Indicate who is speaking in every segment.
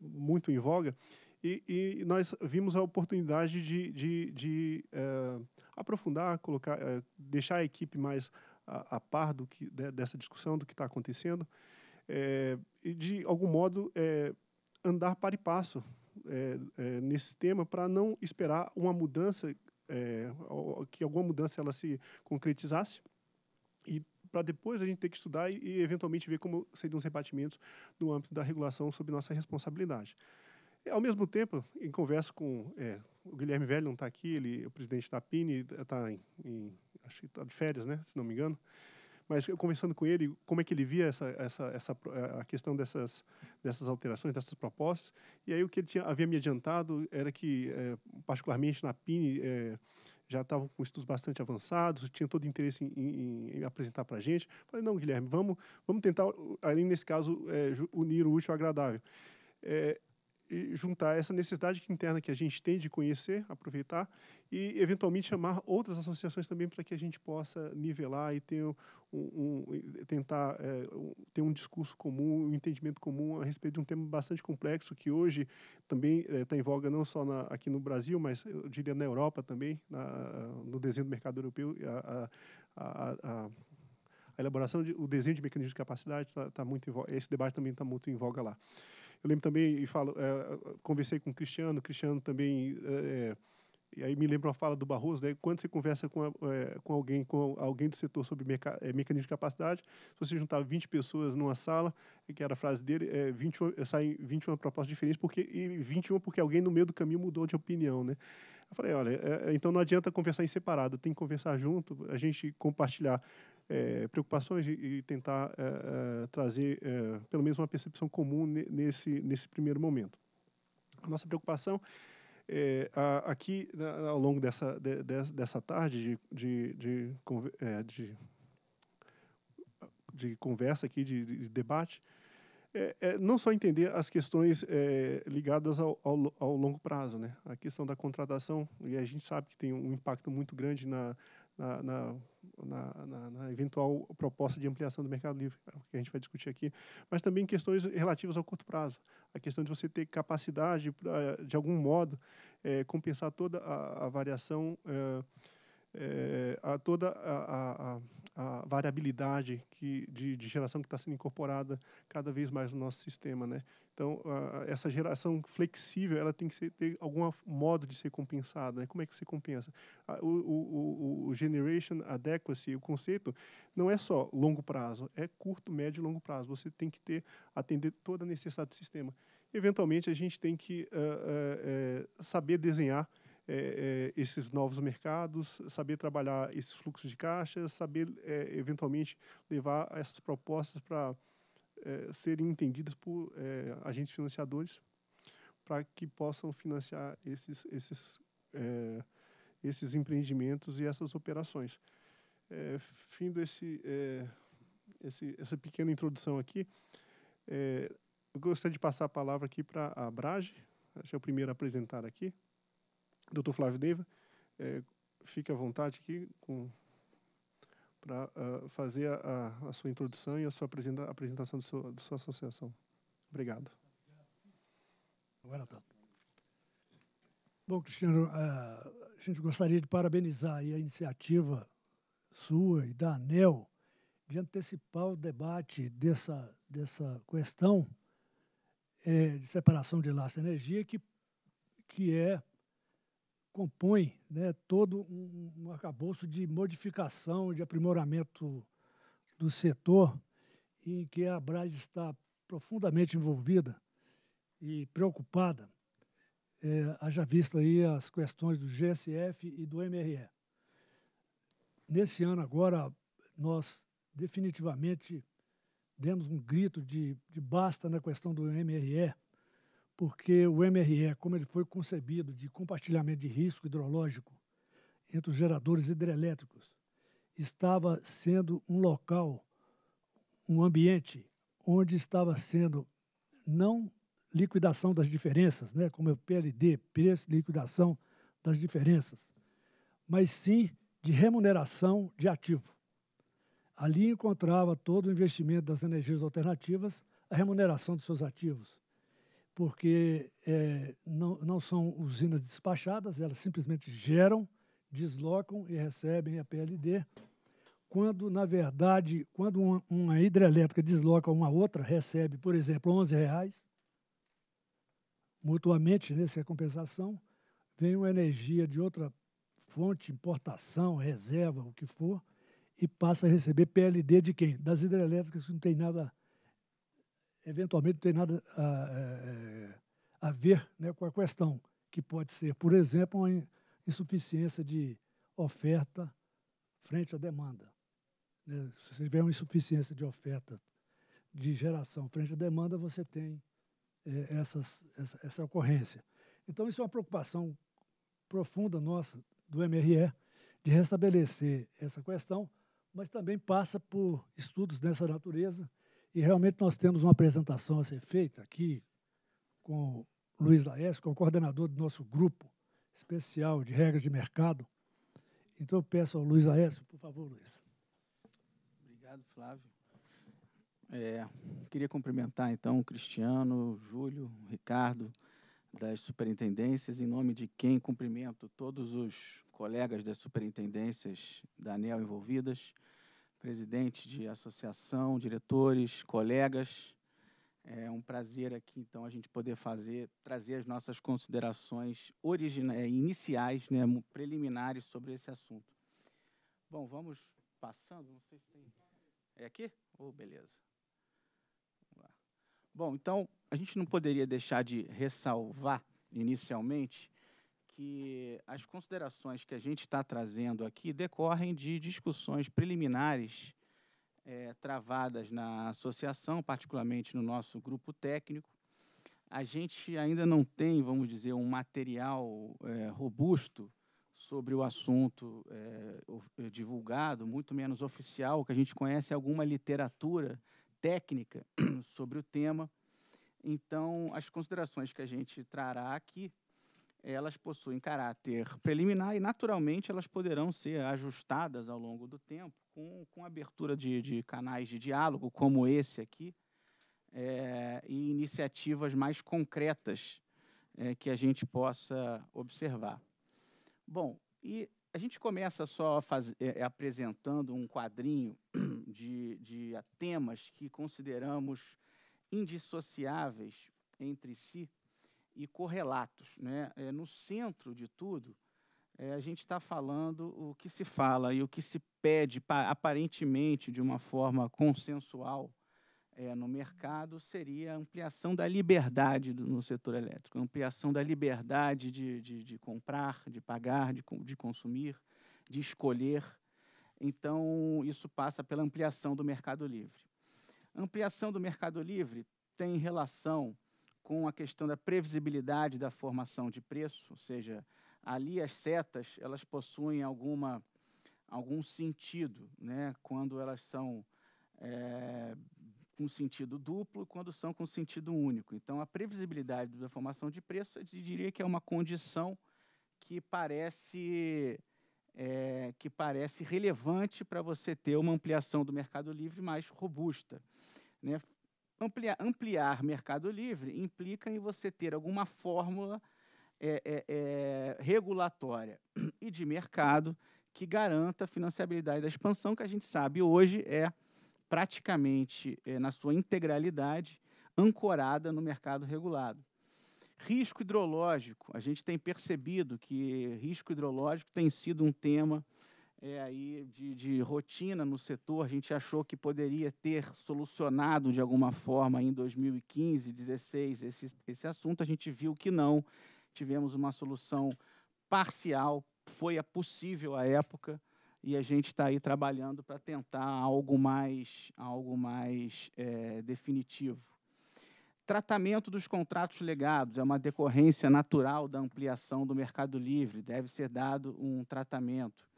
Speaker 1: muito em voga, e, e nós vimos a oportunidade de, de, de é, aprofundar, colocar, é, deixar a equipe mais a, a par do que, de, dessa discussão, do que está acontecendo, é, e de algum modo andar para e passo nesse tema para não esperar uma mudança, que alguma mudança ela se concretizasse e para depois a gente ter que estudar e, e eventualmente ver como seriam os rebatimentos no âmbito da regulação sob nossa responsabilidade. E, é, ao mesmo tempo, em conversa com é, o Guilherme Velho, não está aqui, ele o presidente da PINI, está eh, em, em, acho que está de férias, né, se não me engano, mas eu conversando com ele, como é que ele via essa, essa, essa, eh, a questão dessas, dessas alterações, dessas propostas. E aí o que ele tinha, havia me adiantado era que, é, particularmente na Pini é, já estavam com estudos bastante avançados, tinham todo interesse em, em, em apresentar para a gente. Falei, não, Guilherme, vamos, vamos tentar, ali nesse caso, é, unir o útil ao agradável. É, juntar essa necessidade interna que a gente tem de conhecer, aproveitar e eventualmente chamar outras associações também para que a gente possa nivelar e ter um, um tentar é, ter um discurso comum, um entendimento comum a respeito de um tema bastante complexo que hoje também está eh, é, em voga não só na, aqui no Brasil, mas eu diria na Europa também, na, no desenho do mercado europeu, a, a, a, a elaboração, de, o desenho de mecanismos de capacidade, está tá muito esse debate também está muito em voga lá. Eu lembro também, e falo, é, conversei com o Cristiano, o Cristiano também. É, e aí me lembro uma fala do Barroso, né? quando você conversa com, é, com alguém com alguém do setor sobre meca, é, mecanismo de capacidade, se você juntar 20 pessoas numa sala, que era a frase dele, é, 21, saem 21 propostas diferentes, porque, e 21 porque alguém no meio do caminho mudou de opinião. Né? Eu falei, olha, é, então não adianta conversar em separado, tem que conversar junto, a gente compartilhar é, preocupações e, e tentar é, trazer pelo menos uma percepção comum nesse, nesse primeiro momento. A nossa preocupação é, a, aqui, na, ao longo dessa, de, dessa tarde de, de, de, de conversa aqui, de, debate, é, é, não só entender as questões é, ligadas ao, ao, ao, longo prazo, né? A questão da contratação, e a gente sabe que tem um impacto muito grande na, na, na, na, na, eventual proposta de ampliação do Mercado Livre, é que a gente vai discutir aqui, mas também questões relativas ao curto prazo. A questão de você ter capacidade, pra, de algum modo, é, compensar toda a, a variação. É, é, a toda a, a, a variabilidade que, de, de geração que está sendo incorporada cada vez mais no nosso sistema, né? Então, a, essa geração flexível, ela tem que ser, ter algum modo de ser compensada, né? Como é que você compensa? O, o, o, o, generation adequacy, o conceito, não é só longo prazo, é curto, médio e longo prazo. Você tem que ter, atender toda a necessidade do sistema. Eventualmente, a gente tem que uh, uh, uh, saber desenhar é, é, esses novos mercados, saber trabalhar esses fluxos de caixa, saber é, eventualmente levar essas propostas para é, serem entendidas por é, agentes financiadores para que possam financiar esses, esses, é, esses empreendimentos e essas operações. É, findo esse, essa pequena introdução aqui, eu gostaria de passar a palavra aqui para a Brage, acho que é o primeiro a apresentar aqui. Doutor Flávio Deiva, é, fique à vontade aqui para uh, ah, fazer a, a, sua introdução e a sua apresenta, a apresentação do seu, da sua associação. Obrigado.
Speaker 2: Agora tá. Bom, Cristiano, ah, a gente gostaria de parabenizar a iniciativa sua e da ANEL de antecipar o debate dessa, dessa questão é, de separação de laço energia, que, que é compõe né, todo um, um arcabouço de modificação, de aprimoramento do setor, em que a Braz está profundamente envolvida e preocupada, é, haja visto aí as questões do GSF e do MRE. Nesse ano agora, nós definitivamente demos um grito de, de basta na questão do MRE, porque o MRE, como ele foi concebido de compartilhamento de risco hidrológico entre os geradores hidrelétricos, estava sendo um local, um ambiente onde estava sendo não liquidação das diferenças, né, como é o PLD, preço de liquidação das diferenças, mas sim de remuneração de ativo. Ali encontrava todo o investimento das energias alternativas, a remuneração dos seus ativos porque é, não, não são usinas despachadas, elas simplesmente geram, deslocam e recebem a PLD, quando, na verdade, quando uma, uma hidrelétrica desloca uma outra, recebe, por exemplo, R$ 11,00, mutuamente nessa né, compensação, vem uma energia de outra fonte, importação, reserva, o que for, e passa a receber PLD de quem? Das hidrelétricas que não tem nada eventualmente não tem nada a, é, é, a, ver né, com a questão, que pode ser, por exemplo, uma insuficiência de oferta frente à demanda. Né? Se tiver uma insuficiência de oferta de geração frente à demanda, você tem é, essas, essa, essa ocorrência. Então, isso é uma preocupação profunda nossa, do MRE, de restabelecer essa questão, mas também passa por estudos dessa natureza e realmente nós temos uma apresentação a ser feita aqui com o Luiz Laércio, que é o coordenador do nosso grupo especial de regras de mercado. Então eu peço ao Luiz Laércio, por favor, Luiz. Obrigado, Flávio.
Speaker 3: É, queria cumprimentar então o Cristiano, o Júlio, o Ricardo, das superintendências, em nome de quem cumprimento todos os colegas das superintendências da ANEL envolvidas, presidente de associação, diretores, colegas. É um prazer aqui, então, a gente poder fazer, trazer as nossas considerações originais, é, iniciais, né, preliminares sobre esse assunto. Bom, vamos passando, não sei se tem... É aqui? Oh, beleza. Bom, então, a gente não poderia deixar de ressalvar, inicialmente, que as considerações que a gente está trazendo aqui decorrem de discussões preliminares é, travadas na associação, particularmente no nosso grupo técnico. A gente ainda não tem, vamos dizer, um material é, robusto sobre o assunto é, é divulgado, muito menos oficial, que a gente conhece é alguma literatura técnica sobre o tema. Então, as considerações que a gente trará aqui elas possuem caráter preliminar e, naturalmente, elas poderão ser ajustadas ao longo do tempo com, com abertura de, de canais de diálogo, como esse aqui, é, e iniciativas mais concretas é, que a gente possa observar. Bom, e a gente começa só faz, é, é, apresentando um quadrinho de, de temas que consideramos indissociáveis entre si e correlatos. Né? É, no centro de tudo, é, a gente está falando o que se fala e o que se pede, aparentemente, de uma forma consensual é, no mercado, seria a ampliação da liberdade do, no setor elétrico, ampliação da liberdade de, de, de comprar, de pagar, de, de consumir, de escolher. Então, isso passa pela ampliação do Mercado Livre. A ampliação do Mercado Livre tem relação com a questão da previsibilidade da formação de preço, ou seja, ali as setas elas possuem alguma algum sentido, né? Quando elas são é, com sentido duplo, quando são com sentido único. Então, a previsibilidade da formação de preço, eu diria que é uma condição que parece é, que parece relevante para você ter uma ampliação do mercado livre mais robusta. Né? Ampliar, ampliar Mercado Livre implica em você ter alguma fórmula é, é, é, regulatória e de mercado que garanta a financiabilidade da expansão, que a gente sabe hoje é praticamente, é, na sua integralidade, ancorada no mercado regulado. Risco hidrológico. A gente tem percebido que risco hidrológico tem sido um tema é, aí de, de rotina no setor, a gente achou que poderia ter solucionado de alguma forma em 2015, 2016 esse, esse assunto, a gente viu que não. Tivemos uma solução parcial, foi a possível à época, e a gente está aí trabalhando para tentar algo mais, algo mais é, definitivo. Tratamento dos contratos legados é uma decorrência natural da ampliação do Mercado Livre, deve ser dado um tratamento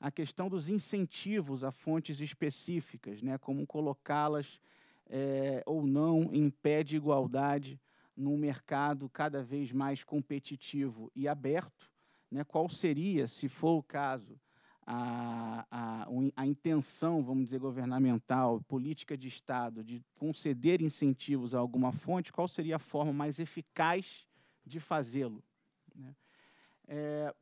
Speaker 3: a questão dos incentivos a fontes específicas, né, como colocá-las é, ou não em pé de igualdade num mercado cada vez mais competitivo e aberto, né, qual seria, se for o caso, a, a, a intenção, vamos dizer, governamental, política de Estado, de conceder incentivos a alguma fonte, qual seria a forma mais eficaz de fazê-lo? Né? É,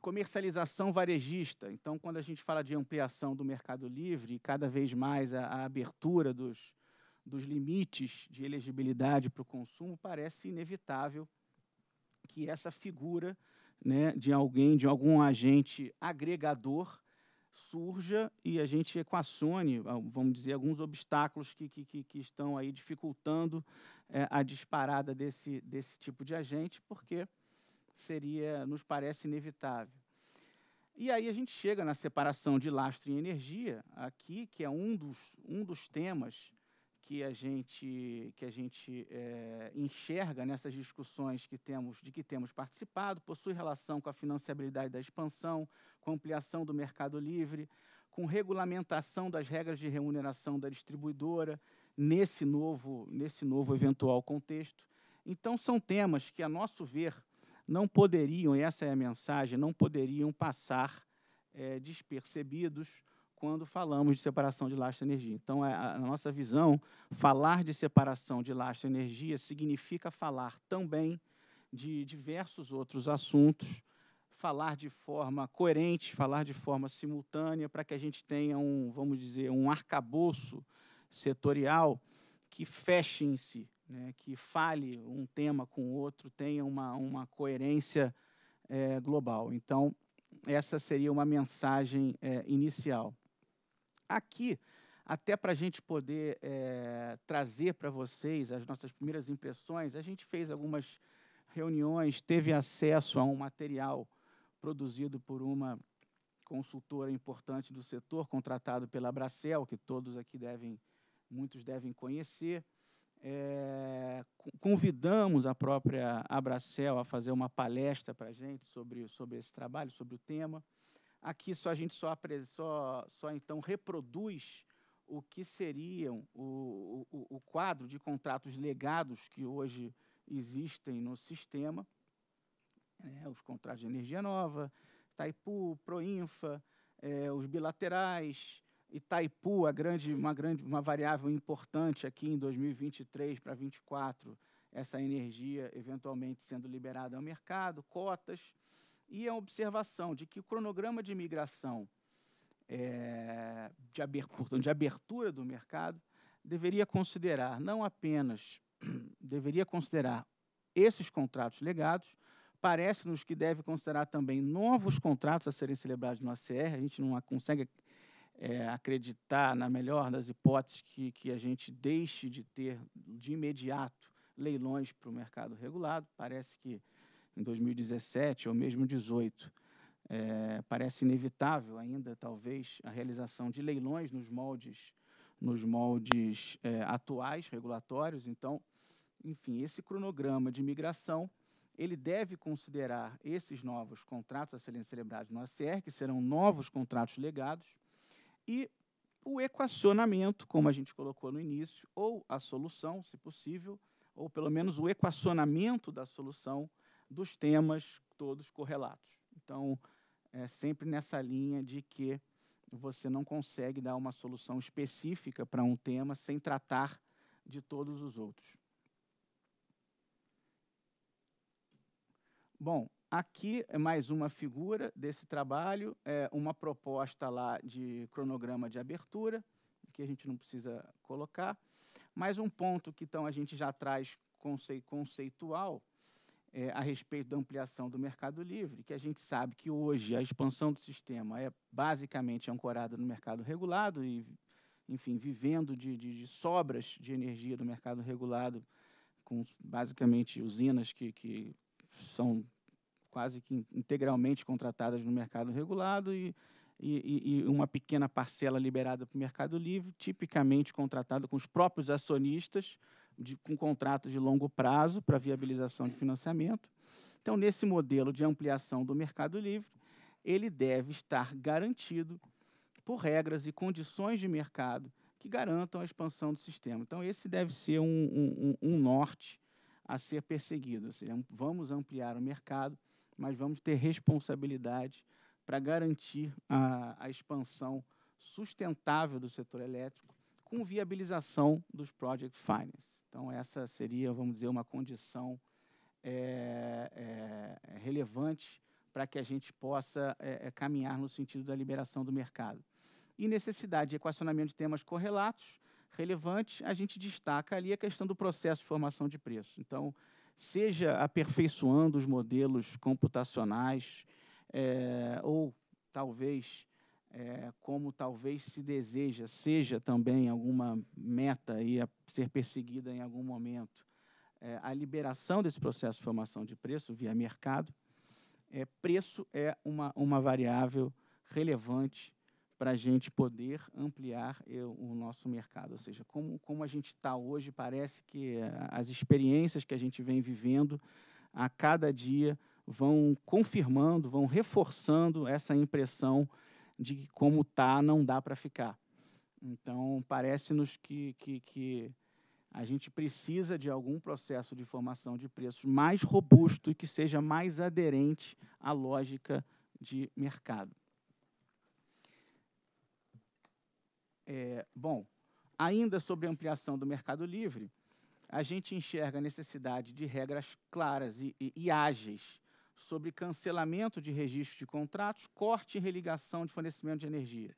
Speaker 3: comercialização varejista. Então, quando a gente fala de ampliação do mercado livre e cada vez mais a, a abertura dos, dos limites de elegibilidade para o consumo, parece inevitável que essa figura né, de alguém, de algum agente agregador, surja e a gente equacione, ah, vamos dizer, alguns obstáculos que, que, que estão aí dificultando é, a disparada desse, desse tipo de agente, porque seria, nos parece inevitável. E aí a gente chega na separação de lastro e energia, aqui, que é um dos, um dos temas que a gente, que a gente é, enxerga nessas discussões que temos, de que temos participado, possui relação com a financiabilidade da expansão, com ampliação do mercado livre, com regulamentação das regras de remuneração da distribuidora nesse novo, nesse novo eventual contexto. Então, são temas que, a nosso ver, não poderiam, essa é a mensagem, não poderiam passar é, despercebidos quando falamos de separação de lastro-energia. Então, é, a, a, nossa visão, falar de separação de lastro-energia significa falar também de diversos outros assuntos, falar de forma coerente, falar de forma simultânea, para que a gente tenha um, vamos dizer, um arcabouço setorial que feche em si né, que fale um tema com outro, tenha uma, uma coerência é, global. Então, essa seria uma mensagem é, inicial. Aqui, até para a gente poder é, trazer para vocês as nossas primeiras impressões, a gente fez algumas reuniões, teve acesso a um material produzido por uma consultora importante do setor, contratado pela Bracel, que todos aqui devem, muitos devem conhecer é, convidamos a própria Abracel a fazer uma palestra para a gente sobre, sobre esse trabalho, sobre o tema. Aqui só a gente só, só, só então reproduz o que seriam o, o, o quadro de contratos legados que hoje existem no sistema, né, os contratos de energia nova, Taipu, Proinfa, é, os bilaterais, Itaipu, a grande, uma, grande, uma variável importante aqui em 2023 para 2024, essa energia eventualmente sendo liberada ao mercado, cotas, e a observação de que o cronograma de migração, é, de, abertura, portanto, de abertura do mercado, deveria considerar não apenas, deveria considerar esses contratos legados, parece-nos que deve considerar também novos contratos a serem celebrados no ACR, a gente não consegue é, acreditar, na melhor das hipóteses, que, que a gente deixe de ter de imediato leilões para o mercado regulado. Parece que em 2017 ou mesmo 2018 é, parece inevitável ainda, talvez, a realização de leilões nos moldes, nos moldes é, atuais regulatórios. Então, enfim, esse cronograma de migração ele deve considerar esses novos contratos a serem celebrados no ACR, que serão novos contratos legados, e o equacionamento, como a gente colocou no início, ou a solução, se possível, ou pelo menos o equacionamento da solução dos temas todos correlatos. Então, é sempre nessa linha de que você não consegue dar uma solução específica para um tema sem tratar de todos os outros. Bom, Aqui é mais uma figura desse trabalho, é uma proposta lá de cronograma de abertura, que a gente não precisa colocar. Mais um ponto que então a gente já traz conceitual é, a respeito da ampliação do Mercado Livre, que a gente sabe que hoje a expansão do sistema é basicamente ancorada no mercado regulado e, enfim, vivendo de, de, de sobras de energia do mercado regulado, com basicamente usinas que, que são quase que integralmente contratadas no mercado regulado e, e, e uma pequena parcela liberada para o mercado livre, tipicamente contratada com os próprios acionistas, de, com contratos de longo prazo para viabilização de financiamento. Então, nesse modelo de ampliação do mercado livre, ele deve estar garantido por regras e condições de mercado que garantam a expansão do sistema. Então, esse deve ser um, um, um norte a ser perseguido. Ou seja, vamos ampliar o mercado mas vamos ter responsabilidade para garantir a, a expansão sustentável do setor elétrico com viabilização dos project finance. Então, essa seria, vamos dizer, uma condição é, é, relevante para que a gente possa é, é, caminhar no sentido da liberação do mercado. E necessidade de equacionamento de temas correlatos, relevantes, a gente destaca ali a questão do processo de formação de preço. Então, seja aperfeiçoando os modelos computacionais, é, ou talvez, é, como talvez se deseja, seja também alguma meta aí a ser perseguida em algum momento, é, a liberação desse processo de formação de preço via mercado, é, preço é uma, uma variável relevante para a gente poder ampliar eh, o nosso mercado. Ou seja, como, como a gente está hoje, parece que eh, as experiências que a gente vem vivendo a cada dia vão confirmando, vão reforçando essa impressão de que como está não dá para ficar. Então parece-nos que, que, que, a gente precisa de algum processo de formação de preços mais robusto e que seja mais aderente à lógica de mercado. É, bom, ainda sobre a ampliação do mercado livre, a gente enxerga a necessidade de regras claras e, e, e ágeis sobre cancelamento de registro de contratos, corte e religação de fornecimento de energia.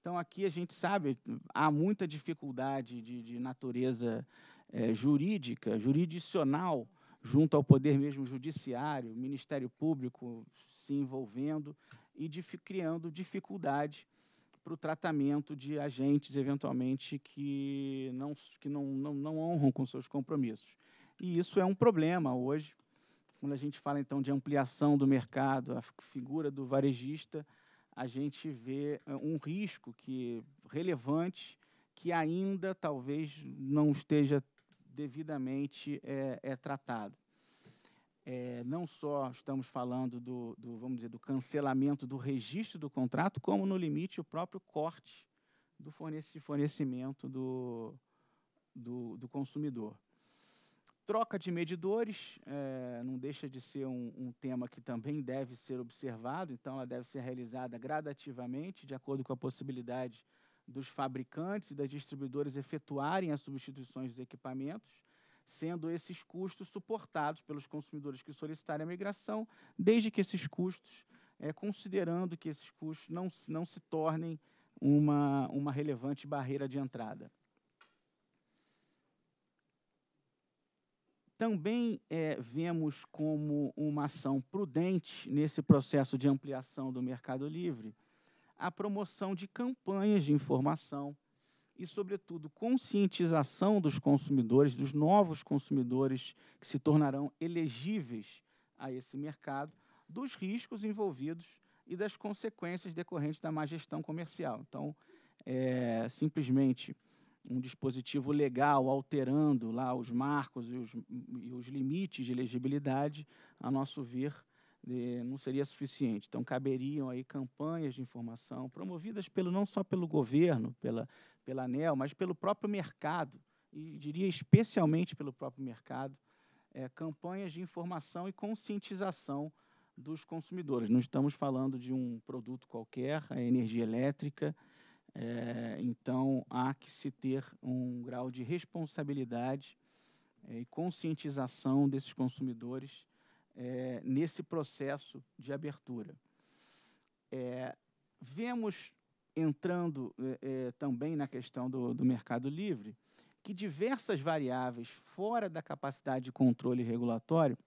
Speaker 3: Então, aqui a gente sabe, há muita dificuldade de, de natureza é, jurídica, jurisdicional, junto ao poder mesmo judiciário, Ministério Público se envolvendo e dif criando dificuldade para o tratamento de agentes, eventualmente, que, não, que não, não, não honram com seus compromissos. E isso é um problema hoje. Quando a gente fala, então, de ampliação do mercado, a figura do varejista, a gente vê eh, um risco que relevante que ainda talvez não esteja devidamente é, é tratado é, não só estamos falando do, do, vamos dizer, do cancelamento do registro do contrato, como no limite o próprio corte do fornecimento do, do, do consumidor. Troca de medidores é, não deixa de ser um, um, tema que também deve ser observado, então ela deve ser realizada gradativamente, de acordo com a possibilidade dos fabricantes e das distribuidoras efetuarem as substituições dos equipamentos sendo esses custos suportados pelos consumidores que solicitarem a migração, desde que esses custos, é, considerando que esses custos não, não se tornem uma, uma relevante barreira de entrada. Também é, vemos como uma ação prudente nesse processo de ampliação do Mercado Livre a promoção de campanhas de informação e, sobretudo, conscientização dos consumidores, dos novos consumidores que se tornarão elegíveis a esse mercado, dos riscos envolvidos e das consequências decorrentes da má gestão comercial. Então, é, simplesmente um dispositivo legal alterando lá os marcos e os, e os limites de elegibilidade, a nosso ver, de, é, não seria suficiente. Então caberiam aí campanhas de informação promovidas pelo não só pelo governo, pela pela ANEL, mas pelo próprio mercado, e diria especialmente pelo próprio mercado, é, campanhas de informação e conscientização dos consumidores. Não estamos falando de um produto qualquer, a energia elétrica, é, então há que se ter um grau de responsabilidade é, e conscientização desses consumidores é, nesse processo de abertura. É, vemos entrando é, também na questão do, do mercado livre, que diversas variáveis fora da capacidade de controle regulatório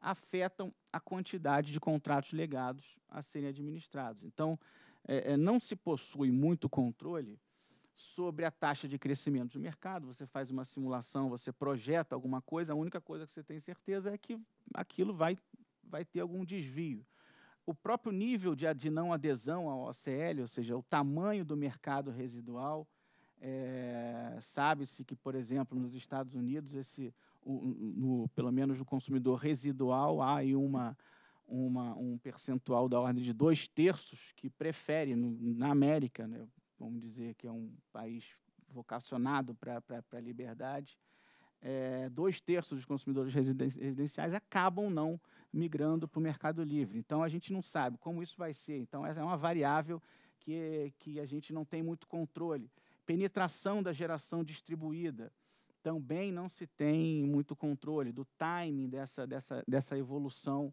Speaker 3: afetam a quantidade de contratos legados a serem administrados. Então, é, é não se possui muito controle sobre a taxa de crescimento do mercado. Você faz uma simulação, você projeta alguma coisa, a única coisa que você tem certeza é que aquilo vai, vai ter algum desvio o próprio nível de, de não adesão ao OCL, ou seja, o tamanho do mercado residual. É, Sabe-se que, por exemplo, nos Estados Unidos, esse, o, no, pelo menos no consumidor residual, há aí uma, uma, um percentual da ordem de dois terços que prefere, no, na América, né, vamos dizer que é um país vocacionado para a liberdade, é, dois terços dos consumidores residenciais acabam não migrando para o mercado livre. Então, a gente não sabe como isso vai ser. Então, essa é uma variável que, que a gente não tem muito controle. Penetração da geração distribuída também não se tem muito controle do timing dessa, dessa, dessa evolução,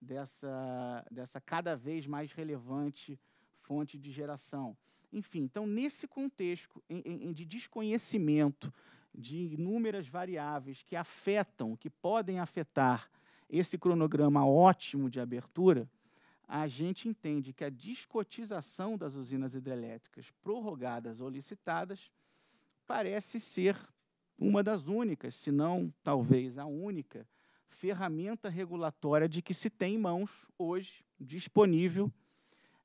Speaker 3: dessa, dessa cada vez mais relevante fonte de geração. Enfim, então, nesse contexto em, em, de desconhecimento de inúmeras variáveis que afetam, que podem afetar esse cronograma ótimo de abertura, a gente entende que a descotização das usinas hidrelétricas prorrogadas ou licitadas parece ser uma das únicas, se não talvez a única, ferramenta regulatória de que se tem em mãos hoje disponível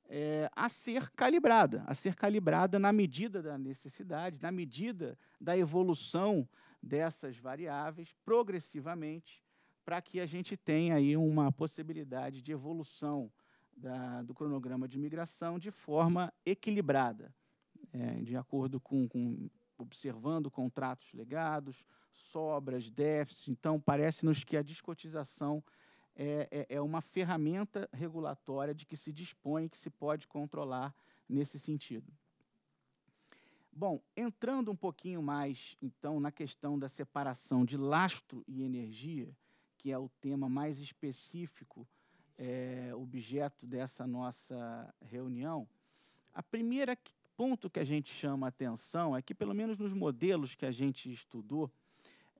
Speaker 3: é, a ser calibrada, a ser calibrada na medida da necessidade, na medida da evolução dessas variáveis, progressivamente, para que a gente tenha aí uma possibilidade de evolução da, do cronograma de migração de forma equilibrada, é, de acordo com, com observando contratos legados, sobras, déficits. Então, parece-nos que a descotização é, é, é uma ferramenta regulatória de que se dispõe, que se pode controlar nesse sentido. Bom, entrando um pouquinho mais, então, na questão da separação de lastro e energia, que é o tema mais específico, é, objeto dessa nossa reunião, a primeira ponto que a gente chama atenção é que, pelo menos nos modelos que a gente estudou,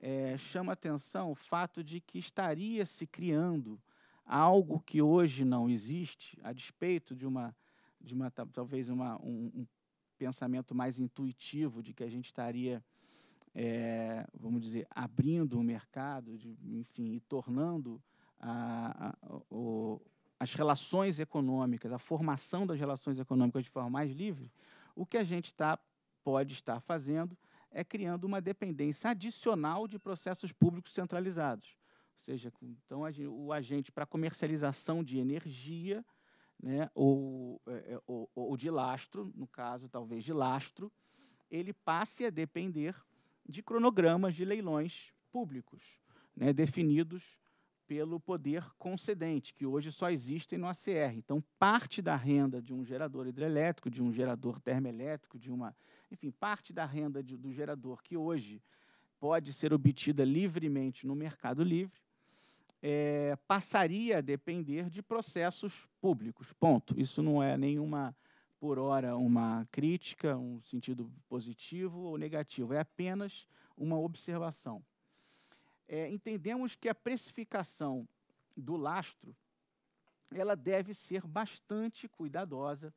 Speaker 3: é, chama atenção o fato de que estaria se criando algo que hoje não existe, a despeito de uma, de uma talvez uma, um, um pensamento mais intuitivo de que a gente estaria é, vamos dizer, abrindo o mercado, de, enfim, e tornando a, a, o, as relações econômicas, a formação das relações econômicas de forma mais livre, o que a gente tá, pode estar fazendo é criando uma dependência adicional de processos públicos centralizados. Ou seja, então, o agente para comercialização de energia, né, ou, é, é, ou, ou de lastro, no caso, talvez de lastro, ele passe a depender de cronogramas de leilões públicos, né, definidos pelo poder concedente, que hoje só existem no ACR. Então, parte da renda de um gerador hidrelétrico, de um gerador termoelétrico, de uma, enfim, parte da renda de, do gerador que hoje pode ser obtida livremente no mercado livre, é, passaria a depender de processos públicos. Ponto. Isso não é nenhuma por ora uma crítica, um sentido positivo ou negativo, é apenas uma observação. É, entendemos que a precificação do lastro ela deve ser bastante cuidadosa,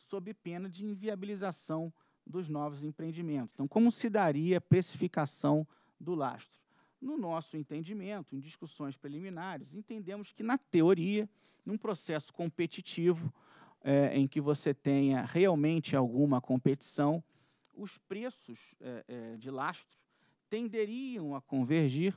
Speaker 3: sob pena de inviabilização dos novos empreendimentos. Então, como se daria a precificação do lastro? No nosso entendimento, em discussões preliminares, entendemos que, na teoria, num processo competitivo, é, em que você tenha realmente alguma competição, os preços é, é, de lastro tenderiam a convergir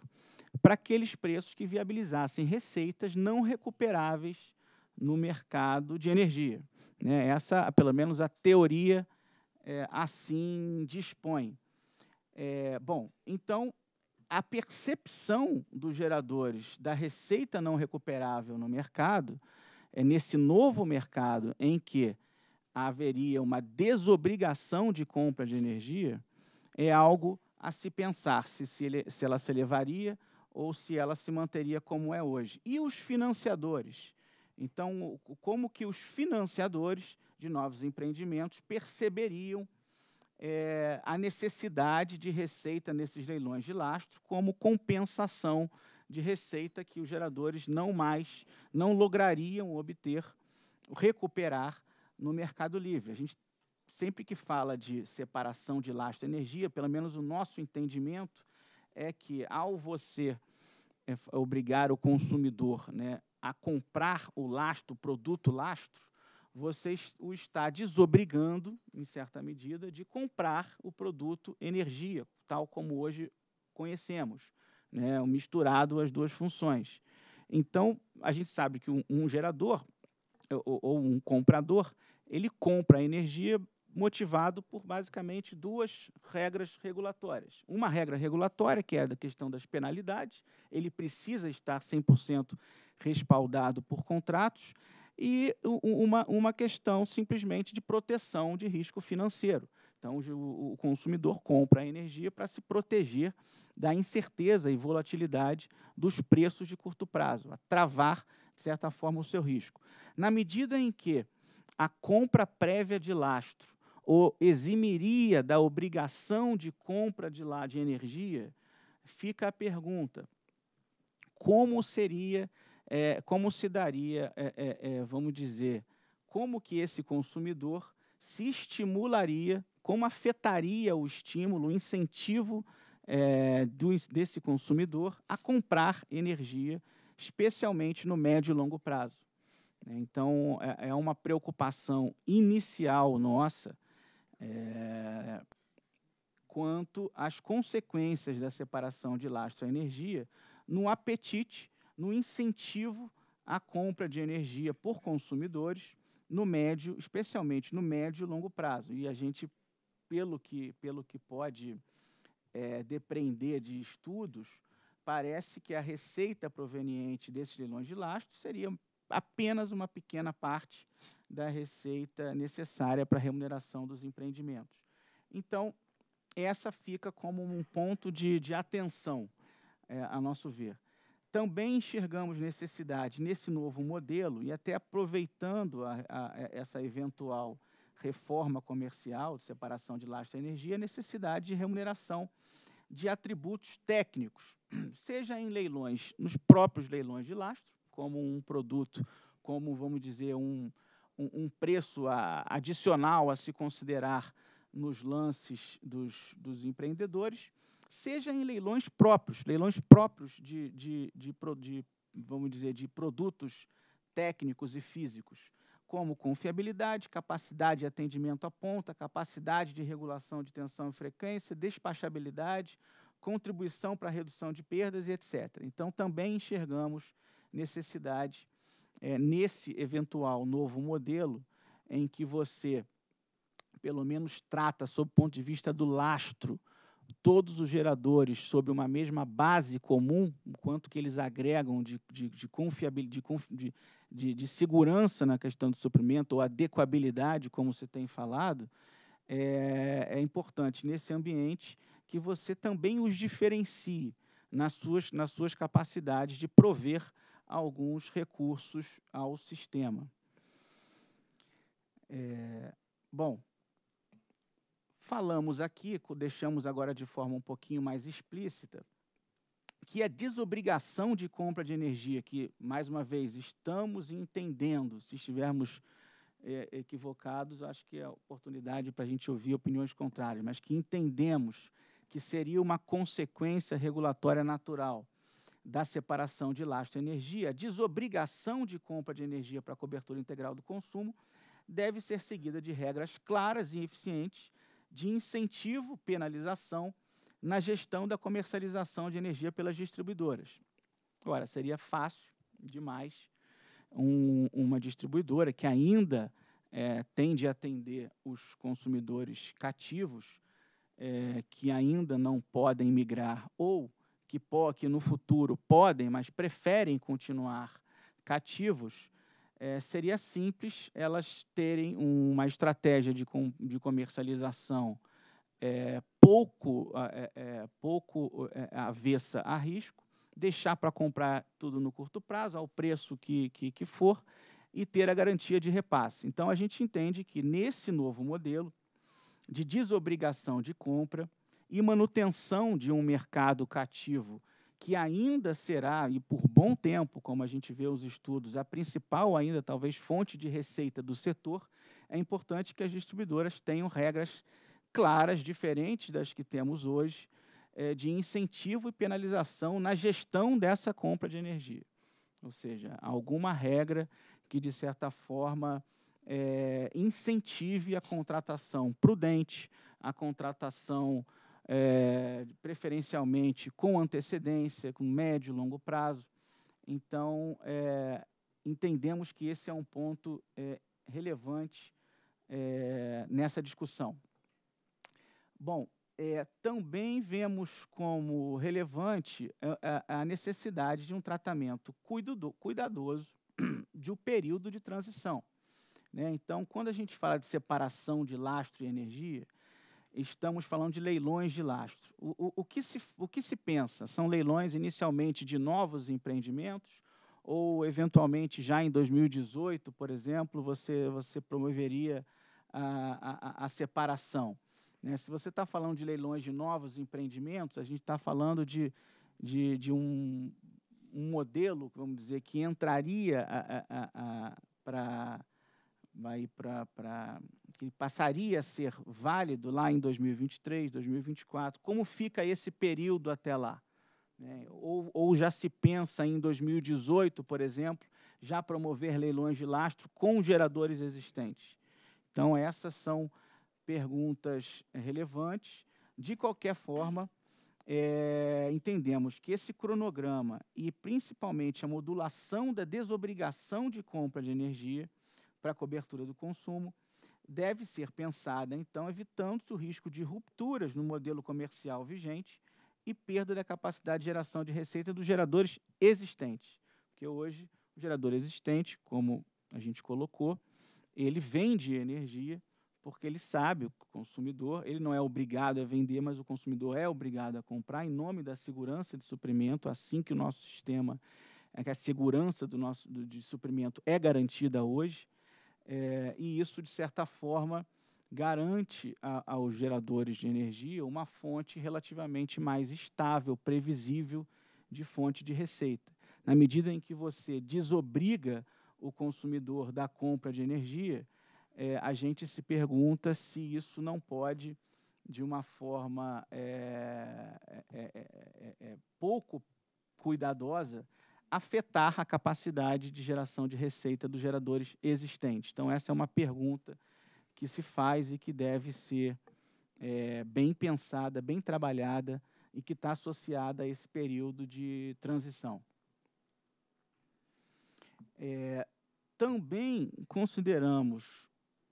Speaker 3: para aqueles preços que viabilizassem receitas não recuperáveis no mercado de energia. Né? Essa, pelo menos, a teoria é, assim dispõe. É, bom, então, a percepção dos geradores da receita não recuperável no mercado é nesse novo mercado em que haveria uma desobrigação de compra de energia, é algo a se pensar se, se, ele, se ela se elevaria ou se ela se manteria como é hoje. E os financiadores? Então, como que os financiadores de novos empreendimentos perceberiam é, a necessidade de receita nesses leilões de lastro como compensação de receita que os geradores não mais, não lograriam obter, recuperar no mercado livre. A gente sempre que fala de separação de lastro e energia, pelo menos o nosso entendimento é que ao você eh, obrigar o consumidor né, a comprar o lastro, o produto lastro, você o está desobrigando, em certa medida, de comprar o produto energia, tal como hoje conhecemos né, misturado as duas funções. Então, a gente sabe que um, um gerador ou, ou, um comprador, ele compra a energia motivado por basicamente duas regras regulatórias. Uma regra regulatória, que é a da questão das penalidades, ele precisa estar 100% respaldado por contratos, e uma, uma questão simplesmente de proteção de risco financeiro. Então, o, o consumidor compra a energia para se proteger da incerteza e volatilidade dos preços de curto prazo, a travar, de certa forma, o seu risco. Na medida em que a compra prévia de lastro o eximiria da obrigação de compra de lá de energia, fica a pergunta: como seria, é, como se daria, é, é, é vamos dizer, como que esse consumidor se estimularia como afetaria o estímulo, o incentivo é, do, desse consumidor a comprar energia, especialmente no médio e longo prazo. Né? Então, é, é, uma preocupação inicial nossa é, quanto às consequências da separação de lastro-energia no apetite, no incentivo à compra de energia por consumidores no médio, especialmente no médio e longo prazo. E a gente pelo que, pelo que pode é, depreender de estudos, parece que a receita proveniente desses leilões de lastro seria apenas uma pequena parte da receita necessária para a remuneração dos empreendimentos. Então, essa fica como um ponto de, de atenção, é, a nosso ver. Também enxergamos necessidade nesse novo modelo, e até aproveitando a, a, essa eventual reforma comercial, de separação de lastro e energia, a necessidade de remuneração de atributos técnicos, seja em leilões, nos próprios leilões de lastro, como um produto, como, vamos dizer, um, um, preço a, adicional a se considerar nos lances dos, dos empreendedores, seja em leilões próprios, leilões próprios de, de, de, de, vamos dizer, de produtos técnicos e físicos como confiabilidade, capacidade de atendimento à ponta, capacidade de regulação de tensão e frequência, despachabilidade, contribuição para a redução de perdas e etc. Então, também enxergamos necessidade é, nesse eventual novo modelo em que você, pelo menos, trata, sob o ponto de vista do lastro, todos os geradores sobre uma mesma base comum, quanto que eles agregam de, de, de confiabilidade, de, de, de segurança na questão do suprimento, ou adequabilidade, como você tem falado, é, é importante nesse ambiente que você também os diferencie nas suas, nas suas capacidades de prover alguns recursos ao sistema. É, bom, falamos aqui, deixamos agora de forma um pouquinho mais explícita, que a é desobrigação de compra de energia, que, mais uma vez, estamos entendendo, se estivermos é, equivocados, acho que é oportunidade para a gente ouvir opiniões contrárias, mas que entendemos que seria uma consequência regulatória natural da separação de lastro-energia, a desobrigação de compra de energia para cobertura integral do consumo deve ser seguida de regras claras e eficientes de incentivo, penalização na gestão da comercialização de energia pelas distribuidoras. Ora, seria fácil demais um, uma distribuidora que ainda é, tende a atender os consumidores cativos, é, que ainda não podem migrar ou que, que no futuro podem, mas preferem continuar cativos, é, seria simples elas terem uma estratégia de, com, de comercialização é, é, é, pouco, é, é, pouco avessa a risco, deixar para comprar tudo no curto prazo, ao preço que, que, que for, e ter a garantia de repasse. Então, a gente entende que nesse novo modelo de desobrigação de compra e manutenção de um mercado cativo, que ainda será, e por bom tempo, como a gente vê os estudos, a principal ainda, talvez, fonte de receita do setor, é importante que as distribuidoras tenham regras claras, diferentes das que temos hoje, é, de incentivo e penalização na gestão dessa compra de energia. Ou seja, alguma regra que, de certa forma, é, incentive a contratação prudente, a contratação é, preferencialmente com antecedência, com médio e longo prazo. Então, é, entendemos que esse é um ponto é, relevante é, nessa discussão. Bom, é, também vemos como relevante a, é, é, a, necessidade de um tratamento cuidadoso de um período de transição. Né? Então, quando a gente fala de separação de lastro e energia, estamos falando de leilões de lastro. O, o, o, que, se, o que se pensa? São leilões inicialmente de novos empreendimentos ou, eventualmente, já em 2018, por exemplo, você, você promoveria a, a, a separação? Né? Se você está falando de leilões de novos empreendimentos, a gente está falando de, de, de um, um, modelo, vamos dizer, que entraria para para que passaria a ser válido lá em 2023, 2024. Como fica esse período até lá? Né? Ou, ou já se pensa em 2018, por exemplo, já promover leilões de lastro com geradores existentes. Então essas são perguntas eh, relevantes. De qualquer forma, é, entendemos que esse cronograma e principalmente a modulação da desobrigação de compra de energia para a cobertura do consumo deve ser pensada, então, evitando-se o risco de rupturas no modelo comercial vigente e perda da capacidade de geração de receita dos geradores existentes. Porque hoje, o gerador existente, como a gente colocou, ele vende energia porque ele sabe, o consumidor, ele não é obrigado a vender, mas o consumidor é obrigado a comprar em nome da segurança de suprimento, assim que o nosso sistema, é que a segurança do nosso do, de suprimento é garantida hoje, é, e isso, de certa forma, garante a, aos geradores de energia uma fonte relativamente mais estável, previsível de fonte de receita. Na medida em que você desobriga o consumidor da compra de energia, é, a gente se pergunta se isso não pode, de uma forma é é, é, é, é, pouco cuidadosa, afetar a capacidade de geração de receita dos geradores existentes. Então, essa é uma pergunta que se faz e que deve ser bem pensada, bem trabalhada e que está associada a esse período de transição. também consideramos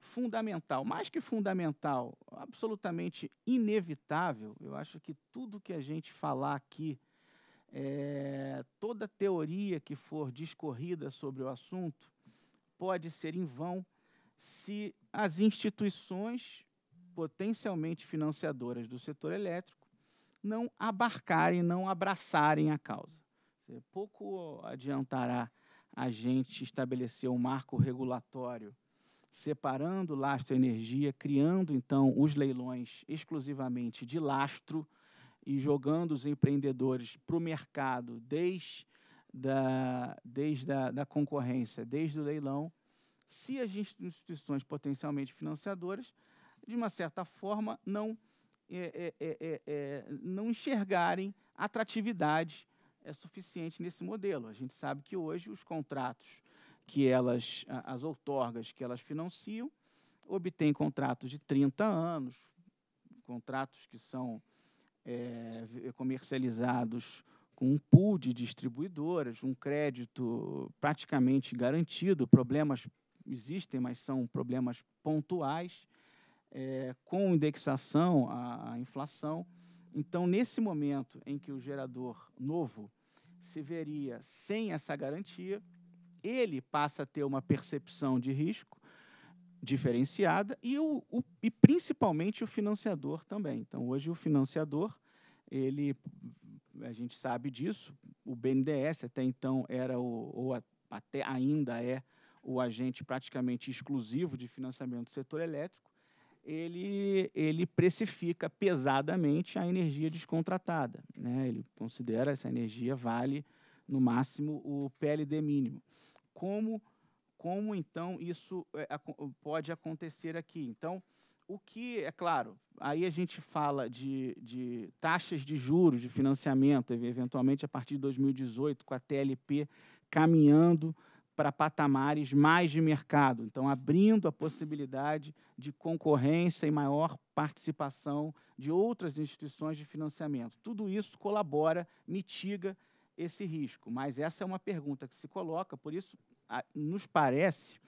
Speaker 3: fundamental, mais que fundamental, absolutamente inevitável. Eu acho que tudo que a gente falar aqui, é, toda teoria que for discorrida sobre o assunto, pode ser em vão se as instituições potencialmente financiadoras do setor elétrico não abarcarem, não abraçarem a causa. Pouco adiantará a gente estabelecer um marco regulatório separando lastro e energia, criando então os leilões exclusivamente de lastro e jogando os empreendedores para o mercado desde da, desde a, da concorrência, desde o leilão, se as instituições potencialmente financiadoras, de uma certa forma, não, é, é, é, não enxergarem atratividade é suficiente nesse modelo. A gente sabe que hoje os contratos que elas, as outorgas que elas financiam, obtêm contratos de 30 anos, contratos que são é, comercializados com um pool de distribuidoras, um crédito praticamente garantido, problemas existem, mas são problemas pontuais, é, com indexação à inflação. Então, nesse momento em que o gerador novo se veria sem essa garantia, ele passa a ter uma percepção de risco diferenciada e, o, o, e principalmente o financiador também. Então, hoje o financiador, ele, a gente sabe disso, o BNDES até então era o, ou até ainda é o agente praticamente exclusivo de financiamento do setor elétrico, ele, ele precifica pesadamente a energia descontratada. Né? Ele considera essa energia vale, no máximo, o PLD mínimo como, como então isso é, pode acontecer aqui. Então, o que, é claro, aí a gente fala de, de taxas de juros de financiamento, eventualmente a partir de 2018, com a TLP caminhando para patamares mais de mercado, então abrindo a possibilidade de concorrência e maior participação de outras instituições de financiamento. Tudo isso colabora, mitiga esse risco? Mas essa é uma pergunta que se coloca, por isso a, nos parece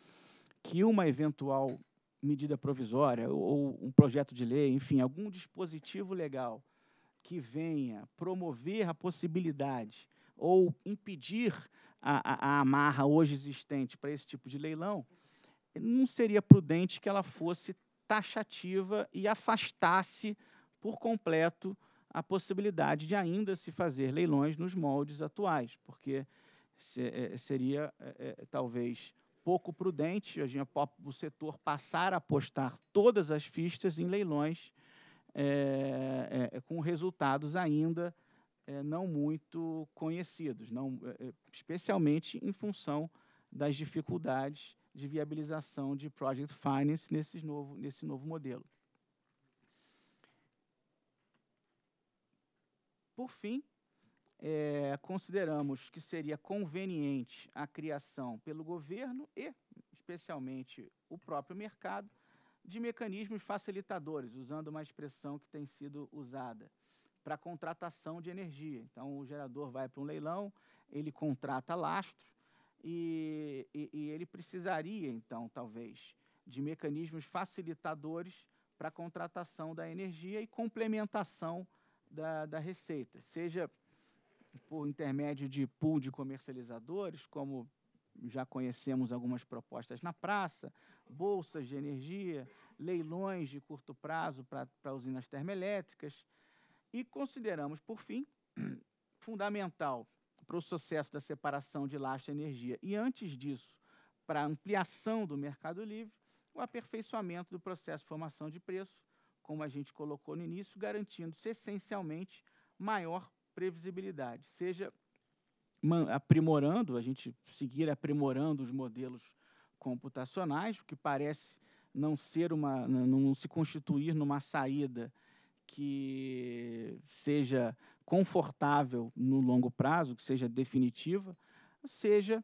Speaker 3: que uma eventual medida provisória ou, ou um projeto de lei, enfim, algum dispositivo legal que venha promover a possibilidade ou impedir a, a, a amarra hoje existente para esse tipo de leilão, não seria prudente que ela fosse taxativa e afastasse por completo a possibilidade de ainda se fazer leilões nos moldes atuais, porque é, seria é, é, talvez pouco prudente o setor passar a apostar todas as fichas em leilões é, é, é com resultados ainda não muito conhecidos, não, especialmente em função das dificuldades de viabilização de project finance nesses novo, nesse novo modelo. Por fim, é, consideramos que seria conveniente a criação pelo governo e, especialmente, o próprio mercado de mecanismos facilitadores, usando uma expressão que tem sido usada, para contratação de energia. Então, o gerador vai para um leilão, ele contrata lastro e, e, e ele precisaria, então, talvez, de mecanismos facilitadores para a contratação da energia e complementação da, da receita, seja por intermédio de pool de comercializadores, como já conhecemos algumas propostas na praça, bolsas de energia, leilões de curto prazo para usinas termoelétricas. E consideramos, por fim, fundamental para o sucesso da separação de lastro e energia e, antes disso, para a ampliação do mercado livre, o aperfeiçoamento do processo de formação de preço como a gente colocou no início, garantindo-se essencialmente maior previsibilidade, seja aprimorando, a gente seguir aprimorando os modelos computacionais, o que parece não ser uma não se constituir numa saída que seja confortável no longo prazo, que seja definitiva, seja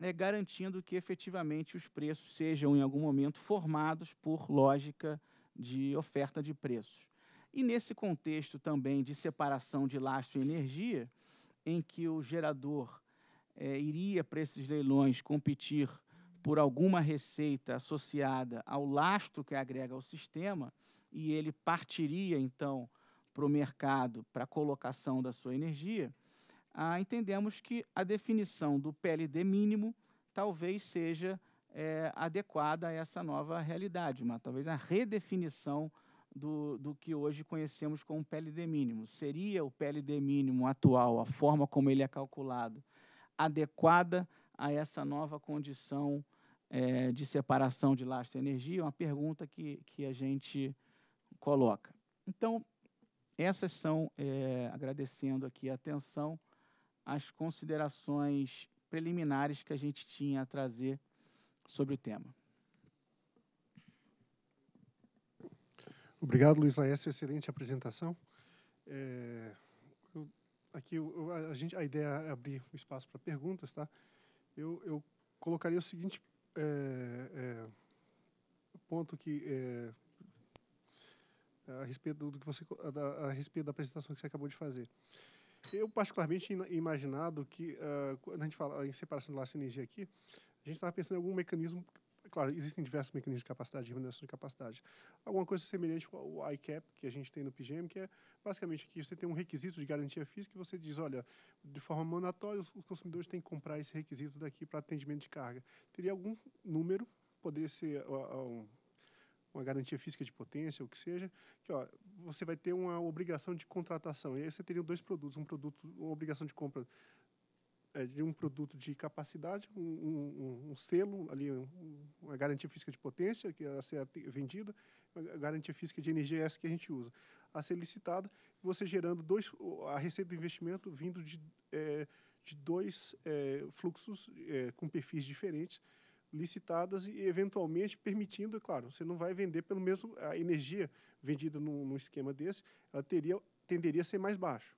Speaker 3: é, garantindo que efetivamente os preços sejam em algum momento formados por lógica de oferta de preços. E nesse contexto também de separação de lastro e energia, em que o gerador é, iria para esses leilões competir por alguma receita associada ao lastro que agrega ao sistema, e ele partiria então para o mercado para a colocação da sua energia, ah, entendemos que a definição do PLD mínimo talvez seja é, adequada a essa nova realidade, mas talvez a redefinição do, do que hoje conhecemos como PLD mínimo. Seria o PLD mínimo atual, a forma como ele é calculado, adequada a essa nova condição é, de separação de lastro e energia? É uma pergunta que, que a gente coloca. Então, essas são, é, agradecendo aqui a atenção, as considerações preliminares que a gente tinha a trazer sobre o tema.
Speaker 1: Obrigado, Luiz Laércio. Excelente apresentação. É, eu, aqui eu, a, gente, a ideia é abrir um espaço para perguntas, tá? Eu, eu colocaria o seguinte é, é, ponto que é, a respeito do que você a, a, respeito da apresentação que você acabou de fazer. Eu particularmente imaginado que uh, quando a gente fala em separação de laço energia aqui, gente estava pensando em algum mecanismo. Claro, existem diversos mecanismos de capacidade, de remuneração de capacidade. Alguma coisa semelhante ao ICAP que a gente tem no PGM, que é basicamente que você tem um requisito de garantia física e você diz, olha, de forma mandatória, os consumidores têm que comprar esse requisito daqui para atendimento de carga. Teria algum número, poderia ser uma garantia física de potência, o que seja, que ó, você vai ter uma obrigação de contratação. E aí você teria dois produtos, um produto, uma obrigação de compra é, de um produto de capacidade, um, um, um selo ali, uma garantia física de potência que a ser vendida, uma garantia física de energia essa que a gente usa, a ser licitada, você gerando dois a receita do investimento vindo de, é, de dois é, fluxos é, com perfis diferentes licitadas e eventualmente permitindo, é claro, você não vai vender pelo mesmo a energia vendida num, num esquema desse, ela teria tenderia a ser mais baixo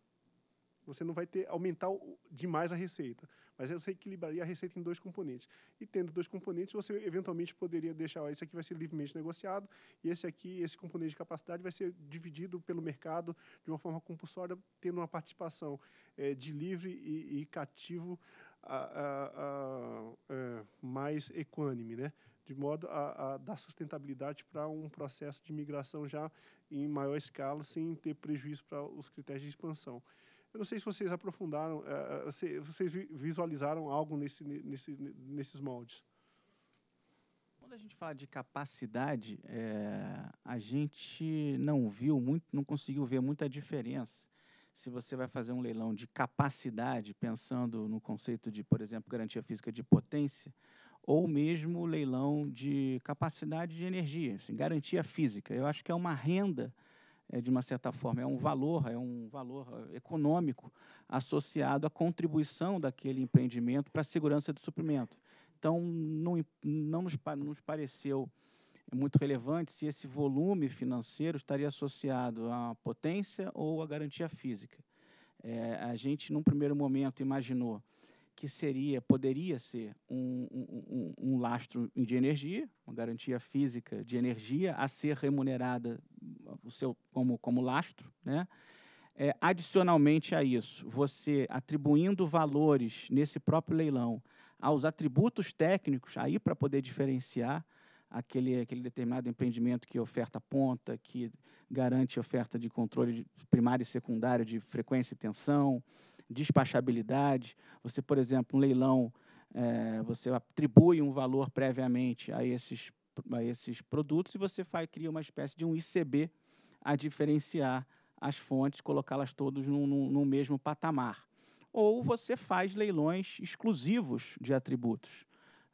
Speaker 1: você não vai ter aumentar demais a receita, mas você equilibraria a receita em dois componentes. E tendo dois componentes, você eventualmente poderia deixar, ó, esse aqui vai ser livremente negociado e esse aqui, esse componente de capacidade vai ser dividido pelo mercado de uma forma compulsória, tendo uma participação é, de livre e, e cativo a, a, a, é, mais equânime, né? de modo a, a dar sustentabilidade para um processo de migração já em maior escala, sem ter prejuízo para os critérios de expansão. Eu não sei se vocês aprofundaram, se é, é, vocês visualizaram algo nesse, nesse, nesses moldes.
Speaker 3: Quando a gente fala de capacidade, é, a gente não viu muito, não conseguiu ver muita diferença. Se você vai fazer um leilão de capacidade, pensando no conceito de, por exemplo, garantia física de potência, ou mesmo leilão de capacidade de energia, assim, garantia física. Eu acho que é uma renda é, de uma certa forma, é um valor, é um valor eh, econômico associado à contribuição daquele empreendimento para a segurança do suprimento. Então, não, não nos, nos pareceu muito relevante se esse volume financeiro estaria associado à potência ou à garantia física. É, a gente, num primeiro momento, imaginou que seria, poderia ser um, um, um, um, lastro de energia, uma garantia física de energia a ser remunerada o seu como, como lastro, né? É, adicionalmente a isso, você atribuindo valores nesse próprio leilão aos atributos técnicos, aí para poder diferenciar aquele, aquele determinado empreendimento que oferta ponta, que garante oferta de controle primário e secundário de frequência e tensão, despachabilidade. Você, por exemplo, um leilão, é, você atribui um valor previamente a esses, a esses produtos e você faz, cria uma espécie de um ICB a diferenciar as fontes, colocá-las todas num, mesmo patamar. Ou você faz leilões exclusivos de atributos,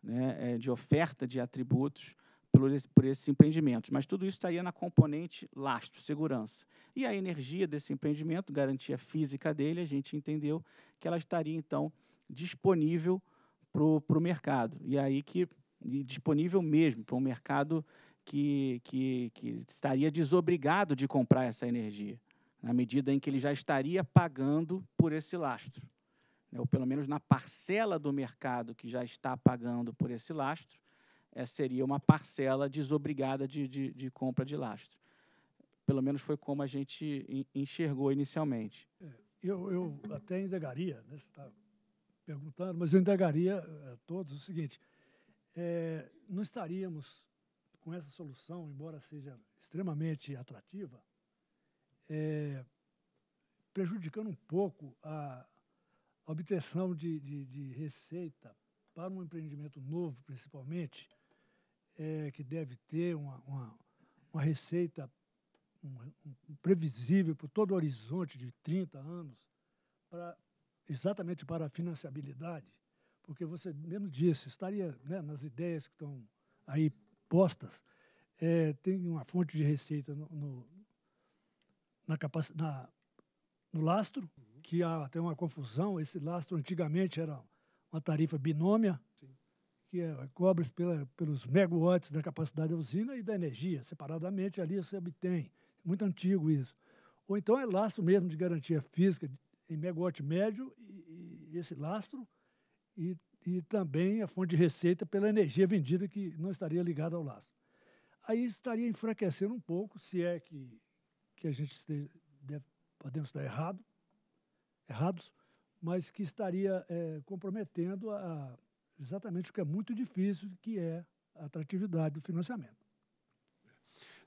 Speaker 3: né, é, de oferta de atributos por, esse, por esses empreendimentos. Mas tudo isso estaria na componente lastro, segurança. E a energia desse empreendimento, garantia física dele, a gente entendeu que ela estaria, então, disponível para o mercado. E aí que e disponível mesmo para um mercado que, que, que estaria desobrigado de comprar essa energia, na medida em que ele já estaria pagando por esse lastro. Né? Ou pelo menos na parcela do mercado que já está pagando por esse lastro, é, seria uma parcela desobrigada de, de, de, compra de lastro. Pelo menos foi como a gente enxergou inicialmente. É,
Speaker 2: eu, eu até indagaria, né, você está perguntando, mas eu indagaria a eh, todos o seguinte: é, não estaríamos com essa solução, embora seja extremamente atrativa, é, prejudicando um pouco a obtenção de, de, de, receita para um empreendimento novo, principalmente, é, que deve ter uma, uma, uma receita um, um previsível por todo o horizonte de 30 anos, exatamente para a financiabilidade, porque você mesmo disse, estaria né, nas ideias que estão aí postas, é, tem uma fonte de receita no, no na, capac... na no lastro, uhum. que há até uma confusão. Esse lastro antigamente era uma tarifa binômia, Sim. que é, cobre pelos megawatts da capacidade da usina e da energia. Separadamente, ali você obtém. Muito antigo isso. Ou então é lastro mesmo de garantia física em megawatt médio, e, e esse lastro, e e também a fonte de receita pela energia vendida que não estaria ligada ao laço. Aí estaria enfraquecendo um pouco, se é que, que a gente esteja, deve, podemos estar errado, errados, mas que estaria é, comprometendo a, exatamente o que é muito difícil, que é a atratividade do financiamento.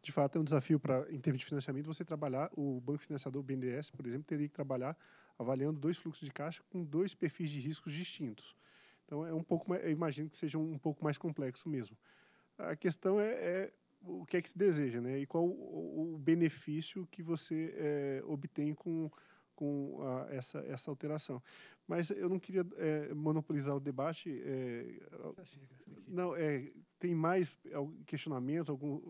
Speaker 1: De fato, é um desafio para, em termos de financiamento, você trabalhar, o banco financiador, o BNDES, por exemplo, teria que trabalhar avaliando dois fluxos de caixa com dois perfis de riscos distintos. Então é um pouco, mais, eu imagino que seja um pouco mais complexo mesmo. A questão é, é o que é que se deseja, né? E qual o, o benefício que você é, obtém com com a, essa essa alteração. Mas eu não queria é, monopolizar o debate. É, não, é, tem mais questionamentos? Alguns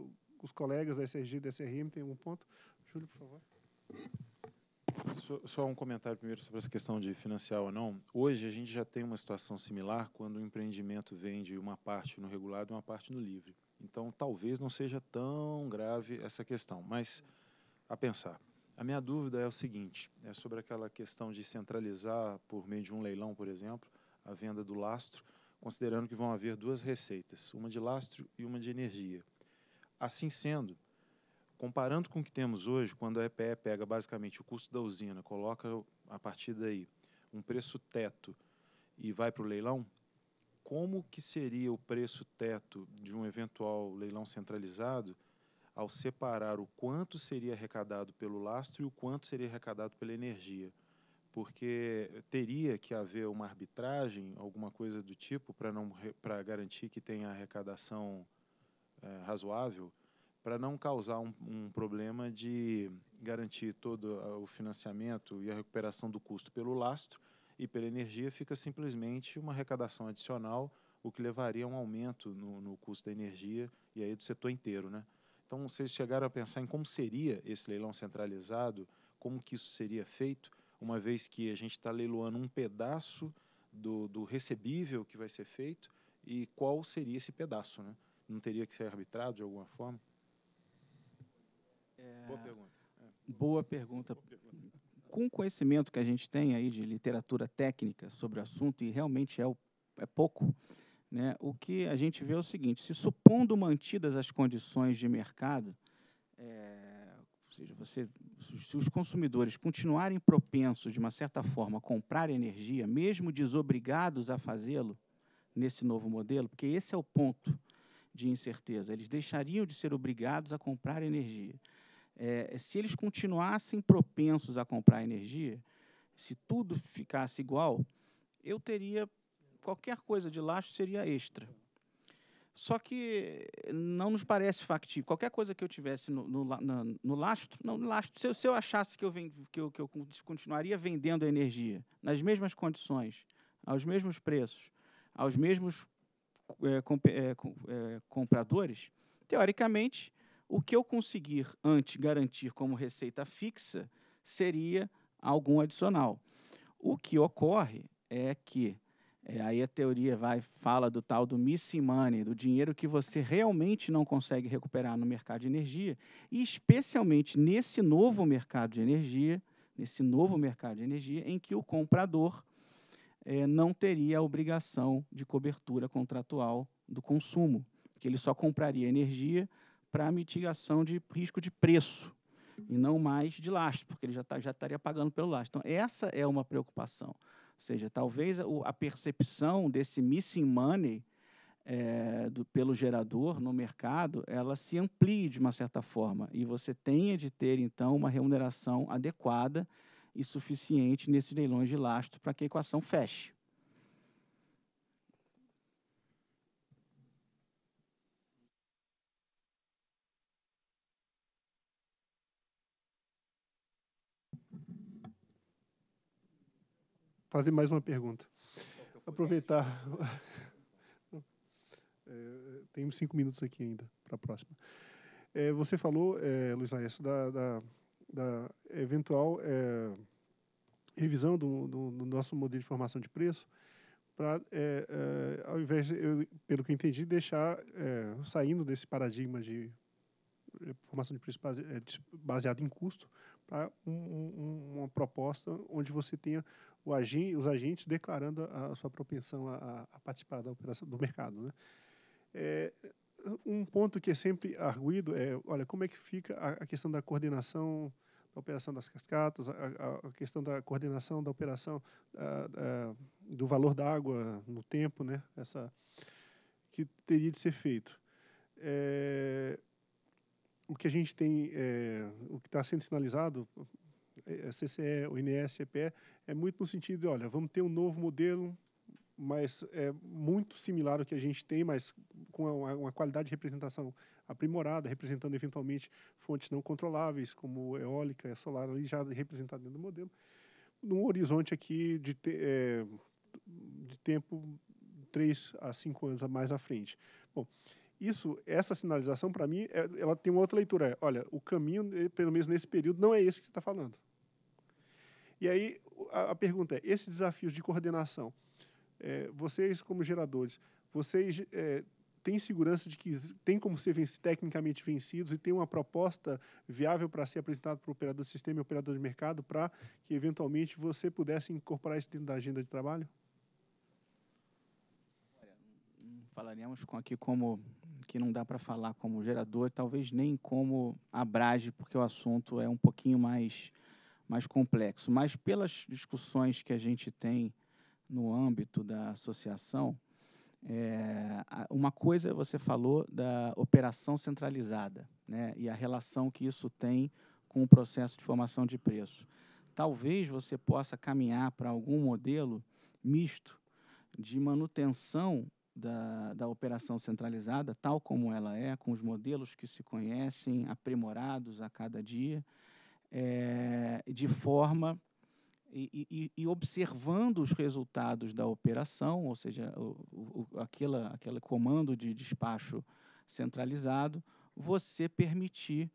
Speaker 1: os colegas da SRG e da SRM têm algum ponto? Júlio, por favor.
Speaker 4: Só, só, um comentário primeiro sobre essa questão de financiar ou não. Hoje a gente já tem uma situação similar quando o empreendimento vende uma parte no regulado e uma parte no livre. Então talvez não seja tão grave essa questão, mas a pensar. A minha dúvida é o seguinte: é sobre aquela questão de centralizar por meio de um leilão, por exemplo, a venda do lastro, considerando que vão haver duas receitas, uma de lastro e uma de energia. Assim sendo, comparando com o que temos hoje, quando a EPE pega basicamente o custo da usina, coloca a partir daí um preço teto e vai para o leilão, como que seria o preço teto de um eventual leilão centralizado ao separar o quanto seria arrecadado pelo lastro e o quanto seria arrecadado pela energia? Porque teria que haver uma arbitragem, alguma coisa do tipo, para garantir que tenha arrecadação é, razoável? para não causar um, um, problema de garantir todo o financiamento e a recuperação do custo pelo lastro e pela energia, fica simplesmente uma arrecadação adicional, o que levaria a um aumento no, no custo da energia e aí do setor inteiro. Né? Então, vocês chegaram a pensar em como seria esse leilão centralizado, como que isso seria feito, uma vez que a gente está leiloando um pedaço do, do recebível que vai ser feito e qual seria esse pedaço, né? Não teria que ser arbitrado de alguma forma? É... Boa pergunta.
Speaker 3: É. Boa pergunta. Boa pergunta. Com o conhecimento que a gente tem aí de literatura técnica sobre o assunto, e realmente é, o, é pouco, né, o que a gente vê é o seguinte: se supondo mantidas as condições de mercado, é, ou seja, você, se os consumidores continuarem propensos, de uma certa forma, a comprar energia, mesmo desobrigados a fazê-lo nesse novo modelo, porque esse é o ponto de incerteza, eles deixariam de ser obrigados a comprar energia é, se eles continuassem propensos a comprar energia, se tudo ficasse igual, eu teria qualquer coisa de lastro seria extra. Só que não nos parece factível. Qualquer coisa que eu tivesse no, no, no lastro, não, no lastro, se eu, se eu achasse que eu, vend, que, eu, que eu continuaria vendendo energia nas mesmas condições, aos mesmos preços, aos mesmos é, comp, é, com, é, compradores, teoricamente o que eu conseguir antes garantir como receita fixa seria algum adicional. O que ocorre é que é, aí a teoria vai fala do tal do missing money, do dinheiro que você realmente não consegue recuperar no mercado de energia, e especialmente nesse novo mercado de energia, nesse novo mercado de energia em que o comprador é, não teria a obrigação de cobertura contratual do consumo, que ele só compraria energia para mitigação de risco de preço e não mais de lastro, porque ele já, tá, já estaria pagando pelo lastro. Então, essa é uma preocupação. Ou seja, talvez a percepção desse missing money é, do, pelo gerador no mercado, ela se amplie de uma certa forma e você tenha de ter, então, uma remuneração adequada e suficiente nesses leilões de lastro para que a equação feche.
Speaker 1: fazer mais uma pergunta. É Aproveitar. É, tenho cinco minutos aqui ainda para a próxima. É, você falou, é, Luiz Aécio, da, da, da, eventual é, revisão do, do, do, nosso modelo de formação de preço para, é, é, ao invés, de, eu, pelo que entendi, deixar, saindo desse paradigma de formação de preço baseado em custo para tá? um, um, uma proposta onde você tenha agen os agentes declarando a, a sua propensão a, a, participar da operação do mercado. Né? É, um ponto que é sempre arguído é, olha, como é que fica a, a questão da coordenação da operação das cascatas, a, questão da coordenação da operação do valor da água no tempo, né? Essa que teria de ser feito. É, o que a gente tem, é, o que está sendo sinalizado, a é, é CCE, o EPE, é muito no sentido de, olha, vamos ter um novo modelo, mas é muito similar ao que a gente tem, mas com uma, uma qualidade de representação aprimorada, representando eventualmente fontes não controláveis, como eólica, solar, ali já representado dentro do modelo, num horizonte aqui de, te, é, de tempo três a cinco anos mais à frente. Bom, isso, essa sinalização, para mim, é, ela tem uma outra leitura. É, olha, o caminho, eh, pelo menos nesse período, não é esse que você está falando. E aí a, a, pergunta é: esses desafios de coordenação, é, vocês como geradores, vocês é, têm segurança de que tem como ser venci, tecnicamente vencidos e tem uma proposta viável para ser apresentada para o operador de sistema e operador de mercado para que eventualmente você pudesse incorporar isso dentro da agenda de trabalho?
Speaker 3: Hum, hum, falaríamos com aqui como que não dá para falar como gerador, talvez nem como abrage, porque o assunto é um pouquinho mais, mais complexo. Mas pelas discussões que a gente tem no âmbito da associação, é, uma coisa você falou da operação centralizada né, e a relação que isso tem com o processo de formação de preço. Talvez você possa caminhar para algum modelo misto de manutenção da, da operação centralizada, tal como ela é, com os modelos que se conhecem, aprimorados a cada dia, é, de forma e, e, e, observando os resultados da operação, ou seja, o, o, aquela, aquele comando de despacho centralizado, você permitir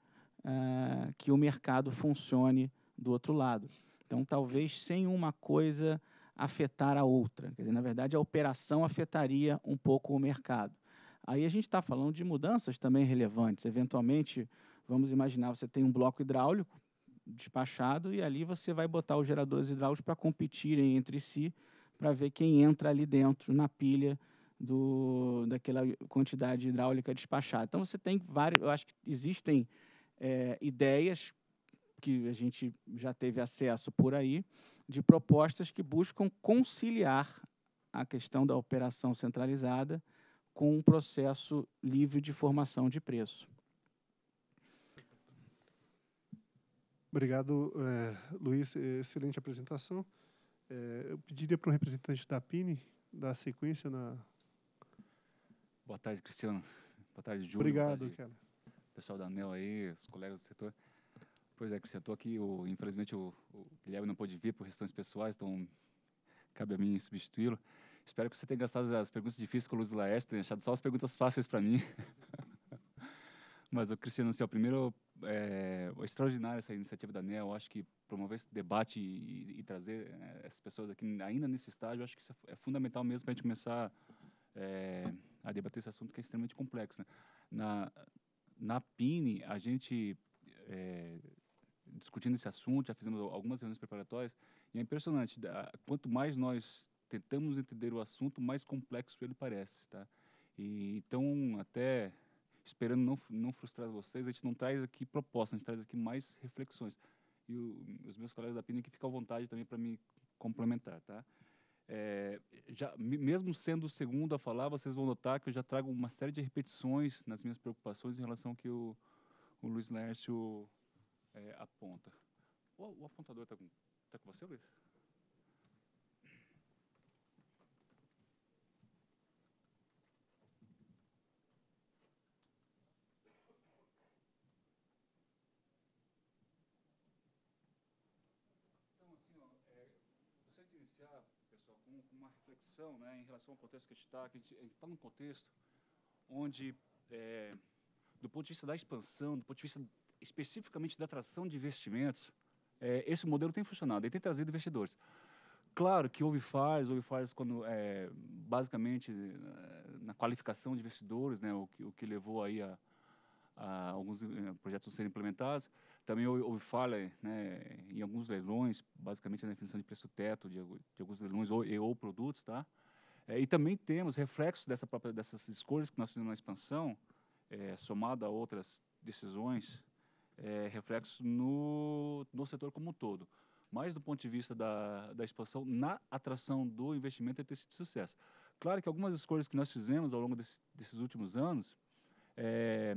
Speaker 3: uh, que o mercado funcione do outro lado. Então, talvez sem uma coisa afetar a outra. Quer dizer, na verdade, a operação afetaria um pouco o mercado. Aí a gente está falando de mudanças também relevantes. Eventualmente, vamos imaginar, você tem um bloco hidráulico despachado e ali você vai botar os geradores hidráulicos para competirem entre si para ver quem entra ali dentro na pilha do, daquela quantidade hidráulica despachada. Então você tem vários, eu acho que existem é, ideias que a gente já teve acesso por aí de propostas que buscam conciliar a questão da operação centralizada com um processo livre de formação de preço.
Speaker 1: Obrigado, é, Luiz. Excelente apresentação. É, eu pediria para o um representante da PINE dar sequência na.
Speaker 5: Boa tarde, Cristiano. Boa tarde, Júlio. Obrigado, Boa tarde, Pessoal da ANEL aí, os colegas do setor. Pois é, Cristian, estou aqui, o, infelizmente o, o, Guilherme não pôde vir por questões pessoais, então cabe a mim substituí-lo. Espero que você tenha gastado as perguntas difíceis com o Luiz Laerte, tenha achado só as perguntas fáceis para mim. Mas o Cristiano, assim, o primeiro, é, é extraordinário essa iniciativa da eu acho que promover esse debate e, e trazer é, essas pessoas aqui ainda nesse estágio, eu acho que é, é, fundamental mesmo para a gente começar é, a debater esse assunto que é extremamente complexo. Né? Na, na PINE, a gente é, discutindo esse assunto, já fizemos algumas reuniões preparatórias, e é impressionante, quanto mais nós tentamos entender o assunto, mais complexo ele parece, tá? E, então, até esperando não, não frustrar vocês, a gente não traz aqui propostas a gente traz aqui mais reflexões. E o, os meus colegas da PINA que ficam à vontade também para me complementar, tá? É, já, mesmo sendo o segundo a falar, vocês vão notar que eu já trago uma série de repetições nas minhas preocupações em relação ao que o, o Luiz Lércio é, aponta. O, o apontador está com, tá com você, Luiz? Então, assim, é, pessoal, com, uma reflexão né, em relação ao contexto que a gente está. A gente está num contexto onde, é, do ponto de vista da expansão, do ponto de vista especificamente da atração de investimentos, é, esse modelo tem funcionado, ele tem trazido investidores. Claro que houve falhas, houve falhas quando é, basicamente na qualificação de investidores, né, o, que, o que levou aí a, a alguns é, projetos serem implementados. Também houve, houve falha né, em alguns leilões, basicamente na definição de preço teto de, de alguns leilões ou, e, ou produtos, tá? É, e também temos reflexos dessa própria, dessas escolhas que nós fizemos na expansão, é, somada a outras decisões é, reflexos no, no setor como um todo. Mas do ponto de vista da, da expansão, na atração do investimento, ele tem sido sucesso. Claro que algumas das coisas que nós fizemos ao longo desse, desses últimos anos, é,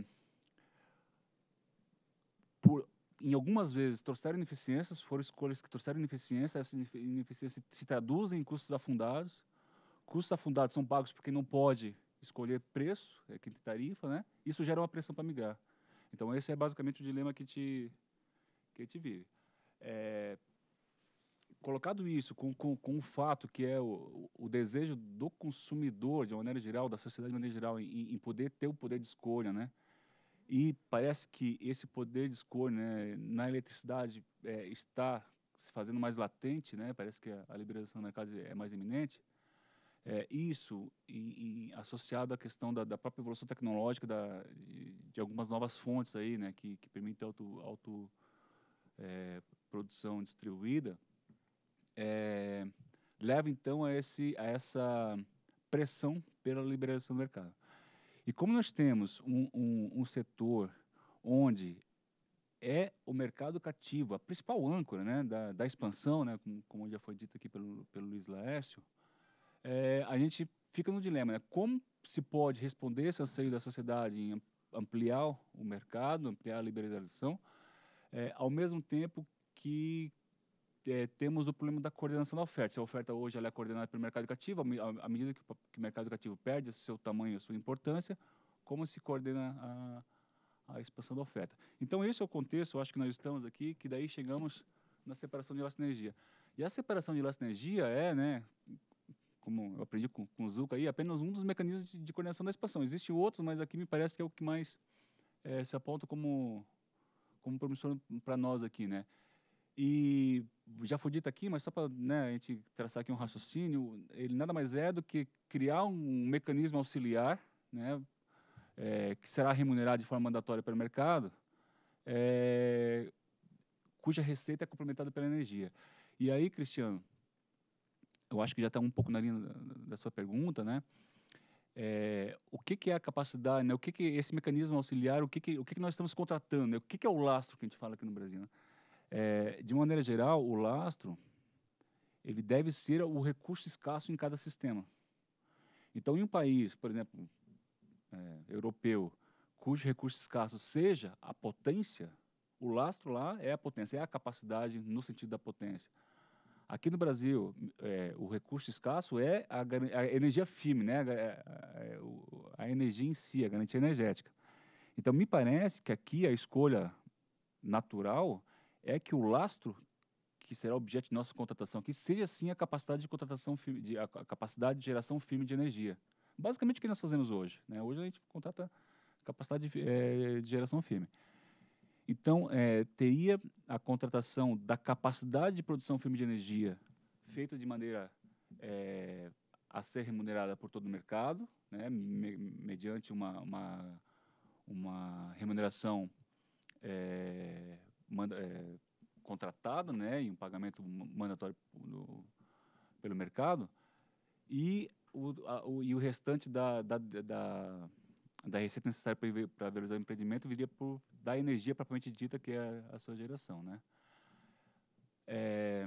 Speaker 5: por, em algumas vezes trouxeram ineficiências, foram escolhas que trouxeram ineficiência, essas ineficiências se traduzem em custos afundados. Custos afundados são pagos por quem não pode escolher preço, é quem tem tarifa, né? Isso gera uma pressão para migrar. Então, esse é basicamente o dilema que te, que te vive. É, colocado isso com, com, com o fato que é o, o desejo do consumidor, de uma maneira geral, da sociedade de maneira geral, em, em poder ter o poder de escolha, né? E parece que esse poder de escolha né, na eletricidade é, está se fazendo mais latente, né? Parece que a, liberalização do mercado é mais iminente. É, isso, e, e, associado à questão da, da própria evolução tecnológica, da, de, de, algumas novas fontes aí, né, que, que permitem auto, auto é, produção distribuída, é, leva então a, esse, a essa pressão pela liberação do mercado. E como nós temos um, um, um setor onde é o mercado cativo, a principal âncora né, da, da expansão, né, como, como já foi dito aqui pelo, pelo Luiz Laércio, é, a gente fica no dilema, né? Como se pode responder esse anseio da sociedade em ampliar o mercado, ampliar a liberalização, é, ao mesmo tempo que é, temos o problema da coordenação da oferta. Se a oferta hoje ela é coordenada pelo mercado educativo, à medida que o, que o mercado educativo perde seu tamanho, sua importância, como se coordena a, a, expansão da oferta? Então, esse é o contexto, eu acho que nós estamos aqui, que daí chegamos na separação de laço-energia. E a separação de laço-energia é, né, como eu aprendi com, com o Zuka, aí, apenas um dos mecanismos de, de coordenação da expansão. Existem outros, mas aqui me parece que é o que mais é, se aponta como, como promissor para nós aqui, né? E já foi dito aqui, mas só para né, a gente traçar aqui um raciocínio, ele nada mais é do que criar um mecanismo auxiliar, né, é, que será remunerado de forma mandatória pelo mercado, é, cuja receita é complementada pela energia. E aí, Cristiano, eu acho que já está um pouco na linha da sua pergunta, né? É, o que, que é a capacidade, né? o que, que é esse mecanismo auxiliar, o que, que, o que, que nós estamos contratando, né? o que, que é o lastro que a gente fala aqui no Brasil. Né? É, de maneira geral, o lastro ele deve ser o recurso escasso em cada sistema. Então, em um país, por exemplo, é, europeu, cujo recurso escasso seja a potência, o lastro lá é a potência, é a capacidade no sentido da potência. Aqui no Brasil, é, o recurso escasso é a, a energia firme, né? A, a, é, é, a, energia em si, a garantia energética. Então, me parece que aqui a escolha natural é que o lastro que será objeto de nossa contratação aqui seja sim a capacidade de contratação firme, de, a capacidade de geração firme de energia. Basicamente o que nós fazemos hoje. Né? Hoje a gente contrata capacidade de, é, de geração firme. Então, é, teria a contratação da capacidade de produção firme de energia feita de maneira é, a ser remunerada por todo o mercado, né, me, mediante uma, uma, uma remuneração é, manda, é, contratada né, e um pagamento mandatório no, pelo mercado, e o, a, o, e o restante da, da, da da receita necessária para valorizar o empreendimento viria por, da energia propriamente dita, que é a sua geração. Né? É...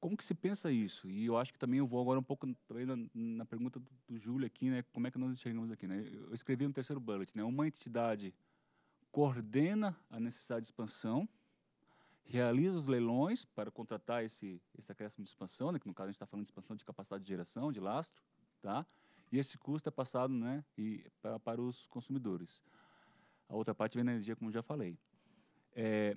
Speaker 5: Como que se pensa isso? E eu acho que também eu vou agora um pouco também na, na pergunta do, do, Júlio aqui, né? Como é que nós chegamos aqui, né? Eu escrevi no terceiro bullet, né? Uma entidade coordena a necessidade de expansão, realiza os leilões para contratar esse, esse acréscimo de expansão, né? que no caso a gente está falando de expansão de capacidade de geração, de lastro, tá? E esse custo é passado né, e, pra, para os consumidores. A outra parte vem na energia, como já falei. É,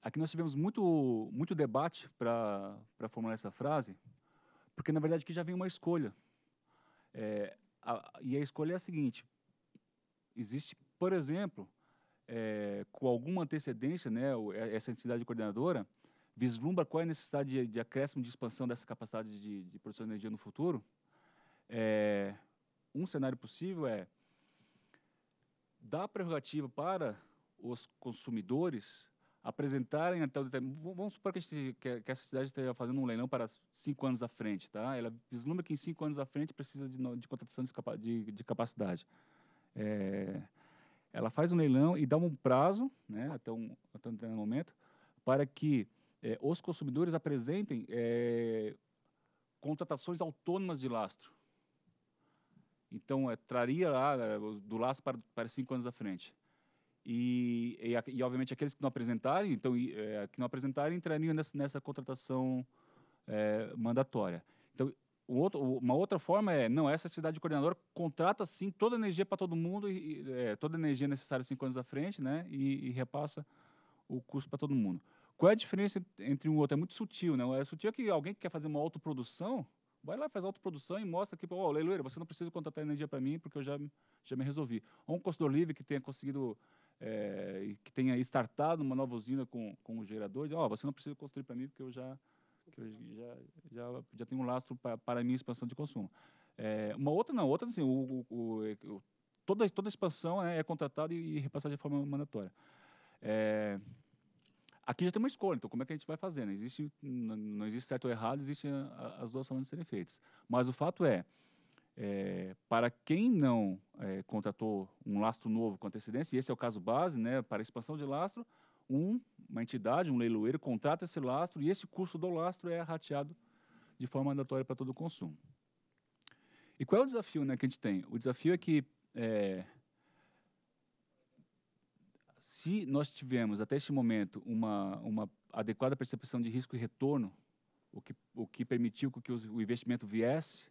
Speaker 5: aqui nós tivemos muito, muito debate para formular essa frase, porque na verdade aqui já vem uma escolha. É, a, e a escolha é a seguinte: existe, por exemplo, é, com alguma antecedência, né, é, essa entidade coordenadora vislumbra qual é a necessidade de, de acréscimo de expansão dessa capacidade de, de produção de energia no futuro é, um cenário possível é dar prerrogativa para os consumidores apresentarem até o Vamos supor que, gente, que, que, essa cidade esteja fazendo um leilão para cinco anos à frente, tá? Ela vislumbra que em cinco anos à frente precisa de, de contratação de, de, de capacidade. É, ela faz um leilão e dá um prazo, né, até um, até um determinado momento, para que é, os consumidores apresentem é, contratações autônomas de lastro. Então, é, traria lá eh, do laço para, para cinco anos à frente. E, e, e, obviamente aqueles que não apresentarem, então é, que não apresentarem entrariam nessa, nessa contratação é, mandatória. Então outro, uma outra forma é não essa cidade coordenadora contrata sim toda a energia para todo mundo e, é, toda a energia necessária cinco anos à frente, né, e, e repassa o custo para todo mundo. Qual é a diferença entre um outro? É muito sutil, né? É sutil que alguém que quer fazer uma autoprodução, Vai lá, faz autoprodução e mostra que, ó, oh, leiloeiro, você não precisa contratar energia para mim porque eu já, já me resolvi. Ou um consultor livre que tenha conseguido, é, que tenha startado uma nova usina com, com um gerador, ó, oh, você não precisa construir para mim porque eu já, eu já, já, já tenho um lastro pra, para a minha expansão de consumo. É, uma outra, não, outra, assim, o, o, o é toda, toda expansão é, é contratada e, e repassada de forma mandatória. É, Aqui já tem uma escolha, então como é que a gente vai fazer? Né? Existe, não existe certo ou errado, existem as duas formas de serem feitas. Mas o fato é, é para quem não é, contratou um lastro novo com antecedência, e esse é o caso base, né, para expansão de lastro, um, uma entidade, um leiloeiro, contrata esse lastro e esse custo do lastro é rateado de forma mandatória para todo o consumo. E qual é o desafio né, que a gente tem? O desafio é que é, se nós tivemos até este momento uma, uma adequada percepção de risco e retorno, o que, o que permitiu que o investimento viesse,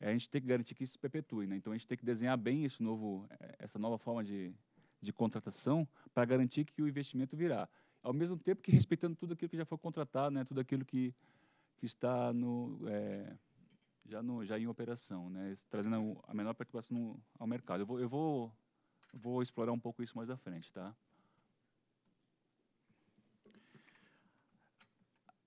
Speaker 5: é, a gente tem que garantir que isso se perpetue. Né? Então, a gente tem que desenhar bem esse novo, é, essa nova forma de, de contratação para garantir que o investimento virá. Ao mesmo tempo que respeitando tudo aquilo que já foi contratado, né? tudo aquilo que, que está no, é, já, no, já em operação, né? trazendo a menor perturbação no, ao mercado. Eu vou, eu vou Vou explorar um pouco isso mais à frente, tá?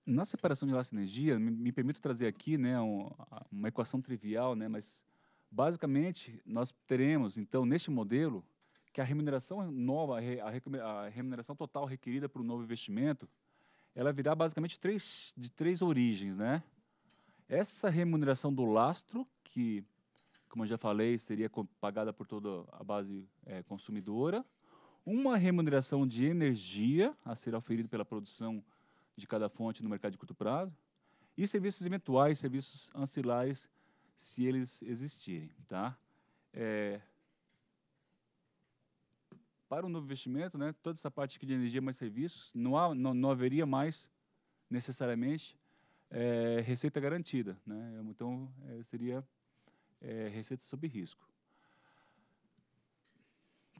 Speaker 5: Na separação de laço e energia, me, me permito trazer aqui, né, um, uma equação trivial, né, mas basicamente nós teremos, então, neste modelo, que a remuneração nova, a, remuneração total requerida para o novo investimento, ela virá basicamente três, de três origens, né? Essa remuneração do lastro, que como eu já falei, seria pagada por toda a base é, consumidora. Uma remuneração de energia a ser oferida pela produção de cada fonte no mercado de curto prazo. E serviços eventuais, serviços ancilares, se eles existirem. Tá? É, para o novo investimento, né, toda essa parte aqui de energia mais serviços, não, há, não, não haveria mais necessariamente é, receita garantida. Né? Então, é, seria é, receita sob risco.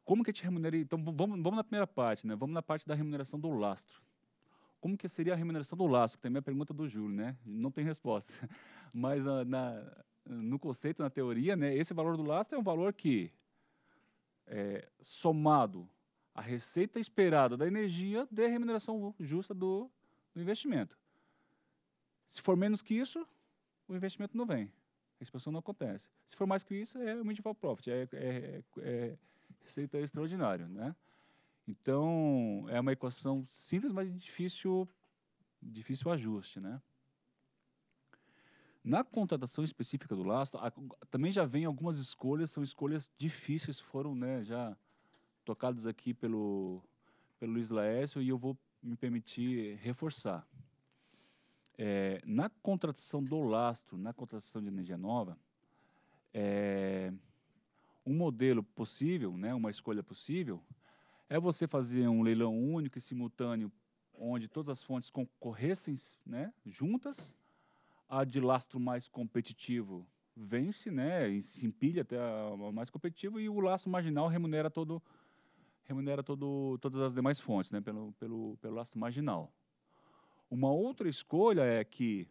Speaker 5: Como que a gente remunera? Então vamos, vamos na primeira parte, né? Vamos na parte da remuneração do lastro. Como que seria a remuneração do lastro? Que também é a pergunta do Júlio, né? Não tem resposta. Mas na, ah, na, no conceito, na teoria, né? Esse valor do lastro é um valor que, é, somado à receita esperada da energia, dê a remuneração justa do, do investimento. Se for menos que isso, o investimento não vem. A expansão não acontece. Se for mais que isso, é municipal profit, é, é, é, é receita extraordinária, né? Então, é uma equação simples, mas difícil, difícil ajuste, né? Na contratação específica do lastro, a, também já vem algumas escolhas, são escolhas difíceis, foram né, já tocadas aqui pelo, pelo Luiz Laércio, e eu vou me permitir reforçar. É, na contratação do lastro, na contratação de energia nova, é, um modelo possível, né, uma escolha possível, é você fazer um leilão único e simultâneo, onde todas as fontes concorressem né, juntas, a de lastro mais competitivo vence, né, e se empilha até a mais competitivo, e o lastro marginal remunera todo remunera todo, todas as demais fontes, né, pelo, pelo, pelo lastro marginal. Uma outra escolha é que,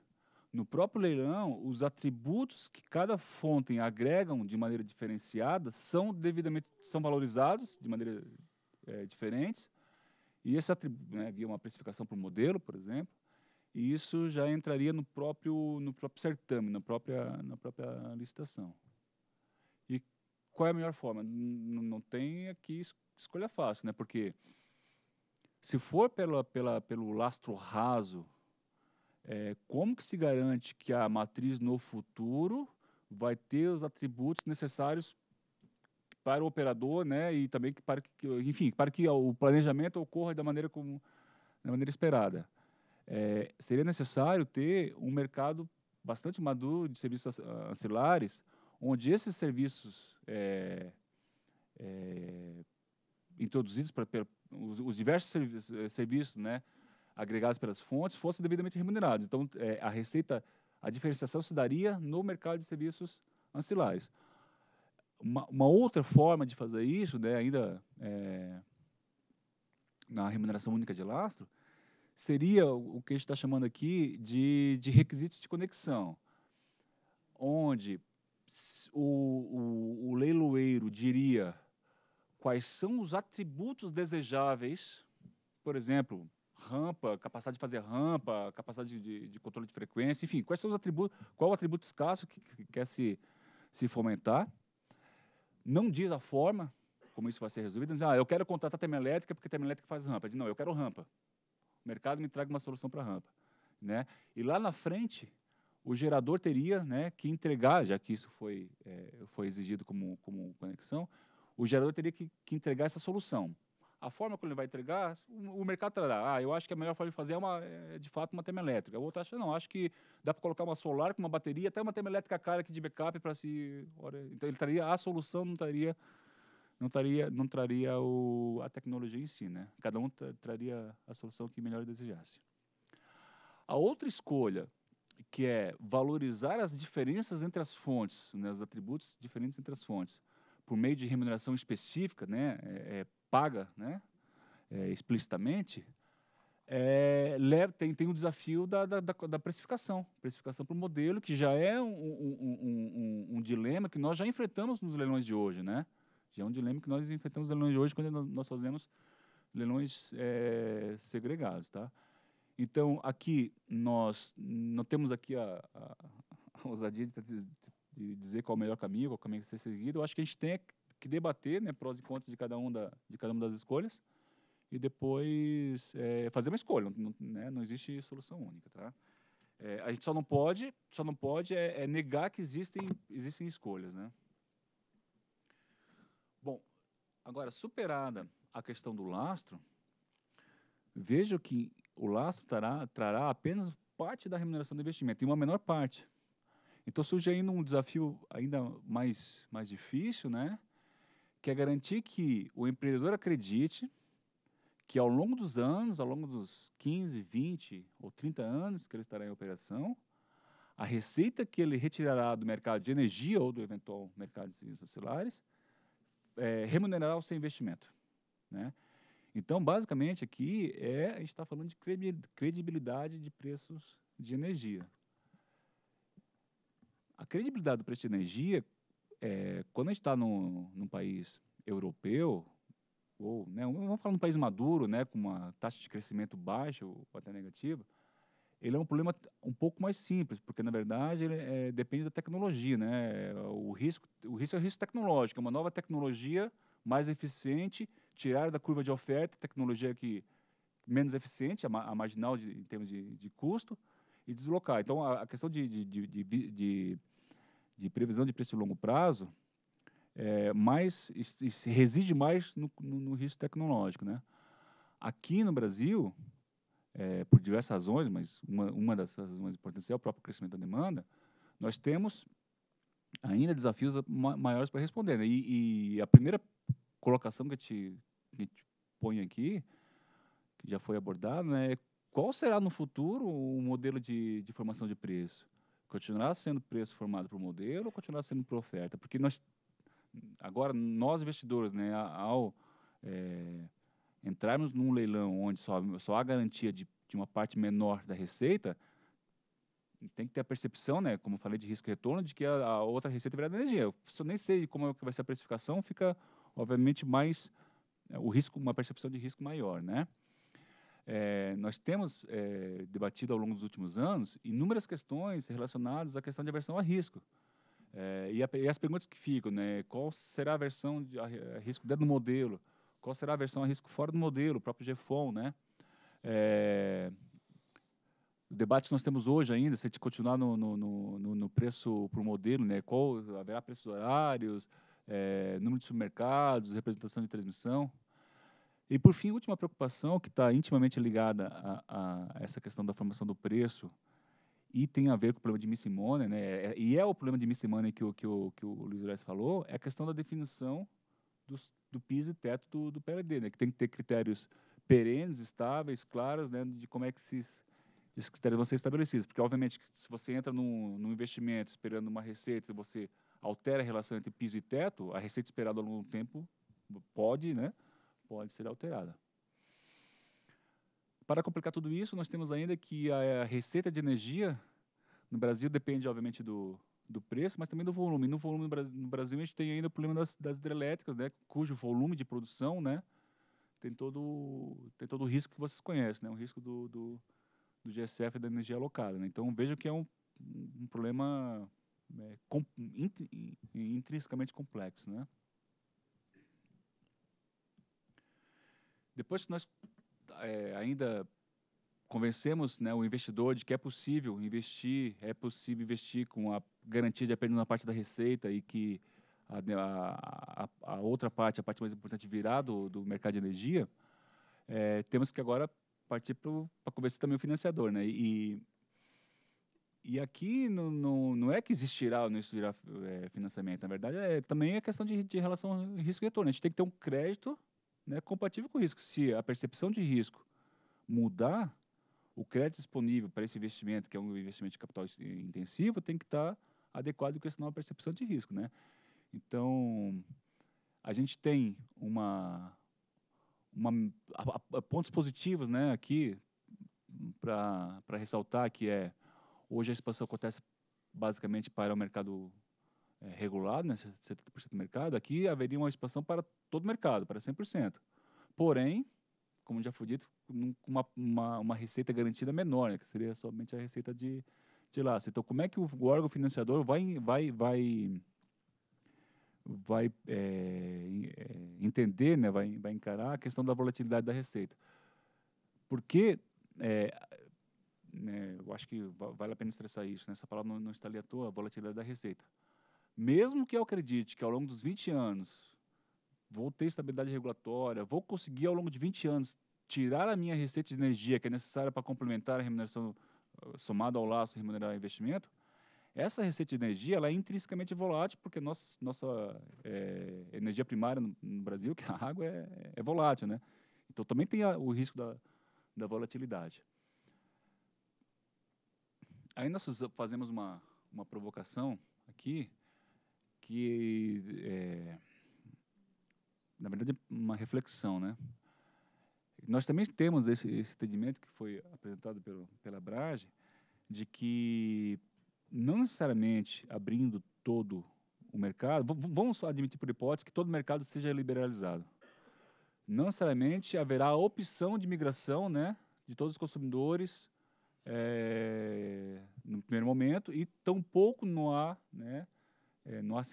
Speaker 5: no próprio leilão, os atributos que cada fonte agregam de maneira diferenciada são devidamente são valorizados de maneira é, diferentes. E esse atributo, né, via uma precificação por modelo, por exemplo, e isso já entraria no próprio no próprio certame, na própria na própria licitação. E qual é a melhor forma? N não tem aqui escolha fácil, né? Porque se for pela, pela, pelo lastro raso, é, como que se garante que a matriz no futuro vai ter os atributos necessários para o operador, né, e também que para que, enfim, para que o planejamento ocorra da maneira como da maneira esperada. É, seria necessário ter um mercado bastante maduro de serviços ancilares, onde esses serviços é, é, introduzidos pra, os, os diversos eh, serviços né, agregados pelas fontes fossem devidamente remunerados. Então, é, a receita, a diferenciação se daria no mercado de serviços ancilares. Uma, uma outra forma de fazer isso, né, ainda é, na remuneração única de lastro, seria o que a gente está chamando aqui de, de requisitos de conexão, onde o, o, o leiloeiro diria quais são os atributos desejáveis, por exemplo, rampa, capacidade de fazer rampa, capacidade de, de controle de frequência, enfim, quais são os atributos, qual o atributo escasso que, que quer se, se fomentar. Não diz a forma como isso vai ser resolvido. Diz, ah, eu quero contratar a termoelétrica porque termoelétrica faz rampa. Diz, não, eu quero rampa. O mercado me traga uma solução para rampa. Né? E lá na frente, o gerador teria né, que entregar, já que isso foi, é, foi exigido como, como conexão, o gerador teria que, que entregar essa solução. A forma como ele vai entregar, o, o mercado trará. Ah, eu acho que a melhor forma de fazer é, uma, é de fato uma tema O outro acha, não, acho que dá para colocar uma solar com uma bateria, até uma tema cara aqui de backup para se. Então ele traria a solução, não traria não traria, não traria o, a tecnologia em si, né? Cada um traria a solução que melhor desejasse. A outra escolha, que é valorizar as diferenças entre as fontes, né, os atributos diferentes entre as fontes, por meio de remuneração específica, né, é, é, paga né, é, explicitamente, é, leva, tem, tem o um desafio da, da, da precificação, precificação para o modelo, que já é um, um, um, dilema que nós já enfrentamos nos leilões de hoje, né? Já é um dilema que nós enfrentamos nos leilões de hoje quando nós fazemos leilões é, segregados, tá? Então, aqui nós não temos aqui a, a, a ousadia de de dizer qual é o melhor caminho, qual é o caminho que ser seguido. Eu acho que a gente tem que debater, né, prós e contras de cada um da, de cada uma das escolhas e depois é, fazer uma escolha. Não, né, não existe solução única, tá? É, a gente só não pode, só não pode é, é, negar que existem, existem escolhas, né? Bom, agora superada a questão do lastro, vejo que o lastro trará, trará apenas parte da remuneração do investimento, e uma menor parte. Então surge ainda um desafio ainda mais, mais difícil, né? Que é garantir que o empreendedor acredite que ao longo dos anos, ao longo dos 15, 20 ou 30 anos que ele estará em operação, a receita que ele retirará do mercado de energia ou do eventual mercado de serviços auxiliares é, remunerará o seu investimento. Né? Então, basicamente, aqui é, a gente está falando de credibilidade de preços de energia. A credibilidade do preço de energia, é, quando a gente está num, país europeu, ou, né, vamos falar num país maduro, né, com uma taxa de crescimento baixa ou até negativa, ele é um problema um pouco mais simples, porque na verdade ele é, depende da tecnologia, né? O risco, o risco é o risco tecnológico, é uma nova tecnologia mais eficiente, tirar da curva de oferta, tecnologia que menos eficiente, a, a marginal de, em termos de, de custo, e deslocar. Então, a, a questão de, de, de, de, previsão de preço de longo prazo é mais, reside mais no, no, no risco tecnológico. Né? Aqui no Brasil, é, por diversas razões, mas uma, uma das razões importantes é o próprio crescimento da demanda, nós temos ainda desafios maiores para responder. Né? E, e, a primeira colocação que a gente põe aqui, que já foi abordada, né, é qual será no futuro o modelo de, de formação de preço? Continuará sendo preço formado por modelo ou continuará sendo por oferta? Porque nós, agora, nós investidores, né, ao é, entrarmos num leilão onde só, só há garantia de, de uma parte menor da receita, tem que ter a percepção, né, como eu falei, de risco e retorno, de que a, a outra receita é virá da energia. Se eu nem sei como é que vai ser a precificação, fica, obviamente, mais é, o risco, uma percepção de risco maior, né? É, nós temos é, debatido ao longo dos últimos anos inúmeras questões relacionadas à questão de aversão a risco. É, e, a, e, as perguntas que ficam, né? Qual será a versão de, a, a risco dentro do modelo? Qual será a versão a risco fora do modelo? O próprio GFON, né? É, o debate que nós temos hoje ainda, se a gente continuar no, no, no, no preço para o modelo, né? Qual haverá preços horários, é, número de supermercados, representação de transmissão? E, por fim, a última preocupação, que está intimamente ligada a, a, essa questão da formação do preço e tem a ver com o problema de missimone, né? É, e é o problema de missimone que, o, que, o, que o Luiz Reis falou, é a questão da definição do, do PIS e teto do, do PLD, né? que tem que ter critérios perenes, estáveis, claros, né? de como é que esses, esses critérios vão ser estabelecidos. Porque, obviamente, se você entra num, num investimento esperando uma receita e você altera a relação entre piso e teto, a receita esperada ao longo do tempo pode, né? pode ser alterada. Para complicar tudo isso, nós temos ainda que a eh, receita de energia no Brasil depende, obviamente, do, do preço, mas também do volume. No volume no Brasil, a gente tem ainda o problema das, das hidrelétricas, né, cujo volume de produção né, tem, todo, tem todo o risco que vocês conhecem, né, o risco do, do, do GSF da energia alocada. Né. Então, vejam que é um, um problema né, com, int, intrinsecamente complexo. Né. Depois que nós é, ainda convencemos né, o investidor de que é possível investir, é possível investir com a garantia de apenas uma parte da receita e que a, né, a, a outra parte, a parte mais importante, virá do, do mercado de energia, é, temos que agora partir para convencer também o financiador. Né? E, e aqui não, não é que existirá ou não existirá é, financiamento, na verdade, é, também é questão de, de relação risco-retorno. A gente tem que ter um crédito né, compatível com o risco. Se a percepção de risco mudar, o crédito disponível para esse investimento, que é um investimento de capital intensivo, tem que estar adequado com essa nova percepção de risco. Né? Então, a gente tem uma, uma a, a, pontos positivos né, aqui para ressaltar, que é hoje a expansão acontece basicamente para o mercado é, regulado, né, 70% do mercado, aqui haveria uma expansão para todo o mercado, para 100%. Porém, como já foi dito, com uma, uma, uma, receita garantida menor, né, que seria somente a receita de, de laço. Então, como é que o órgão financiador vai, vai, vai, vai é, é, entender, né, vai, vai encarar a questão da volatilidade da receita? Porque é, né, eu acho que vale a pena estressar isso, né? essa palavra não, não está ali à toa, a volatilidade da receita. Mesmo que eu acredite que ao longo dos 20 anos vou ter estabilidade regulatória, vou conseguir ao longo de 20 anos tirar a minha receita de energia que é necessária para complementar a remuneração eh, somada ao laço remunerar investimento, essa receita de energia ela é intrinsecamente volátil, porque nossa, nossa eh, é, energia primária no, no, Brasil, que é a água, é, é, volátil. Né? Então também tem a, o risco da, da volatilidade. Aí nós fazemos uma, uma provocação aqui, que é, na verdade uma reflexão, né? Nós também temos esse, esse entendimento que foi apresentado pelo, pela Brage, de que não necessariamente abrindo todo o mercado, vamos admitir por hipótese que todo o mercado seja liberalizado. Não necessariamente haverá a opção de migração né, de todos os consumidores é, no primeiro momento e tampouco não há né, é, não,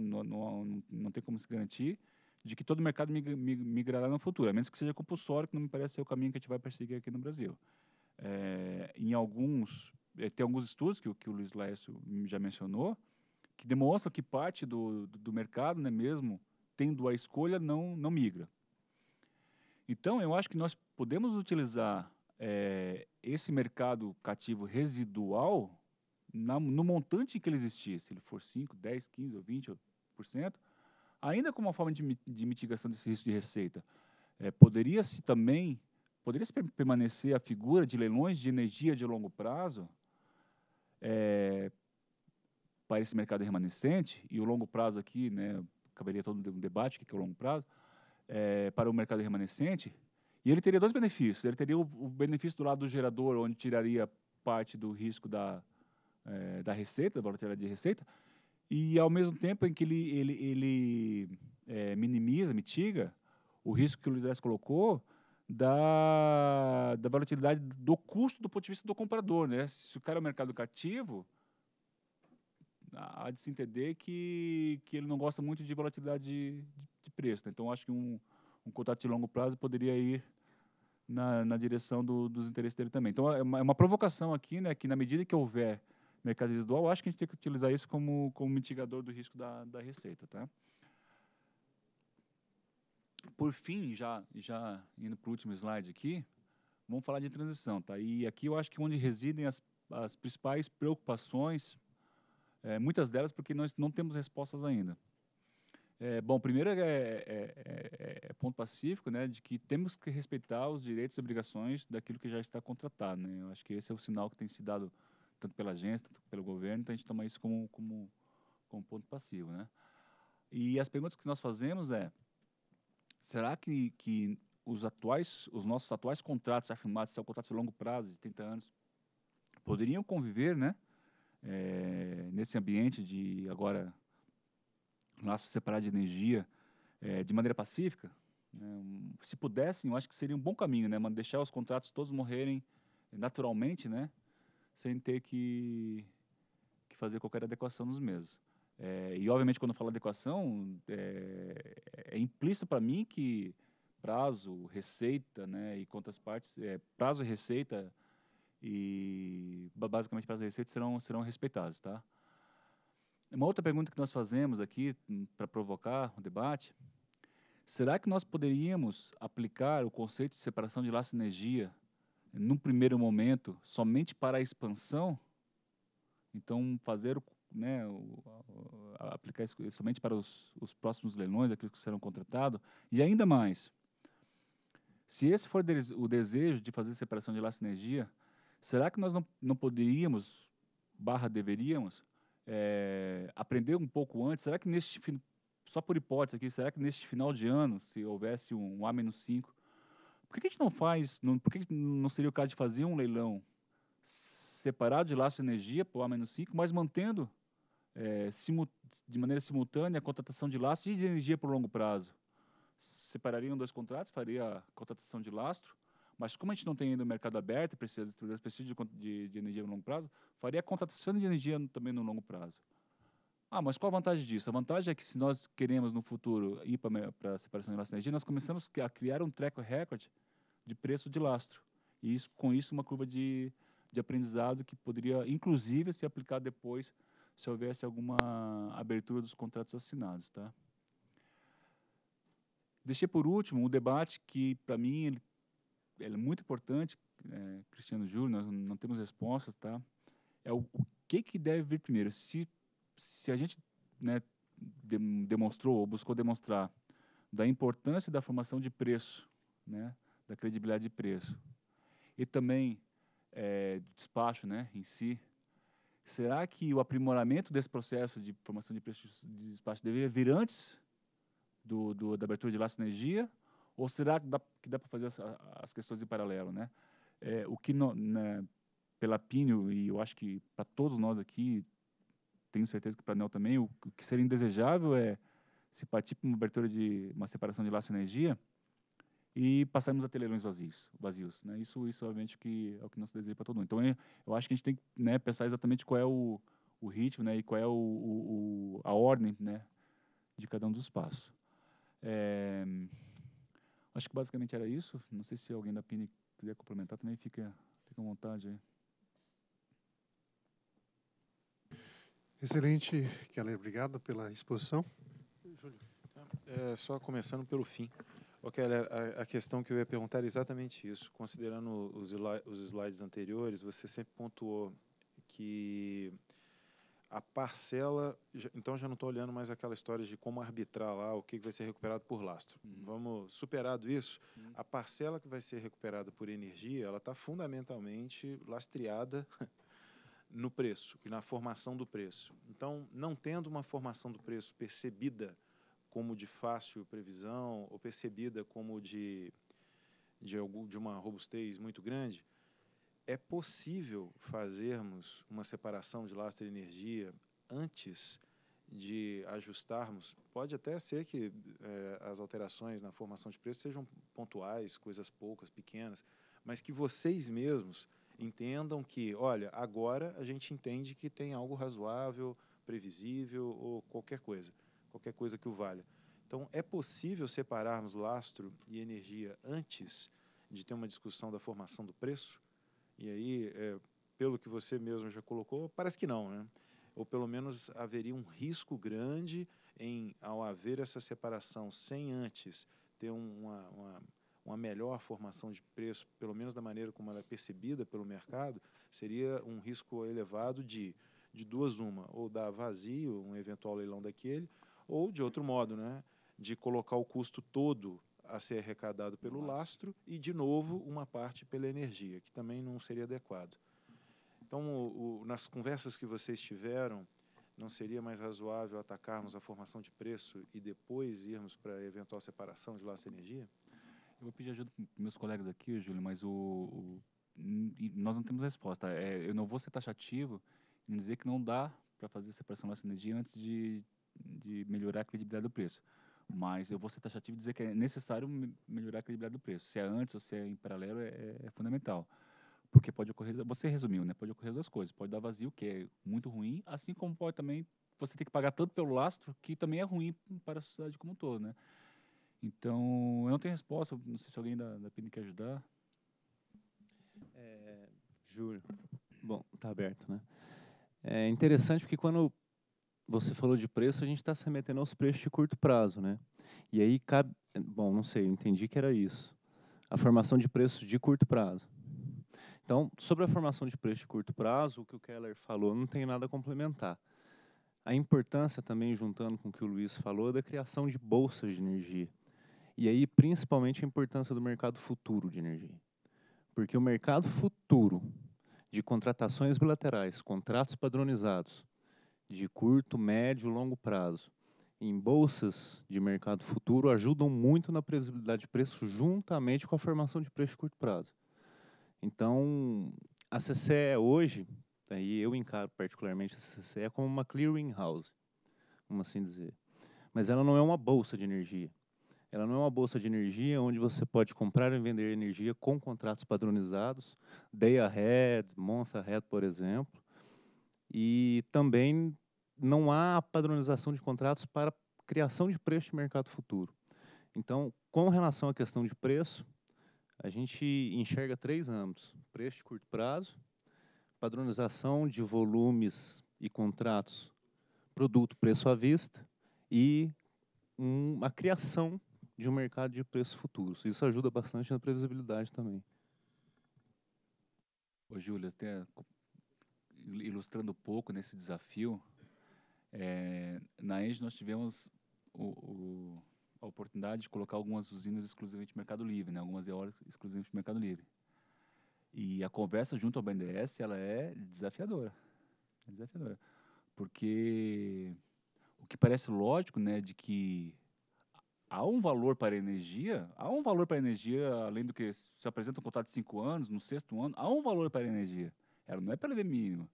Speaker 5: não, não, não tem como se garantir de que todo o mercado migrará no futuro, a menos que seja compulsório, que não me parece ser o caminho que a gente vai perseguir aqui no Brasil. É, em alguns, é, tem alguns estudos que, que o Luiz Laércio já mencionou, que demonstram que parte do, do, do mercado, né, mesmo tendo a escolha, não, não migra. Então, eu acho que nós podemos utilizar é, esse mercado cativo residual na, no montante que ele existisse, se ele for 5, 10, 15 ou 20%, ainda como uma forma de, de mitigação desse risco de receita, é, poderia-se também, poderia-se permanecer a figura de leilões de energia de longo prazo é, para esse mercado remanescente, e o longo prazo aqui, né, caberia todo um debate o que é o longo prazo, é, para o mercado remanescente, e ele teria dois benefícios. Ele teria o, o benefício do lado do gerador, onde tiraria parte do risco da, é, da receita, da volatilidade de receita, e ao mesmo tempo em que ele, ele, ele é, minimiza, mitiga o risco que o Luiz colocou da, da volatilidade do custo do ponto de vista do comprador. Né? Se o cara é um mercado cativo, há de se entender que, que ele não gosta muito de volatilidade de, de preço. Né? Então, acho que um, um contato de longo prazo poderia ir na, na direção do, dos interesses dele também. Então, é uma, é uma provocação aqui, né, que na medida que houver mercado residual, acho que a gente tem que utilizar isso como, como mitigador do risco da, da receita. Tá? Por fim, já, já indo para o último slide aqui, vamos falar de transição. Tá? E aqui eu acho que onde residem as, as principais preocupações, é, muitas delas porque nós não temos respostas ainda. É, bom, primeiro é, é, é, é, é ponto pacífico, né, de que temos que respeitar os direitos e obrigações daquilo que já está contratado, né. Eu acho que esse é o sinal que tem se dado tanto pela agência, tanto pelo governo, então a gente toma isso como, como, como ponto passivo, né? E as perguntas que nós fazemos é, será que, que os atuais, os nossos atuais contratos afirmados, são é contratos de longo prazo, de 30 anos, poderiam conviver, né? É, nesse ambiente de agora laço separado de energia é, de maneira pacífica, né, se pudessem, eu acho que seria um bom caminho, né? Deixar os contratos todos morrerem naturalmente, né? sem ter que, que fazer qualquer adequação nos mesmos. É, e, obviamente, quando eu falo adequação, é, é implícito para mim que prazo, receita, né, e quantas partes, é, prazo e receita, e basicamente prazo e receita serão, serão respeitados, tá? Uma outra pergunta que nós fazemos aqui hum, para provocar o debate, será que nós poderíamos aplicar o conceito de separação de laço e energia num primeiro momento, somente para a expansão, então fazer né, o, aplicar isso somente para os, os próximos leilões, aqueles que serão contratados, e ainda mais, se esse for de, o desejo de fazer separação de laço e energia, será que nós não, não poderíamos, barra deveríamos, é, aprender um pouco antes? Será que neste, só por hipótese aqui, será que neste final de ano, se houvesse um, um A-5, por que a gente não faz, não, por que não seria o caso de fazer um leilão separado de laço de energia para o A-5, mas mantendo é, de maneira simultânea a contratação de lastro e de energia para o longo prazo? Separariam dois contratos, faria a contratação de lastro, mas como a gente não tem ainda o mercado aberto, precisa, precisa de, de, de energia no longo prazo, faria a contratação de energia também no longo prazo. Ah, mas qual a vantagem disso? A vantagem é que se nós queremos no futuro ir para a separação de laço e energia, nós começamos a criar um track record de preço de lastro. E isso, com isso, uma curva de, de aprendizado que poderia, inclusive, ser aplicada depois se houvesse alguma abertura dos contratos assinados. Tá? Deixei por último um debate que, para mim, ele, ele, é muito importante, é, Cristiano Júlio, nós não temos respostas, tá? É o, o que, que deve vir primeiro, se se a gente né, de, demonstrou ou buscou demonstrar da importância da formação de preço, né, da credibilidade de preço, e também é, do despacho né, em si, será que o aprimoramento desse processo de formação de preço de despacho deveria vir antes do, do, da abertura de laço de energia? Ou será que dá, dá para fazer as, as, questões em paralelo? Né? É, o que no, né, pela Pinho, e eu acho que para todos nós aqui, tenho certeza que para Nel também, o, o, que seria indesejável é se partir para uma abertura de uma separação de laço energia e passarmos a ter leilões vazios, vazios né? Isso, isso obviamente que é o que não se deseja para todo mundo. Então, eu, eu acho que a gente tem que né, pensar exatamente qual é o, o ritmo, né, e qual é o, o, a ordem, né, de cada um dos passos. É, acho que basicamente era isso. Não sei se alguém da Pini quiser complementar também, fica, fica à vontade aí.
Speaker 1: Excelente,
Speaker 4: Keller. Obrigado pela exposição. Júlio. Tá? É, só começando pelo fim. ok? Keller, a, questão que eu ia perguntar era exatamente isso. Considerando os, os slides anteriores, você sempre pontuou que a parcela, então já não estou olhando mais aquela história de como arbitrar lá o que vai ser recuperado por lastro. Uhum. Vamos superado isso, uhum. a parcela que vai ser recuperada por energia, ela está fundamentalmente lastreada no preço e na formação do preço. Então, não tendo uma formação do preço percebida como de fácil previsão ou percebida como de, de, algum, de uma robustez muito grande, é possível fazermos uma separação de lastro e energia antes de ajustarmos. Pode até ser que é, as alterações na formação de preço sejam pontuais, coisas poucas, pequenas, mas que vocês mesmos entendam que, olha, agora a gente entende que tem algo razoável, previsível ou qualquer coisa, qualquer coisa que o valha. Então, é possível separarmos lastro e energia antes de ter uma discussão da formação do preço? E aí, é, pelo que você mesmo já colocou, parece que não, né? Ou pelo menos haveria um risco grande em, ao haver essa separação sem antes ter uma, uma uma melhor formação de preço, pelo menos da maneira como ela é percebida pelo mercado, seria um risco elevado de, de duas uma, ou dar vazio um eventual leilão daquele, ou de outro modo, né, de colocar o custo todo a ser arrecadado pelo lastro e, de novo, uma parte pela energia, que também não seria adequado. Então, o, o, nas conversas que vocês tiveram, não seria mais razoável atacarmos a formação de preço e depois irmos para a eventual separação de laço energia?
Speaker 5: Eu vou pedir ajuda para meus colegas aqui, Júlio, mas o, o nós não temos resposta. É, eu não vou ser taxativo em dizer que não dá para fazer separação da sinergia antes de, de melhorar a credibilidade do preço. Mas eu vou ser taxativo em dizer que é necessário melhorar a credibilidade do preço. Se é antes ou se é em paralelo, é, é fundamental. Porque pode ocorrer, você resumiu, né? Pode ocorrer as duas coisas. Pode dar vazio, que é muito ruim, assim como pode também você ter que pagar tanto pelo lastro, que também é ruim para a sociedade como um todo, né? Então, eu não tenho resposta, não sei se alguém da, da PIN quer ajudar. É, Júlio. Bom, está
Speaker 6: aberto, né? É interessante porque quando você falou de preço, a gente está se metendo aos preços de curto prazo, né? E aí cabe. Bom, não sei, eu entendi que era isso. A formação de preços de curto prazo. Então, sobre a formação de preço de curto prazo, o que o Keller falou não tem nada a complementar. A importância também, juntando com o que o Luiz falou, é da criação de bolsas de energia. E aí, principalmente, a importância do mercado futuro de energia. Porque o mercado futuro de contratações bilaterais, contratos padronizados, de curto, médio e longo prazo, em bolsas de mercado futuro, ajudam muito na previsibilidade de preço, juntamente com a formação de preço de curto prazo. Então, a CCE hoje, aí eu encaro particularmente a CCE como uma clearing house, vamos assim dizer. Mas ela não é uma bolsa de energia ela não é uma bolsa de energia onde você pode comprar e vender energia com contratos padronizados, day ahead, month ahead, por exemplo. E também não há padronização de contratos para criação de preço de mercado futuro. Então, com relação à questão de preço, a gente enxerga três âmbitos: preço de curto prazo, padronização de volumes e contratos, produto preço à vista e uma criação de um mercado de preços futuros. Isso ajuda bastante na previsibilidade também.
Speaker 5: Ô, Júlio, até ilustrando um pouco nesse desafio, é, na Enge nós tivemos o, o, a oportunidade de colocar algumas usinas exclusivamente mercado livre, né? algumas eólicas exclusivamente mercado livre. E a conversa junto ao BNDES ela é desafiadora, é desafiadora, porque o que parece lógico, né, de que há um valor para a energia, há um valor para a energia, além do que se apresenta um contrato de cinco anos, no sexto ano, há um valor para a energia. Ela não é para mínimo.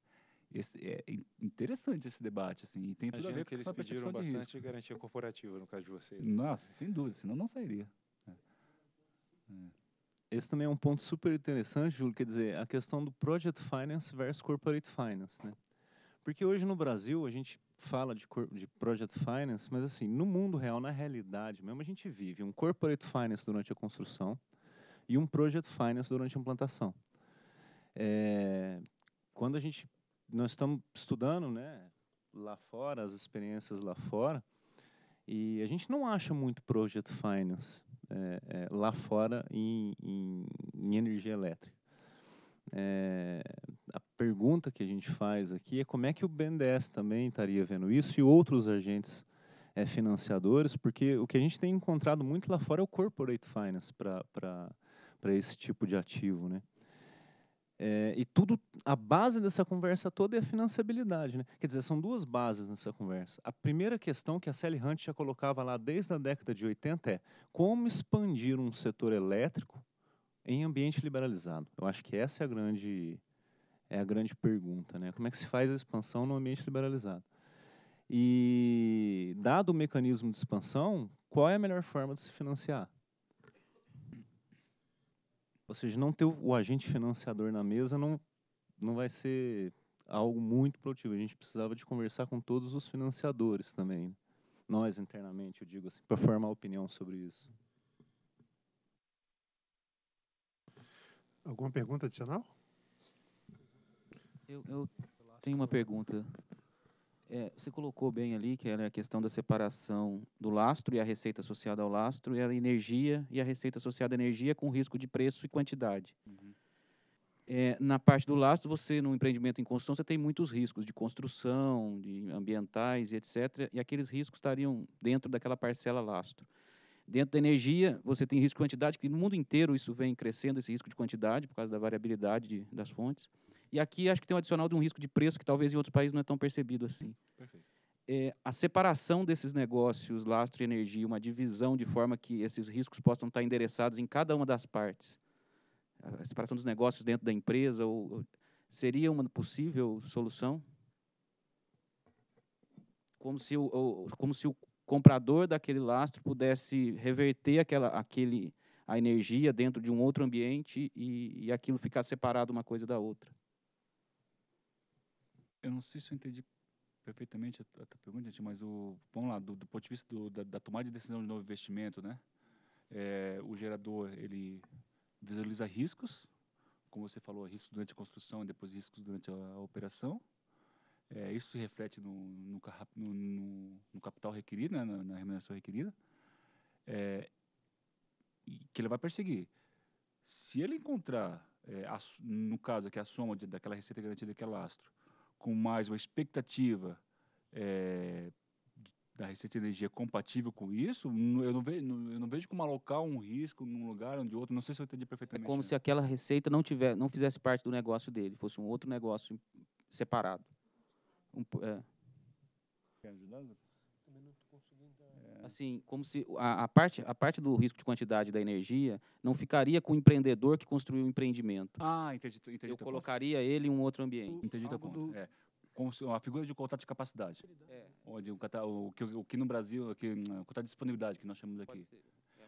Speaker 5: Esse, é interessante esse debate, assim, e tem Imagino a ver que com eles pediram bastante garantia
Speaker 4: corporativa no caso de vocês. Né? Nossa,
Speaker 5: sem dúvida, senão não sairia. É.
Speaker 6: Esse também é um ponto super interessante, Júlio, quer dizer, a questão do Project Finance versus Corporate Finance, né? Porque hoje no Brasil a gente fala de, de project finance, mas assim, no mundo real, na realidade mesmo, a gente vive um corporate finance durante a construção e um project finance durante a implantação. É, quando a gente nós estamos estudando, né, lá fora, as experiências lá fora, e a gente não acha muito project finance é, é, lá fora em, em, em energia elétrica. É, pergunta que a gente faz aqui é como é que o BNDES também estaria vendo isso e outros agentes é, financiadores, porque o que a gente tem encontrado muito lá fora é o corporate finance para esse tipo de ativo, né? É, e tudo, a base dessa conversa toda é a financiabilidade, né? Quer dizer, são duas bases nessa conversa. A primeira questão que a Sally Hunt já colocava lá desde a década de 80 é como expandir um setor elétrico em ambiente liberalizado. Eu acho que essa é a grande é a grande pergunta, né? Como é que se faz a expansão no ambiente liberalizado? E dado o mecanismo de expansão, qual é a melhor forma de se financiar? Ou seja, não ter o agente financiador na mesa não, não vai ser algo muito produtivo. A gente precisava de conversar com todos os financiadores também. Né? Nós, internamente, eu digo assim, para formar opinião sobre isso.
Speaker 1: Alguma pergunta adicional?
Speaker 7: Eu, eu tenho uma pergunta. É, você colocou bem ali que era a questão da separação do lastro e a receita associada ao lastro e a energia e a receita associada à energia com risco de preço e quantidade. Uhum. É, na parte do lastro, você no empreendimento em construção você tem muitos riscos de construção, de ambientais e etc. E aqueles riscos estariam dentro daquela parcela lastro. Dentro da energia, você tem risco de quantidade, que no mundo inteiro isso vem crescendo, esse risco de quantidade, por causa da variabilidade de, das fontes. E aqui acho que tem um adicional de um risco de preço que talvez em outros países não é tão percebido assim. É, a separação desses negócios, lastro e energia, uma divisão de forma que esses riscos possam estar endereçados em cada uma das partes. A separação dos negócios dentro da empresa ou, ou seria uma possível solução? Como se o, ou, como se o comprador daquele lastro pudesse reverter aquela, aquele, a energia dentro de um outro ambiente e, e aquilo ficar separado uma coisa da outra
Speaker 5: eu não sei se eu entendi perfeitamente a, pergunta, mas o, vamos lá, do, do ponto de vista do, da, da, tomada de decisão de novo investimento, né? É, o gerador, ele visualiza riscos, como você falou, riscos durante a construção e depois riscos durante a, a operação. É, isso se reflete no, no, no, no capital requerido, né? na, na remuneração requerida, é, que ele vai perseguir. Se ele encontrar, é, a, no caso que é a soma de, daquela receita garantida que é lastro, com mais uma expectativa é, da receita de energia compatível com isso, eu não, vejo, eu não vejo como alocar um risco num lugar ou de outro. Não sei se eu entendi perfeitamente. É como né?
Speaker 7: se aquela receita não, tiver, não fizesse parte do negócio dele, fosse um outro negócio separado. Um, é.
Speaker 5: Quer ajudar? Um minuto
Speaker 7: assim, como se a, a, parte, a parte do risco de quantidade da energia não ficaria com o empreendedor que construiu o empreendimento.
Speaker 5: Ah, entendi. entendi Eu colocaria ele em um outro ambiente. Entendi a ponto. É. Com a figura de contato de capacidade. É. Onde o, o, que, o que no Brasil, que, hum, o tá de disponibilidade que nós chamamos aqui. É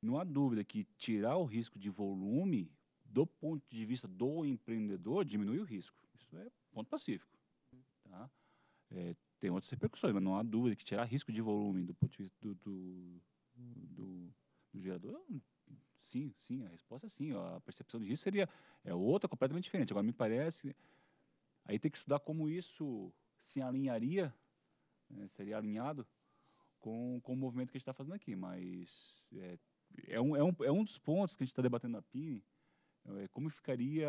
Speaker 5: não há dúvida que tirar o risco de volume, do ponto de vista do empreendedor, diminui o risco. Isso é ponto pacífico. Uhum. Tá? É, tem outras repercussões, mas não há dúvida que tirar risco de volume do ponto de vista do, do, do, do gerador, sim, sim, a resposta é sim. A percepção de risco seria é outra completamente diferente. Agora, me parece, aí tem que estudar como isso se alinharia, né, seria alinhado com, com o movimento que a gente está fazendo aqui, mas é, é, um, é, um, é um dos pontos que a gente está debatendo na PIN, é como ficaria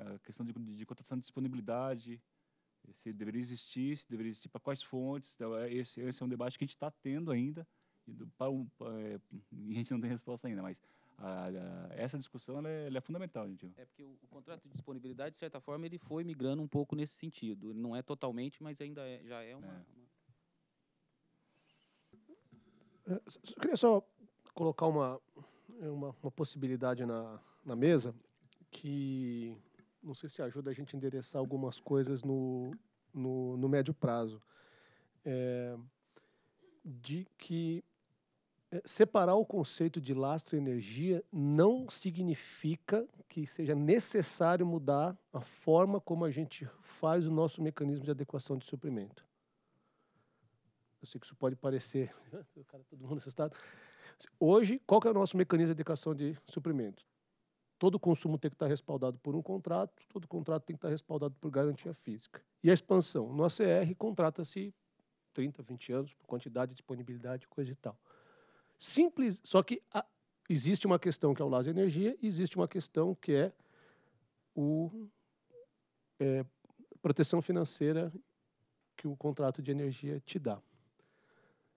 Speaker 5: a questão de, de contratação de disponibilidade, se deveria existir, se deveria existir para quais fontes. Então, é esse, esse, é um debate que a gente está tendo ainda, e, do, um, é, e a gente não tem resposta ainda, mas a, a, essa discussão ela é, ela é, fundamental. Gente.
Speaker 7: É porque o, o, contrato de disponibilidade, de certa forma, ele foi migrando um pouco nesse sentido. não é totalmente, mas ainda é, já é uma... É. uma...
Speaker 8: Eu é, queria só colocar uma, uma, uma possibilidade na, na mesa que não sei se ajuda a gente a endereçar algumas coisas no, no, no médio prazo. É, de que é, separar o conceito de lastro e energia não significa que seja necessário mudar a forma como a gente faz o nosso mecanismo de adequação de suprimento. Eu sei que isso pode parecer, todo mundo assustado. Hoje, qual é o nosso mecanismo de adequação de suprimento? Todo consumo tem que estar respaldado por um contrato, todo contrato tem que estar respaldado por garantia física. E a expansão? No ACR, contrata-se 30, 20 anos, por quantidade, disponibilidade, coisa e tal. Simples, só que a, existe uma questão que é o laser energia e existe uma questão que é o é, proteção financeira que o contrato de energia te dá.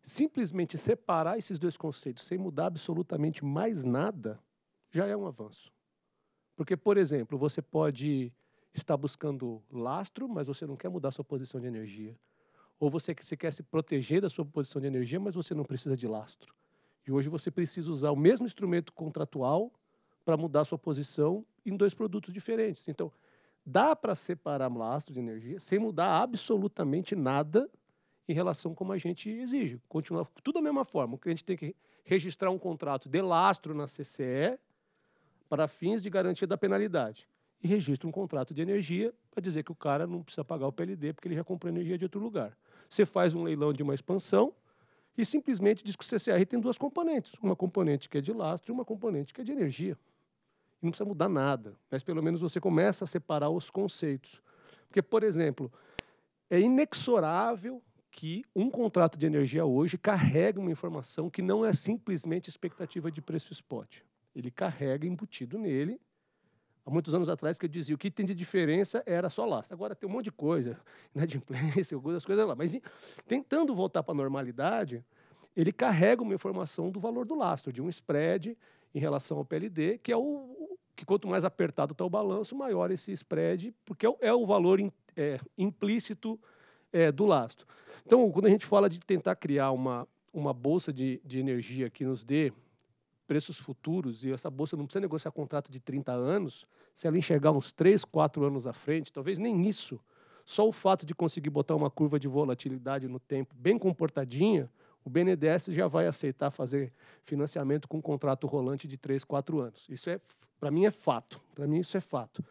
Speaker 8: Simplesmente separar esses dois conceitos sem mudar absolutamente mais nada já é um avanço. Porque, por exemplo, você pode estar buscando lastro, mas você não quer mudar sua posição de energia. Ou você quer se proteger da sua posição de energia, mas você não precisa de lastro. E hoje você precisa usar o mesmo instrumento contratual para mudar sua posição em dois produtos diferentes. Então, dá para separar lastro de energia sem mudar absolutamente nada em relação como a gente exige. Continua tudo da mesma forma. O cliente tem que registrar um contrato de lastro na CCE para fins de garantia da penalidade. E registra um contrato de energia para dizer que o cara não precisa pagar o PLD porque ele já comprou energia de outro lugar. Você faz um leilão de uma expansão e simplesmente diz que o CCR tem duas componentes. Uma componente que é de lastro e uma componente que é de energia. E não precisa mudar nada, mas pelo menos você começa a separar os conceitos. Porque, por exemplo, é inexorável que um contrato de energia hoje carrega uma informação que não é simplesmente expectativa de preço spot. Ele carrega embutido nele. Há muitos anos atrás que eu dizia o que tem de diferença era só lastro. Agora tem um monte de coisa, inadimplência, algumas coisas lá. Mas tentando voltar para a normalidade, ele carrega uma informação do valor do lastro, de um spread em relação ao PLD, que é o, que quanto mais apertado está o balanço, maior esse spread, porque é, o, é o valor in, é, implícito é, do lastro. Então, quando a gente fala de tentar criar uma, uma bolsa de, de energia que nos dê preços futuros e essa bolsa não precisa negociar contrato de 30 anos, se ela enxergar uns 3, 4 anos à frente, talvez nem isso, só o fato de conseguir botar uma curva de volatilidade no tempo bem comportadinha, o BNDES já vai aceitar fazer financiamento com um contrato rolante de 3, 4 anos. Isso é, para mim, é fato. Para mim, isso é fato.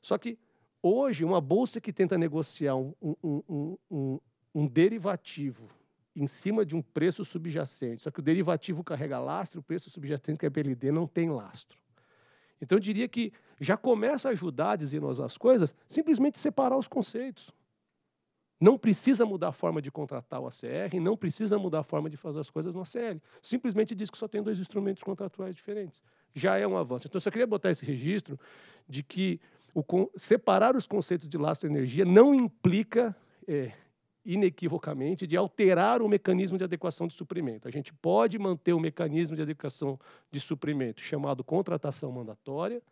Speaker 8: Só que hoje, uma bolsa que tenta negociar um, um, um, um derivativo em cima de um preço subjacente. Só que o derivativo carrega lastro, o preço subjacente, que é BLD, não tem lastro. Então eu diria que já começa a ajudar a dizer nós as coisas, simplesmente separar os conceitos. Não precisa mudar a forma de contratar o ACR, não precisa mudar a forma de fazer as coisas no ACL. Simplesmente diz que só tem dois instrumentos contratuais diferentes. Já é um avanço. Então, eu só queria botar esse registro de que o, separar os conceitos de lastro e energia não implica é, inequivocamente, de alterar o mecanismo de adequação de suprimento. A gente pode manter o mecanismo de adequação de suprimento, chamado contratação mandatória,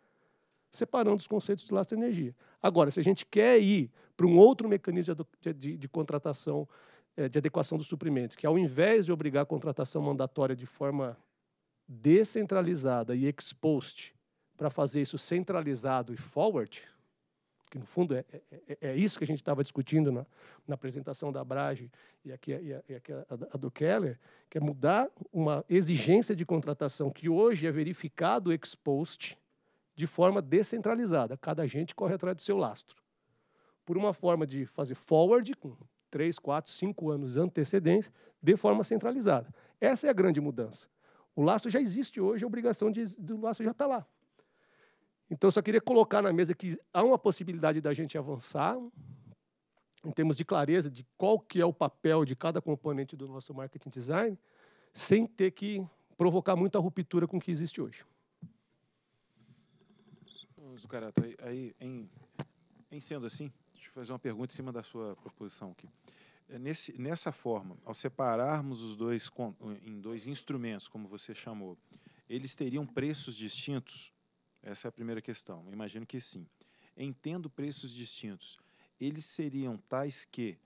Speaker 8: separando os conceitos de lastro energia. Agora, se a gente quer ir para um outro mecanismo de, de, de contratação, é, de adequação do suprimento, que ao invés de obrigar a contratação mandatória de forma descentralizada e ex post, para fazer isso centralizado e forward, que no fundo é, é, é, é isso que a gente estava discutindo na, na, apresentação da Brage e aqui, e a, e aqui a, a, do Keller, que é mudar uma exigência de contratação que hoje é verificado ex post de forma descentralizada. Cada agente corre atrás do seu lastro. Por uma forma de fazer forward, com 3, 4, 5 anos antecedentes antecedência, de forma centralizada. Essa é a grande mudança. O laço já existe hoje, a obrigação de, do laço já está lá. Então, só queria colocar na mesa que há uma possibilidade da gente avançar em termos de clareza de qual que é o papel de cada componente do nosso marketing design, sem ter que provocar muita ruptura com o que existe hoje.
Speaker 4: Zucarato, aí, aí em, em, sendo assim, deixa eu fazer uma pergunta em cima da sua proposição aqui. É, nesse, nessa forma, ao separarmos os dois em dois instrumentos, como você chamou, eles teriam preços distintos essa é a primeira questão. Imagino que sim. Entendo preços distintos. Eles seriam tais que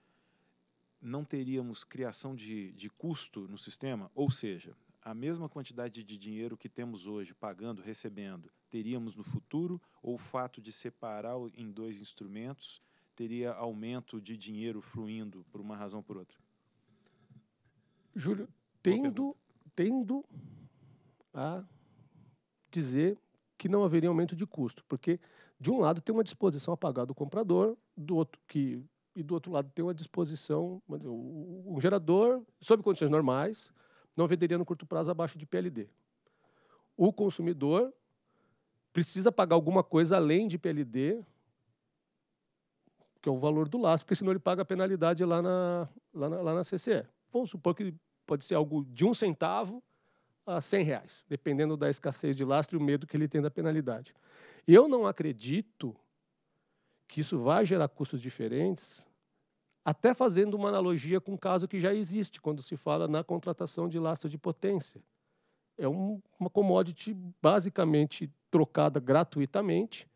Speaker 4: não teríamos criação de, de custo no sistema, ou seja, a mesma quantidade de dinheiro que temos hoje, pagando, recebendo, teríamos no futuro, ou o fato de separar em dois instrumentos teria aumento de dinheiro fluindo por uma razão ou por outra?
Speaker 8: Júlio, tendo, tendo
Speaker 4: a dizer
Speaker 8: que não haveria aumento de custo, porque de um lado tem uma disposição a pagar do comprador, do outro que e do outro lado tem uma disposição, um gerador sob condições normais não venderia no curto prazo abaixo de PLD. O consumidor precisa pagar alguma coisa além de PLD, que é o valor do laço, porque senão ele paga a penalidade lá na, lá na, lá na CCE. Vamos supor que pode ser algo de um centavo, a 100 reais, dependendo da escassez de lastro e o medo que ele tem da penalidade. Eu não acredito que isso vai gerar custos diferentes, até fazendo uma analogia com um caso que já existe, quando se fala na contratação de lastro de potência. É um, uma commodity basicamente trocada gratuitamente,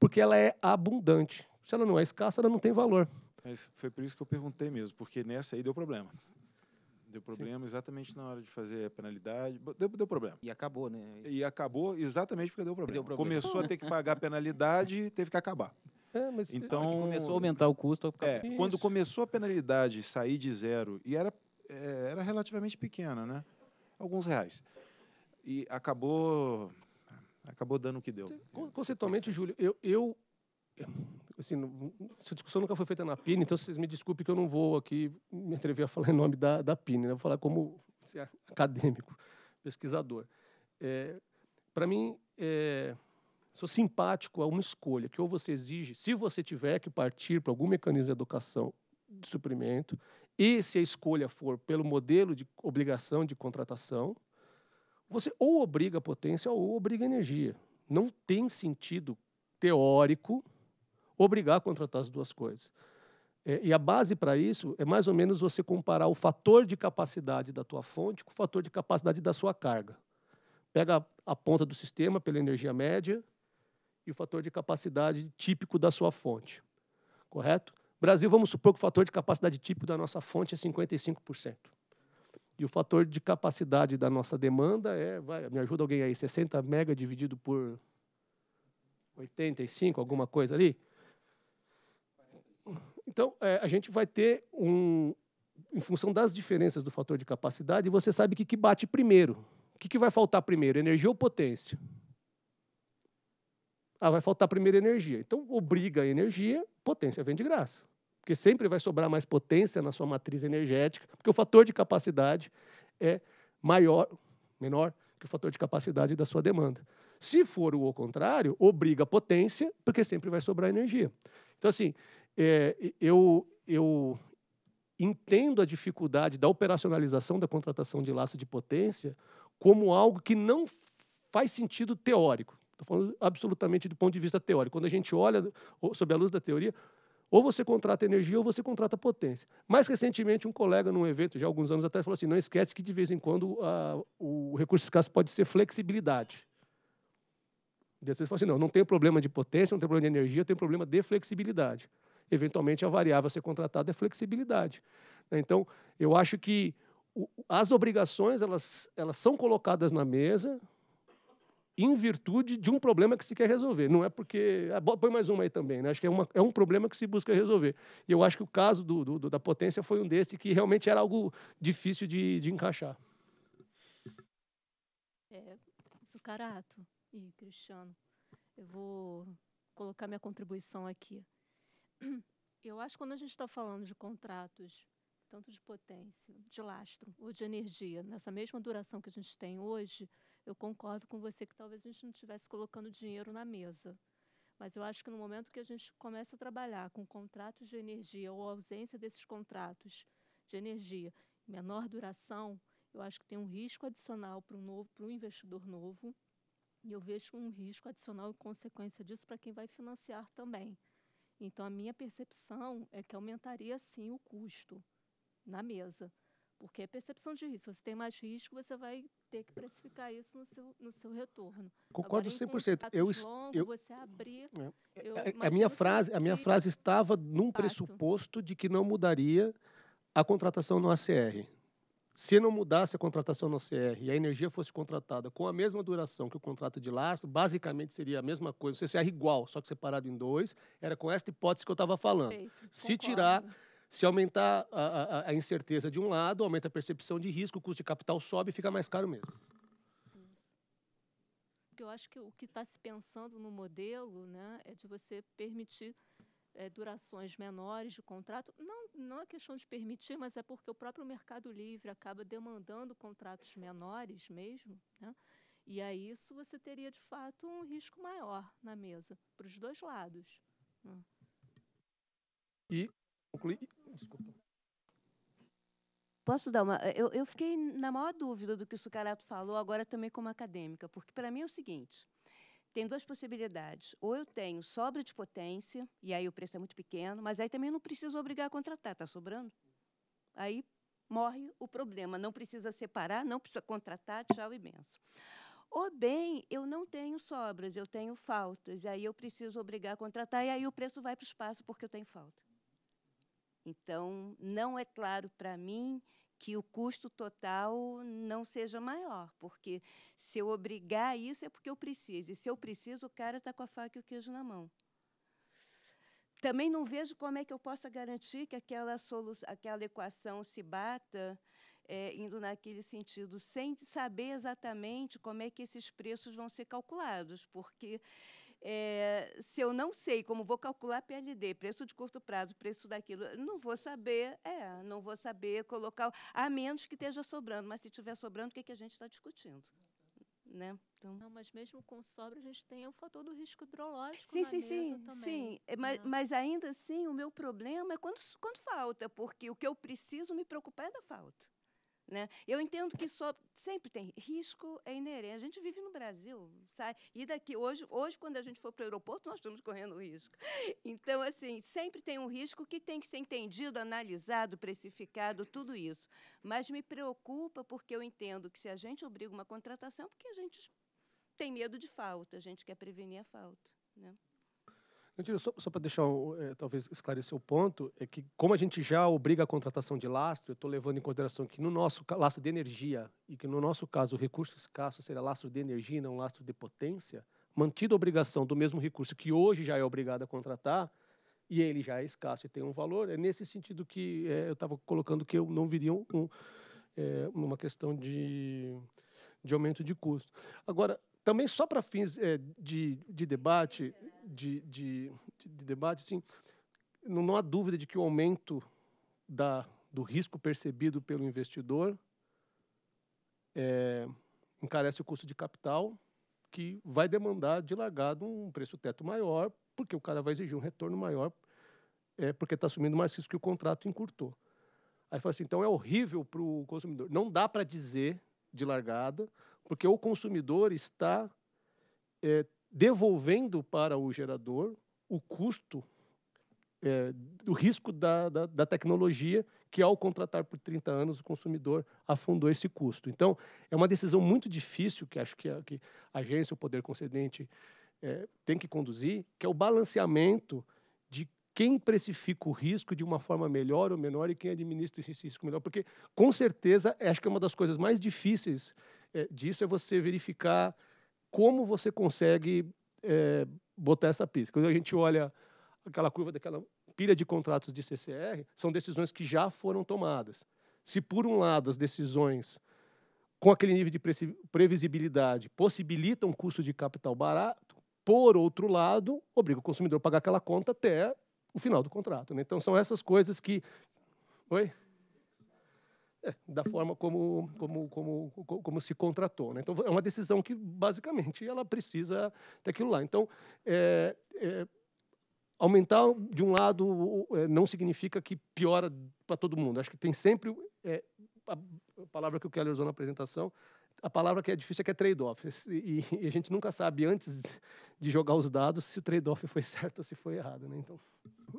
Speaker 8: porque ela é abundante. Se ela não é escassa, ela não tem valor.
Speaker 4: Mas foi por isso que eu perguntei mesmo, porque nessa aí deu problema. Deu problema Sim. exatamente na hora de fazer a penalidade. Deu, deu problema. E acabou, né? E acabou exatamente porque deu problema. Deu problema. Começou a ter que pagar a penalidade e teve que acabar. É, mas então começou a aumentar o custo. É, quando começou a penalidade sair de zero, e era, é, era relativamente pequena, né? Alguns reais. E acabou acabou dando o que deu.
Speaker 8: Conceitualmente, Júlio, eu, eu, assim, essa discussão nunca foi feita na PIN, então vocês me desculpem que eu não vou aqui me atrever a falar em nome da, da PIN, né? vou falar como assim, acadêmico, pesquisador. É, Para mim, é, sou simpático a uma escolha que ou você exige, se você tiver que partir para algum mecanismo de educação de suprimento, e se a escolha for pelo modelo de obrigação de contratação, você ou obriga potência ou obriga energia. Não tem sentido teórico obrigar a contratar as duas coisas. É, e a base para isso é mais ou menos você comparar o fator de capacidade da tua fonte com o fator de capacidade da sua carga. Pega a, a ponta do sistema pela energia média e o fator de capacidade típico da sua fonte. Correto? Brasil, vamos supor que o fator de capacidade típico da nossa fonte é 55%. E o fator de capacidade da nossa demanda é, vai, me ajuda alguém aí, 60 mega dividido por 85, alguma coisa ali. Então, é, a gente vai ter um. Em função das diferenças do fator de capacidade, você sabe o que, que bate primeiro. O que, que vai faltar primeiro, energia ou potência? Ah, vai faltar primeiro energia. Então, obriga a energia, potência vem de graça. Porque sempre vai sobrar mais potência na sua matriz energética, porque o fator de capacidade é maior, menor que o fator de capacidade da sua demanda. Se for o contrário, obriga a potência, porque sempre vai sobrar energia. Então, assim, é, eu, eu entendo a dificuldade da operacionalização da contratação de laço de potência como algo que não faz sentido teórico. Estou falando absolutamente do ponto de vista teórico. Quando a gente olha sob a luz da teoria, ou você contrata energia ou você contrata potência. Mais recentemente, um colega num evento, já alguns anos atrás, falou assim: não esquece que de vez em quando a, o recurso escasso pode ser flexibilidade. E às vezes fala assim: não, não tem problema de potência, não tem problema de energia, tem problema de flexibilidade eventualmente é a variável a ser contratada é flexibilidade. Né? Então, eu acho que as obrigações elas, elas são colocadas na mesa em virtude de um problema que se quer resolver. Não é porque. Ah, põe mais uma aí também, né? Acho que é, uma, é um problema que se busca resolver. E eu acho que o caso do, do, da potência foi um desse que realmente era algo difícil de, de encaixar.
Speaker 9: É, e Cristiano, eu vou colocar minha contribuição aqui. Eu acho que quando a gente está falando de contratos, tanto de potência, de lastro ou de energia, nessa mesma duração que a gente tem hoje, eu concordo com você que talvez a gente não estivesse colocando dinheiro na mesa. Mas eu acho que no momento que a gente começa a trabalhar com contratos de energia ou ausência desses contratos de energia menor duração, eu acho que tem um risco adicional para um novo, para um investidor novo, e eu vejo um risco adicional e consequência disso para quem vai financiar também. Então, a minha percepção é que aumentaria sim o custo na mesa, porque é percepção de risco. Se você tem mais risco, você vai ter que precificar isso no seu, no seu retorno. Concordo Agora, 100%. Eu, longo, eu, você abrir, é, é, eu é, a minha frase, a minha frase
Speaker 8: estava num impacto. pressuposto de que não mudaria a contratação no ACR. Se não mudasse a contratação no CR e a energia fosse contratada com a mesma duração que o contrato de lastro, basicamente seria a mesma coisa, o CCR igual, só que separado em dois, era com essa hipótese que eu estava falando. Perfeito,
Speaker 9: se tirar,
Speaker 8: se aumentar a, a, a, incerteza de um lado, aumenta a percepção de risco, o custo de capital sobe e fica mais caro mesmo.
Speaker 9: Porque eu acho que o que está se pensando no modelo né, é de você permitir é, durações menores de contrato. Não, não é questão de permitir, mas é porque o próprio Mercado Livre acaba demandando contratos menores mesmo. Né? E aí isso você teria, de fato, um risco maior na mesa, para os dois lados. Né?
Speaker 8: E concluir. Desculpa.
Speaker 10: Posso dar uma. Eu, eu fiquei na maior dúvida do que o Sucarato falou, agora também como acadêmica, porque para mim é o seguinte: tem duas possibilidades. Ou eu tenho sobra de potência, e aí o preço é muito pequeno, mas aí também não preciso obrigar a contratar, está sobrando. Aí morre o problema, não precisa separar, não precisa contratar, tchau e benção. Ou bem, eu não tenho sobras, eu tenho faltas, e aí eu preciso obrigar a contratar, e aí o preço vai para o espaço porque eu tenho falta. Então, não é claro para mim que o custo total não seja maior, porque se eu obrigar isso é porque eu preciso, e se eu preciso, o cara está com a faca e o queijo na mão. Também não vejo como é que eu possa garantir que aquela, solução, aquela equação se bata é, indo naquele sentido, sem saber exatamente como é que esses preços vão ser calculados, porque é, se eu não sei como vou calcular PLD, preço de curto prazo, preço daquilo, não vou saber, é, não vou saber colocar, a menos que esteja sobrando, mas se estiver sobrando, o que, é que a gente está discutindo? Né?
Speaker 9: Então... Não, mas mesmo com sobra, a gente tem o fator do risco hidrológico sim, sim, sim, também. Sim, eh, né? mas, mas
Speaker 10: ainda assim, o meu problema é quando, quando falta, porque o que eu preciso me preocupar é da falta. Né? Eu entendo que só, sempre tem risco é inerente. A gente vive no Brasil, sabe? E daqui hoje, hoje quando a gente for para o aeroporto, nós estamos correndo risco. Então, assim, sempre tem um risco que tem que ser entendido, analisado, precificado, tudo isso. Mas me preocupa porque eu entendo que se a gente obriga uma contratação, é porque a gente tem medo de falta, a gente quer prevenir a falta, né?
Speaker 8: só, só para deixar, é, talvez, esclarecer o ponto, é que como a gente já obriga a contratação de lastro, eu estou levando em consideração que no nosso lastro de energia, e que no nosso caso o recurso escasso seria lastro de energia e não lastro de potência, mantida a obrigação do mesmo recurso que hoje já é obrigado a contratar, e ele já é escasso e tem um valor, é nesse sentido que é, eu estava colocando que eu não viria um, um é, uma questão de, de aumento de custo. Agora, também só para fins é, de, de debate, de, de, de, debate, sim, não, não há dúvida de que o aumento da, do risco percebido pelo investidor é, encarece o custo de capital, que vai demandar de largado um preço teto maior, porque o cara vai exigir um retorno maior, é, porque está assumindo mais risco que o contrato encurtou. Aí fala assim, então é horrível para o consumidor. Não dá para dizer de largada, porque o consumidor está é, devolvendo para o gerador o custo é, do risco da, da, da, tecnologia, que ao contratar por 30 anos, o consumidor afundou esse custo. Então, é uma decisão muito difícil que acho que a, que a agência, o poder concedente, é, tem que conduzir, que é o balanceamento de quem precifica o risco de uma forma melhor ou menor e quem administra esse risco melhor. Porque, com certeza, acho que é uma das coisas mais difíceis é, disso é você verificar como você consegue é, botar essa pista. Quando a gente olha aquela curva daquela pilha de contratos de CCR, são decisões que já foram tomadas. Se, por um lado, as decisões com aquele nível de previsibilidade possibilitam um custo de capital barato, por outro lado, obriga o consumidor a pagar aquela conta até o final do contrato. Né? Então, são essas coisas que. Oi? da forma como, como, como, como se contratou. Né? Então, é uma decisão que, basicamente, ela precisa daquilo lá. Então, é, é, aumentar de um lado é, não significa que piora para todo mundo. Acho que tem sempre é, a palavra que o Keller usou na apresentação, a palavra que é difícil é que é trade-off. E, e, a gente nunca sabe antes de jogar os dados se o trade-off foi certo ou se foi errado. Né? Então...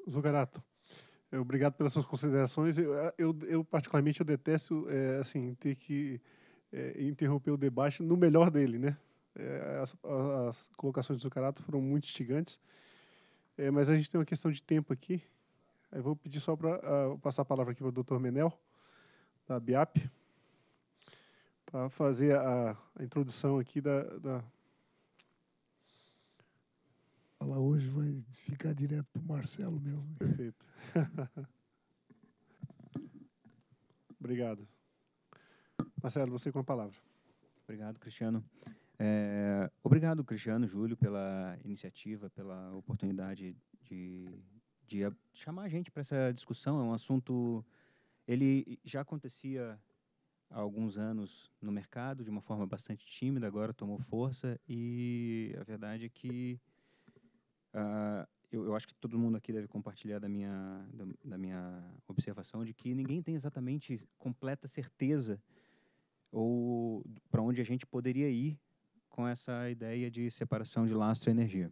Speaker 1: Zugarato. Obrigado pelas suas considerações. Eu, eu, eu particularmente, eu detesto é, assim ter que é, interromper o debate no melhor dele, né? É, as, as, colocações do Zucarato foram muito instigantes, é, mas a gente tem uma questão de tempo aqui. Eu vou pedir só para passar a palavra aqui para o Dr. Menel da BIAP para fazer a, a, introdução aqui da, da falar hoje vai ficar direto para o Marcelo mesmo. Perfeito. Obrigado.
Speaker 11: Marcelo, você com a palavra. Obrigado, Cristiano. É, obrigado, Cristiano, Júlio, pela iniciativa, pela oportunidade de, de chamar a gente para essa discussão. É um assunto. Ele já acontecia há alguns anos no mercado de uma forma bastante tímida, agora tomou força e a verdade é que Uh, eu, eu, acho que todo mundo aqui deve compartilhar da minha, da, da, minha observação de que ninguém tem exatamente completa certeza ou para onde a gente poderia ir com essa ideia de separação de lastro e energia.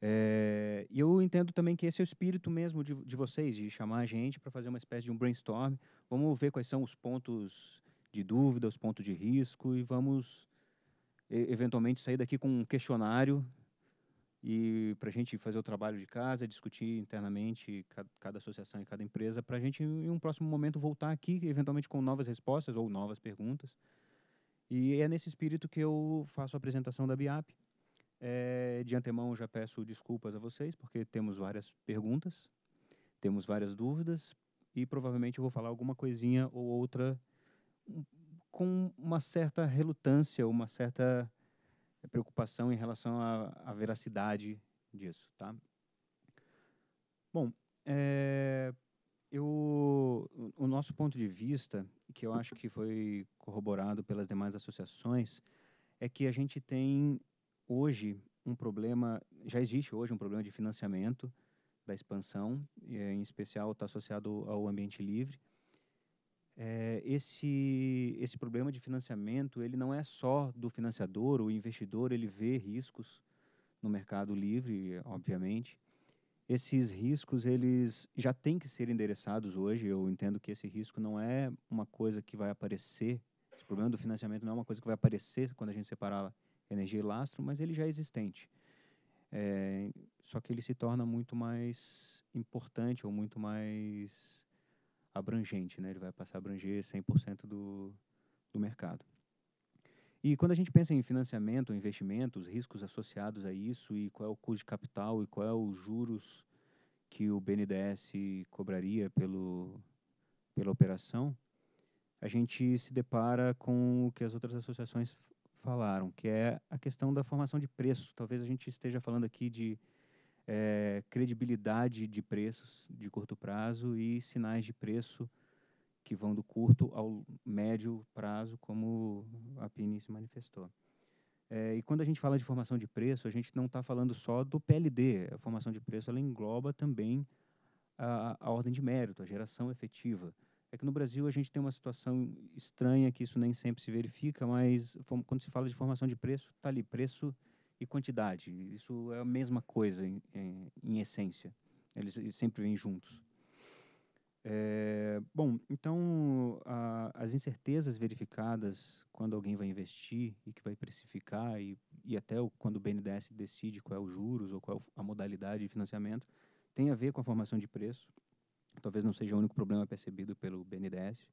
Speaker 11: É, e eu entendo também que esse é o espírito mesmo de, de vocês, de chamar a gente para fazer uma espécie de um brainstorm. Vamos ver quais são os pontos de dúvida, os pontos de risco e vamos eventualmente sair daqui com um questionário e para a gente fazer o trabalho de casa, discutir internamente cada, cada associação e cada empresa, para a gente, em um próximo momento, voltar aqui, eventualmente com novas respostas ou novas perguntas. E é nesse espírito que eu faço a apresentação da BIAP. É, de antemão, já peço desculpas a vocês, porque temos várias perguntas, temos várias dúvidas, e provavelmente eu vou falar alguma coisinha ou outra com uma certa relutância, uma certa é preocupação em relação à, à veracidade disso, tá? Bom, é, eu, o nosso ponto de vista, que eu acho que foi corroborado pelas demais associações, é que a gente tem hoje um problema, já existe hoje um problema de financiamento da expansão, em especial está associado ao ambiente livre, é, esse, esse problema de financiamento ele não é só do financiador, o investidor ele vê riscos no mercado livre, obviamente. Esses riscos eles já têm que ser endereçados hoje. Eu entendo que esse risco não é uma coisa que vai aparecer. Esse problema do financiamento não é uma coisa que vai aparecer quando a gente separar energia e lastro, mas ele já é existente. É, só que ele se torna muito mais importante ou muito mais abrangente, né? ele vai passar a abranger 100% do, do mercado. E quando a gente pensa em financiamento, investimento, os riscos associados a isso e qual é o custo de capital e qual é os juros que o BNDES cobraria pelo, pela operação, a gente se depara com o que as outras associações falaram, que é a questão da formação de preços. Talvez a gente esteja falando aqui de é, credibilidade de preços de curto prazo e sinais de preço que vão do curto ao médio prazo, como a Pini se manifestou. É, e quando a gente fala de formação de preço, a gente não está falando só do PLD. A formação de preço ela engloba também a, a ordem de mérito, a geração efetiva. É que no Brasil a gente tem uma situação estranha que isso nem sempre se verifica, mas quando se fala de formação de preço, está ali preço e quantidade. Isso é a mesma coisa em, em, em essência. Eles, eles, sempre vêm juntos. É, bom, então a, as incertezas verificadas quando alguém vai investir e que vai precificar e, e até o, quando o BNDES decide qual é o juros ou qual é a modalidade de financiamento tem a ver com a formação de preço. Talvez não seja o único problema percebido pelo BNDES.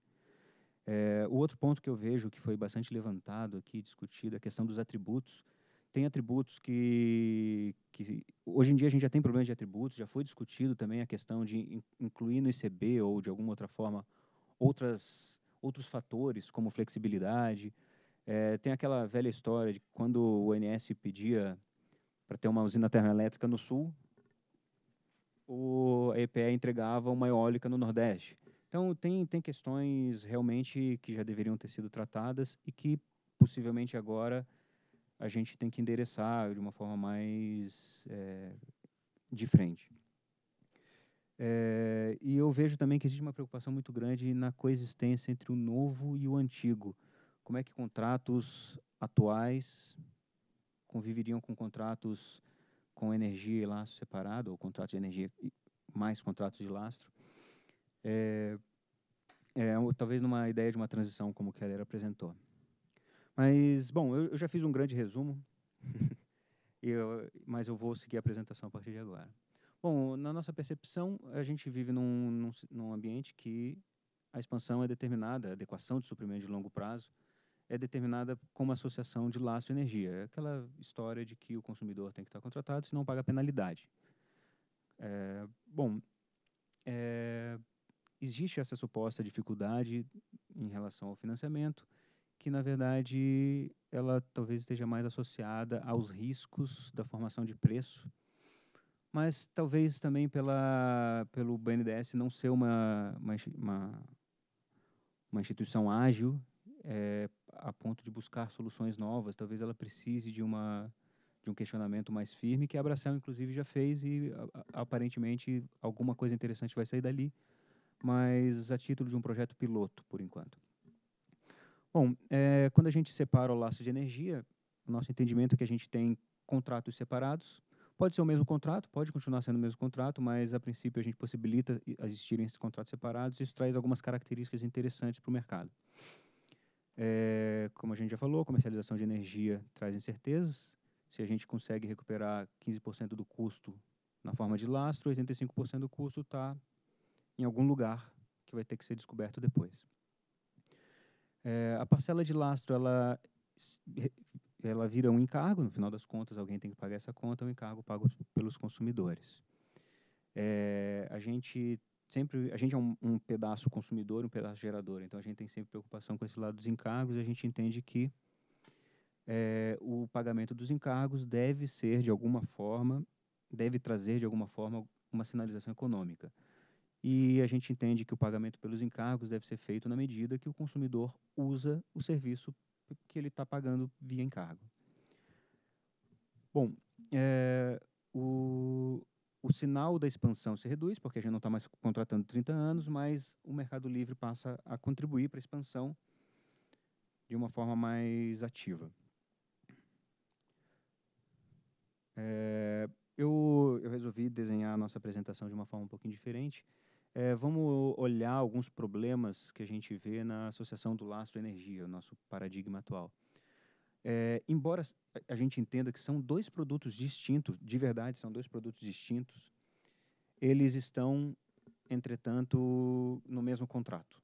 Speaker 11: É, eh, o outro ponto que eu vejo que foi bastante levantado aqui, discutido, é a questão dos atributos tem atributos que, que, hoje em dia a gente já tem problemas de atributos, já foi discutido também a questão de incluir no ICB ou de alguma outra forma outras outros fatores como flexibilidade. É, tem aquela velha história de quando o NS pedia para ter uma usina termoelétrica no sul, o EPE entregava uma eólica no Nordeste. Então, tem, tem questões realmente que já deveriam ter sido tratadas e que possivelmente agora a gente tem que endereçar de uma forma mais é, de frente. É, e eu vejo também que existe uma preocupação muito grande na coexistência entre o novo e o antigo. Como é que contratos atuais conviveriam com contratos com energia e lastro separado, ou contratos de energia mais contratos de lastro? Eh, é, é, talvez numa ideia de uma transição como o Keller apresentou. Mas, bom, eu, eu já fiz um grande resumo, eu, mas eu vou seguir a apresentação a partir de agora. Bom, na nossa percepção, a gente vive num, num, num ambiente que a expansão é determinada, a adequação de suprimento de longo prazo é determinada como associação de laço e energia. É aquela história de que o consumidor tem que estar contratado, senão paga penalidade. É, bom, é, existe essa suposta dificuldade em relação ao financiamento, que na verdade ela talvez esteja mais associada aos riscos da formação de preço, mas talvez também pela, pelo BNDES não ser uma, uma, uma, uma instituição ágil é, a ponto de buscar soluções novas, talvez ela precise de uma de um questionamento mais firme que a Abração inclusive já fez e a, aparentemente alguma coisa interessante vai sair dali, mas a título de um projeto piloto por enquanto. Bom, é, quando a gente separa o laço de energia, o nosso entendimento é que a gente tem contratos separados. Pode ser o mesmo contrato, pode continuar sendo o mesmo contrato, mas a princípio a gente possibilita existirem esses contratos separados e isso traz algumas características interessantes para o mercado. É, como a gente já falou, comercialização de energia traz incertezas. Se a gente consegue recuperar 15% do custo na forma de lastro, 85% do custo está em algum lugar que vai ter que ser descoberto depois. É, a parcela de lastro, ela, ela vira um encargo, no final das contas, alguém tem que pagar essa conta, é um encargo pago pelos consumidores. É, a gente sempre a gente é um, um, pedaço consumidor, um pedaço gerador. Então a gente tem sempre preocupação com esse lado dos encargos. E a gente entende que é, o pagamento dos encargos deve ser de alguma forma, deve trazer de alguma forma uma sinalização econômica. E a gente entende que o pagamento pelos encargos deve ser feito na medida que o consumidor usa o serviço que ele está pagando via encargo. Bom, é, o, o sinal da expansão se reduz, porque a gente não está mais contratando 30 anos, mas o Mercado Livre passa a contribuir para a expansão de uma forma mais ativa. É, eu, eu resolvi desenhar a nossa apresentação de uma forma um pouquinho diferente, é, vamos olhar alguns problemas que a gente vê na associação do lastro-energia, o nosso paradigma atual. É, embora a gente entenda que são dois produtos distintos, de verdade são dois produtos distintos, eles estão, entretanto, no mesmo contrato.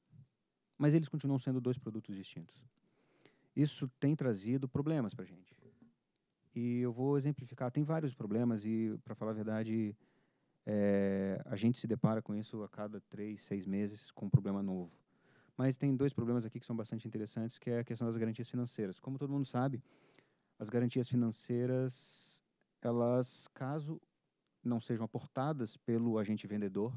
Speaker 11: Mas eles continuam sendo dois produtos distintos. Isso tem trazido problemas para a gente. E eu vou exemplificar. Tem vários problemas e, para falar a verdade, é, a gente se depara com isso a cada três, seis meses com um problema novo. Mas tem dois problemas aqui que são bastante interessantes, que é a questão das garantias financeiras. Como todo mundo sabe, as garantias financeiras, elas, caso não sejam aportadas pelo agente vendedor,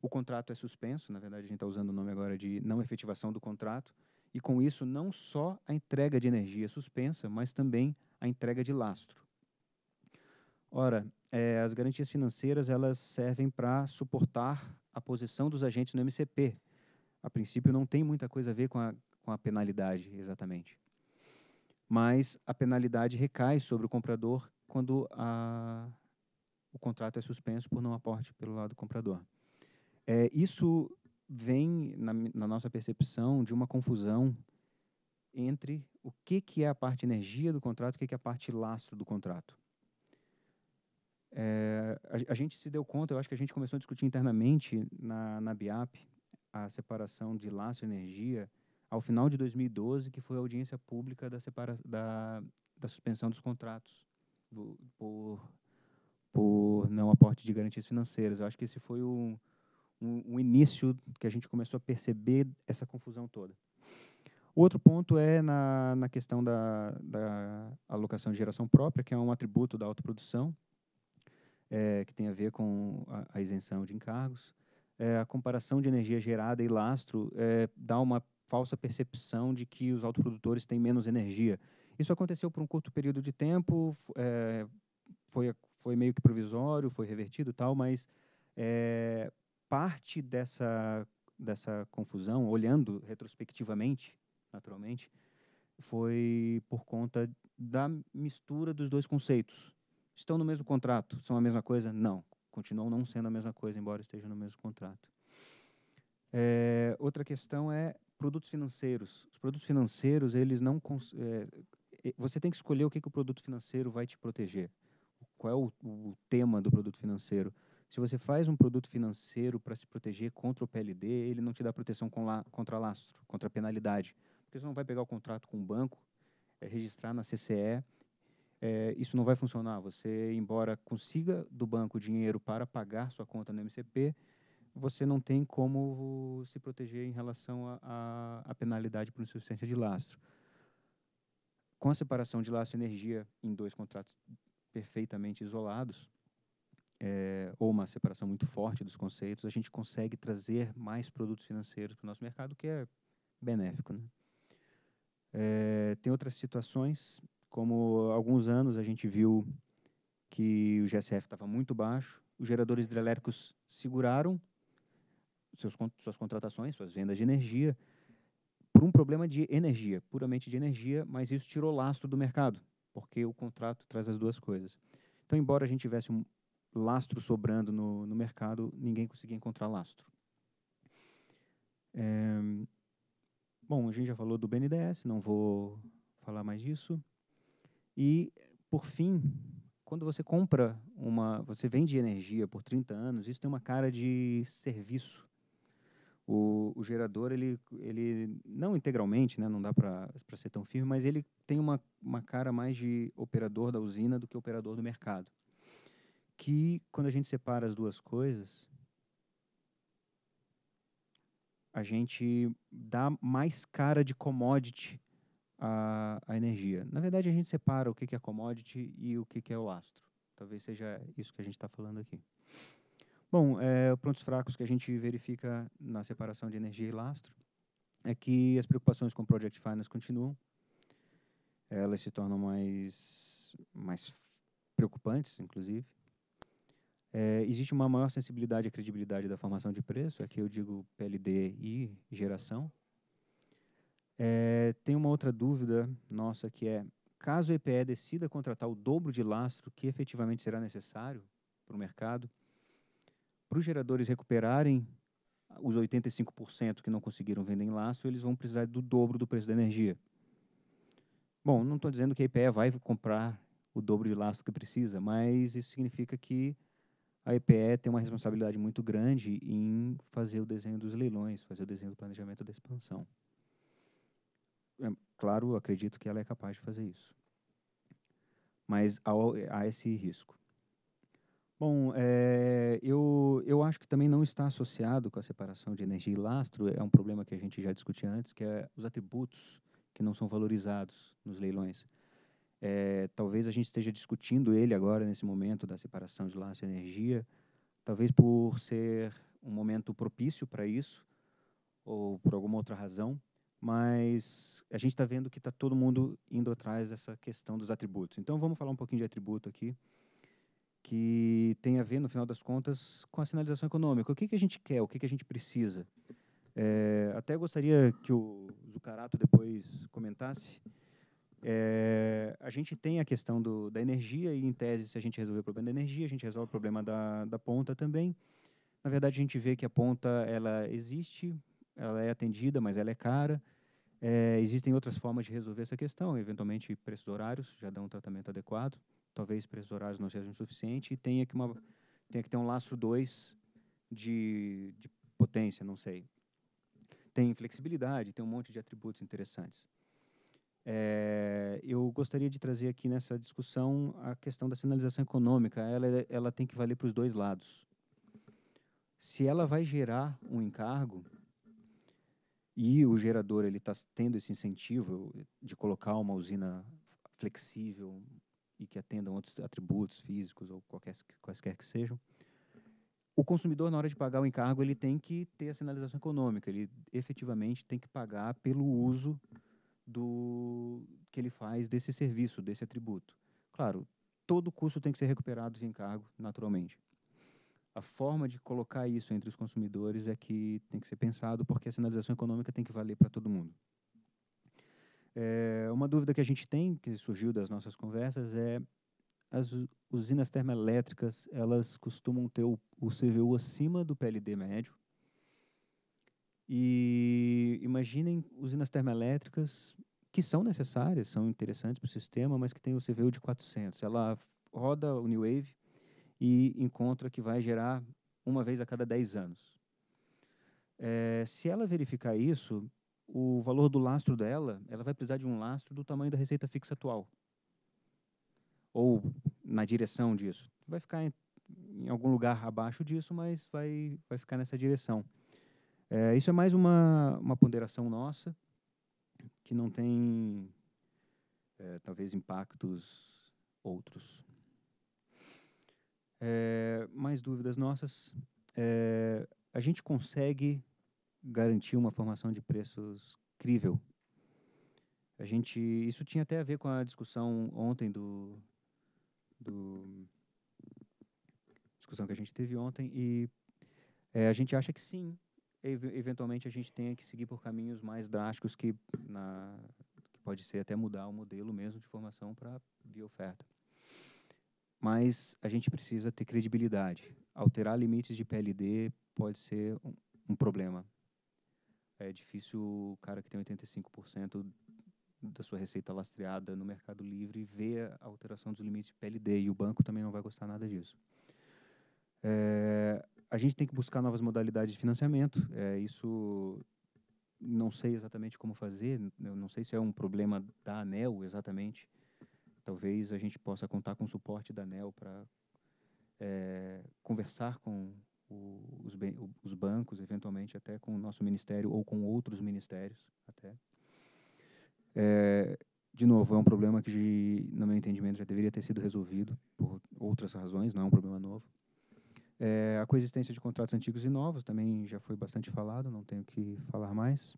Speaker 11: o contrato é suspenso, na verdade a gente está usando o nome agora de não efetivação do contrato, e com isso não só a entrega de energia é suspensa, mas também a entrega de lastro. Ora, é, as garantias financeiras elas servem para suportar a posição dos agentes no MCP. A princípio, não tem muita coisa a ver com a, com a penalidade, exatamente. Mas a penalidade recai sobre o comprador quando a, o contrato é suspenso por não aporte pelo lado do comprador. É, isso vem, na, na, nossa percepção, de uma confusão entre o que, que é a parte energia do contrato e o que, que é a parte lastro do contrato. É, a, a, gente se deu conta, eu acho que a gente começou a discutir internamente na, na BIAP a separação de laço e energia ao final de 2012, que foi a audiência pública da, separa, da, da suspensão dos contratos do, por, por não aporte de garantias financeiras. Eu acho que esse foi o, um, um início que a gente começou a perceber essa confusão toda. Outro ponto é na, na questão da, da alocação de geração própria, que é um atributo da autoprodução, é, que tem a ver com a, a isenção de encargos. É, a comparação de energia gerada e lastro é, dá uma falsa percepção de que os autoprodutores têm menos energia. Isso aconteceu por um curto período de tempo, foi, foi meio que provisório, foi revertido tal, mas parte dessa, dessa confusão, olhando retrospectivamente, naturalmente, foi por conta da mistura dos dois conceitos. Estão no mesmo contrato, são a mesma coisa? Não, continuam não sendo a mesma coisa, embora estejam no mesmo contrato. É, outra questão é produtos financeiros. Os produtos financeiros, eles não. É, você tem que escolher o que, que o produto financeiro vai te proteger. Qual é o, o tema do produto financeiro? Se você faz um produto financeiro para se proteger contra o PLD, ele não te dá proteção la contra lastro, contra penalidade. Porque você não vai pegar o contrato com o banco, é registrar na CCE é, isso não vai funcionar. Você, embora consiga do banco dinheiro para pagar sua conta no MCP, você não tem como se proteger em relação à penalidade por insuficiência de lastro. Com a separação de lastro e energia em dois contratos perfeitamente isolados, é, ou uma separação muito forte dos conceitos, a gente consegue trazer mais produtos financeiros para o nosso mercado, que é benéfico. Né? É, tem outras situações como alguns anos a gente viu que o GSF estava muito baixo, os geradores hidrelétricos seguraram seus, suas contratações, suas vendas de energia, por um problema de energia, puramente de energia, mas isso tirou lastro do mercado, porque o contrato traz as duas coisas. Então, embora a gente tivesse um lastro sobrando no, no mercado, ninguém conseguia encontrar lastro. É, bom, a gente já falou do BNDES, não vou falar mais disso. E, por fim, quando você compra uma, você vende energia por 30 anos, isso tem uma cara de serviço. O, o gerador, ele, ele não integralmente, né, não dá para ser tão firme, mas ele tem uma, uma cara mais de operador da usina do que operador do mercado. Que, quando a gente separa as duas coisas, a gente dá mais cara de commodity a, a energia. Na verdade, a gente separa o que, que é commodity e o que, que é o astro. Talvez seja isso que a gente está falando aqui. Bom, é, pontos fracos que a gente verifica na separação de energia e lastro é que as preocupações com Project Finance continuam. Elas se tornam mais, mais preocupantes, inclusive. É, existe uma maior sensibilidade à credibilidade da formação de preço, aqui eu digo PLD e geração, é, tem uma outra dúvida nossa que é: caso o EPE decida contratar o dobro de lastro que efetivamente será necessário para o mercado, para os geradores recuperarem os 85% que não conseguiram vender em lastro, eles vão precisar do dobro do preço da energia. Bom, não estou dizendo que a EPE vai comprar o dobro de lastro que precisa, mas isso significa que a EPE tem uma responsabilidade muito grande em fazer o desenho dos leilões, fazer o desenho do planejamento da expansão. É, claro, acredito que ela é capaz de fazer isso. Mas há, há esse risco. Bom, é, eu, eu acho que também não está associado com a separação de energia e lastro, é um problema que a gente já discutiu antes, que é os atributos que não são valorizados nos leilões. É, talvez a gente esteja discutindo ele agora, nesse momento da separação de lastro e energia, talvez por ser um momento propício para isso, ou por alguma outra razão, mas a gente está vendo que está todo mundo indo atrás dessa questão dos atributos. Então vamos falar um pouquinho de atributo aqui, que tem a ver, no final das contas, com a sinalização econômica. O que, que a gente quer, o que, que a gente precisa. É, até gostaria que o Zucarato depois comentasse. É, a gente tem a questão do, da energia e, em tese, se a gente resolver o problema da energia, a gente resolve o problema da, da ponta também. Na verdade, a gente vê que a ponta ela existe, ela é atendida, mas ela é cara. É, existem outras formas de resolver essa questão, eventualmente preços horários, já dão um tratamento adequado, talvez preços horários não sejam suficientes e tenha que, uma, tenha que ter um lastro 2 de, de potência, não sei. Tem flexibilidade, tem um monte de atributos interessantes. É, eu gostaria de trazer aqui nessa discussão a questão da sinalização econômica. Ela, ela tem que valer para os dois lados. Se ela vai gerar um encargo, e o gerador ele está tendo esse incentivo de colocar uma usina flexível e que atenda outros atributos físicos ou qualquer, quaisquer que sejam, o consumidor na hora de pagar o encargo ele tem que ter a sinalização econômica, ele efetivamente tem que pagar pelo uso do que ele faz desse serviço, desse atributo. Claro, todo custo tem que ser recuperado de encargo naturalmente a forma de colocar isso entre os consumidores é que tem que ser pensado, porque a sinalização econômica tem que valer para todo mundo. É, uma dúvida que a gente tem, que surgiu das nossas conversas, é as usinas termoelétricas, elas costumam ter o, o CVU acima do PLD médio. E imaginem usinas termoelétricas que são necessárias, são interessantes para o sistema, mas que tem o CVU de 400. Ela roda o New Wave, e encontra que vai gerar uma vez a cada 10 anos. É, se ela verificar isso, o valor do lastro dela, ela vai precisar de um lastro do tamanho da receita fixa atual. Ou na direção disso. Vai ficar em, em algum lugar abaixo disso, mas vai, vai ficar nessa direção. É, isso é mais uma, uma ponderação nossa, que não tem, é, talvez, impactos outros. É, mais dúvidas nossas. É, a gente consegue garantir uma formação de preços crível. A gente, isso tinha até a ver com a discussão ontem do, do discussão que a gente teve ontem e é, a gente acha que sim, ev eventualmente a gente tem que seguir por caminhos mais drásticos que, na, que pode ser até mudar o modelo mesmo de formação para via oferta mas a gente precisa ter credibilidade. Alterar limites de PLD pode ser um, um problema. É difícil o cara que tem 85% da sua receita lastreada no Mercado Livre ver a alteração dos limites de PLD e o banco também não vai gostar nada disso. É, a gente tem que buscar novas modalidades de financiamento. É, isso não sei exatamente como fazer, eu não sei se é um problema da ANEL exatamente, Talvez a gente possa contar com o suporte da ANEL para é, conversar com o, os, os, bancos, eventualmente até com o nosso ministério ou com outros ministérios até. É, de novo, é um problema que, no meu entendimento, já deveria ter sido resolvido por outras razões, não é um problema novo. É, a coexistência de contratos antigos e novos também já foi bastante falado, não tenho que falar mais.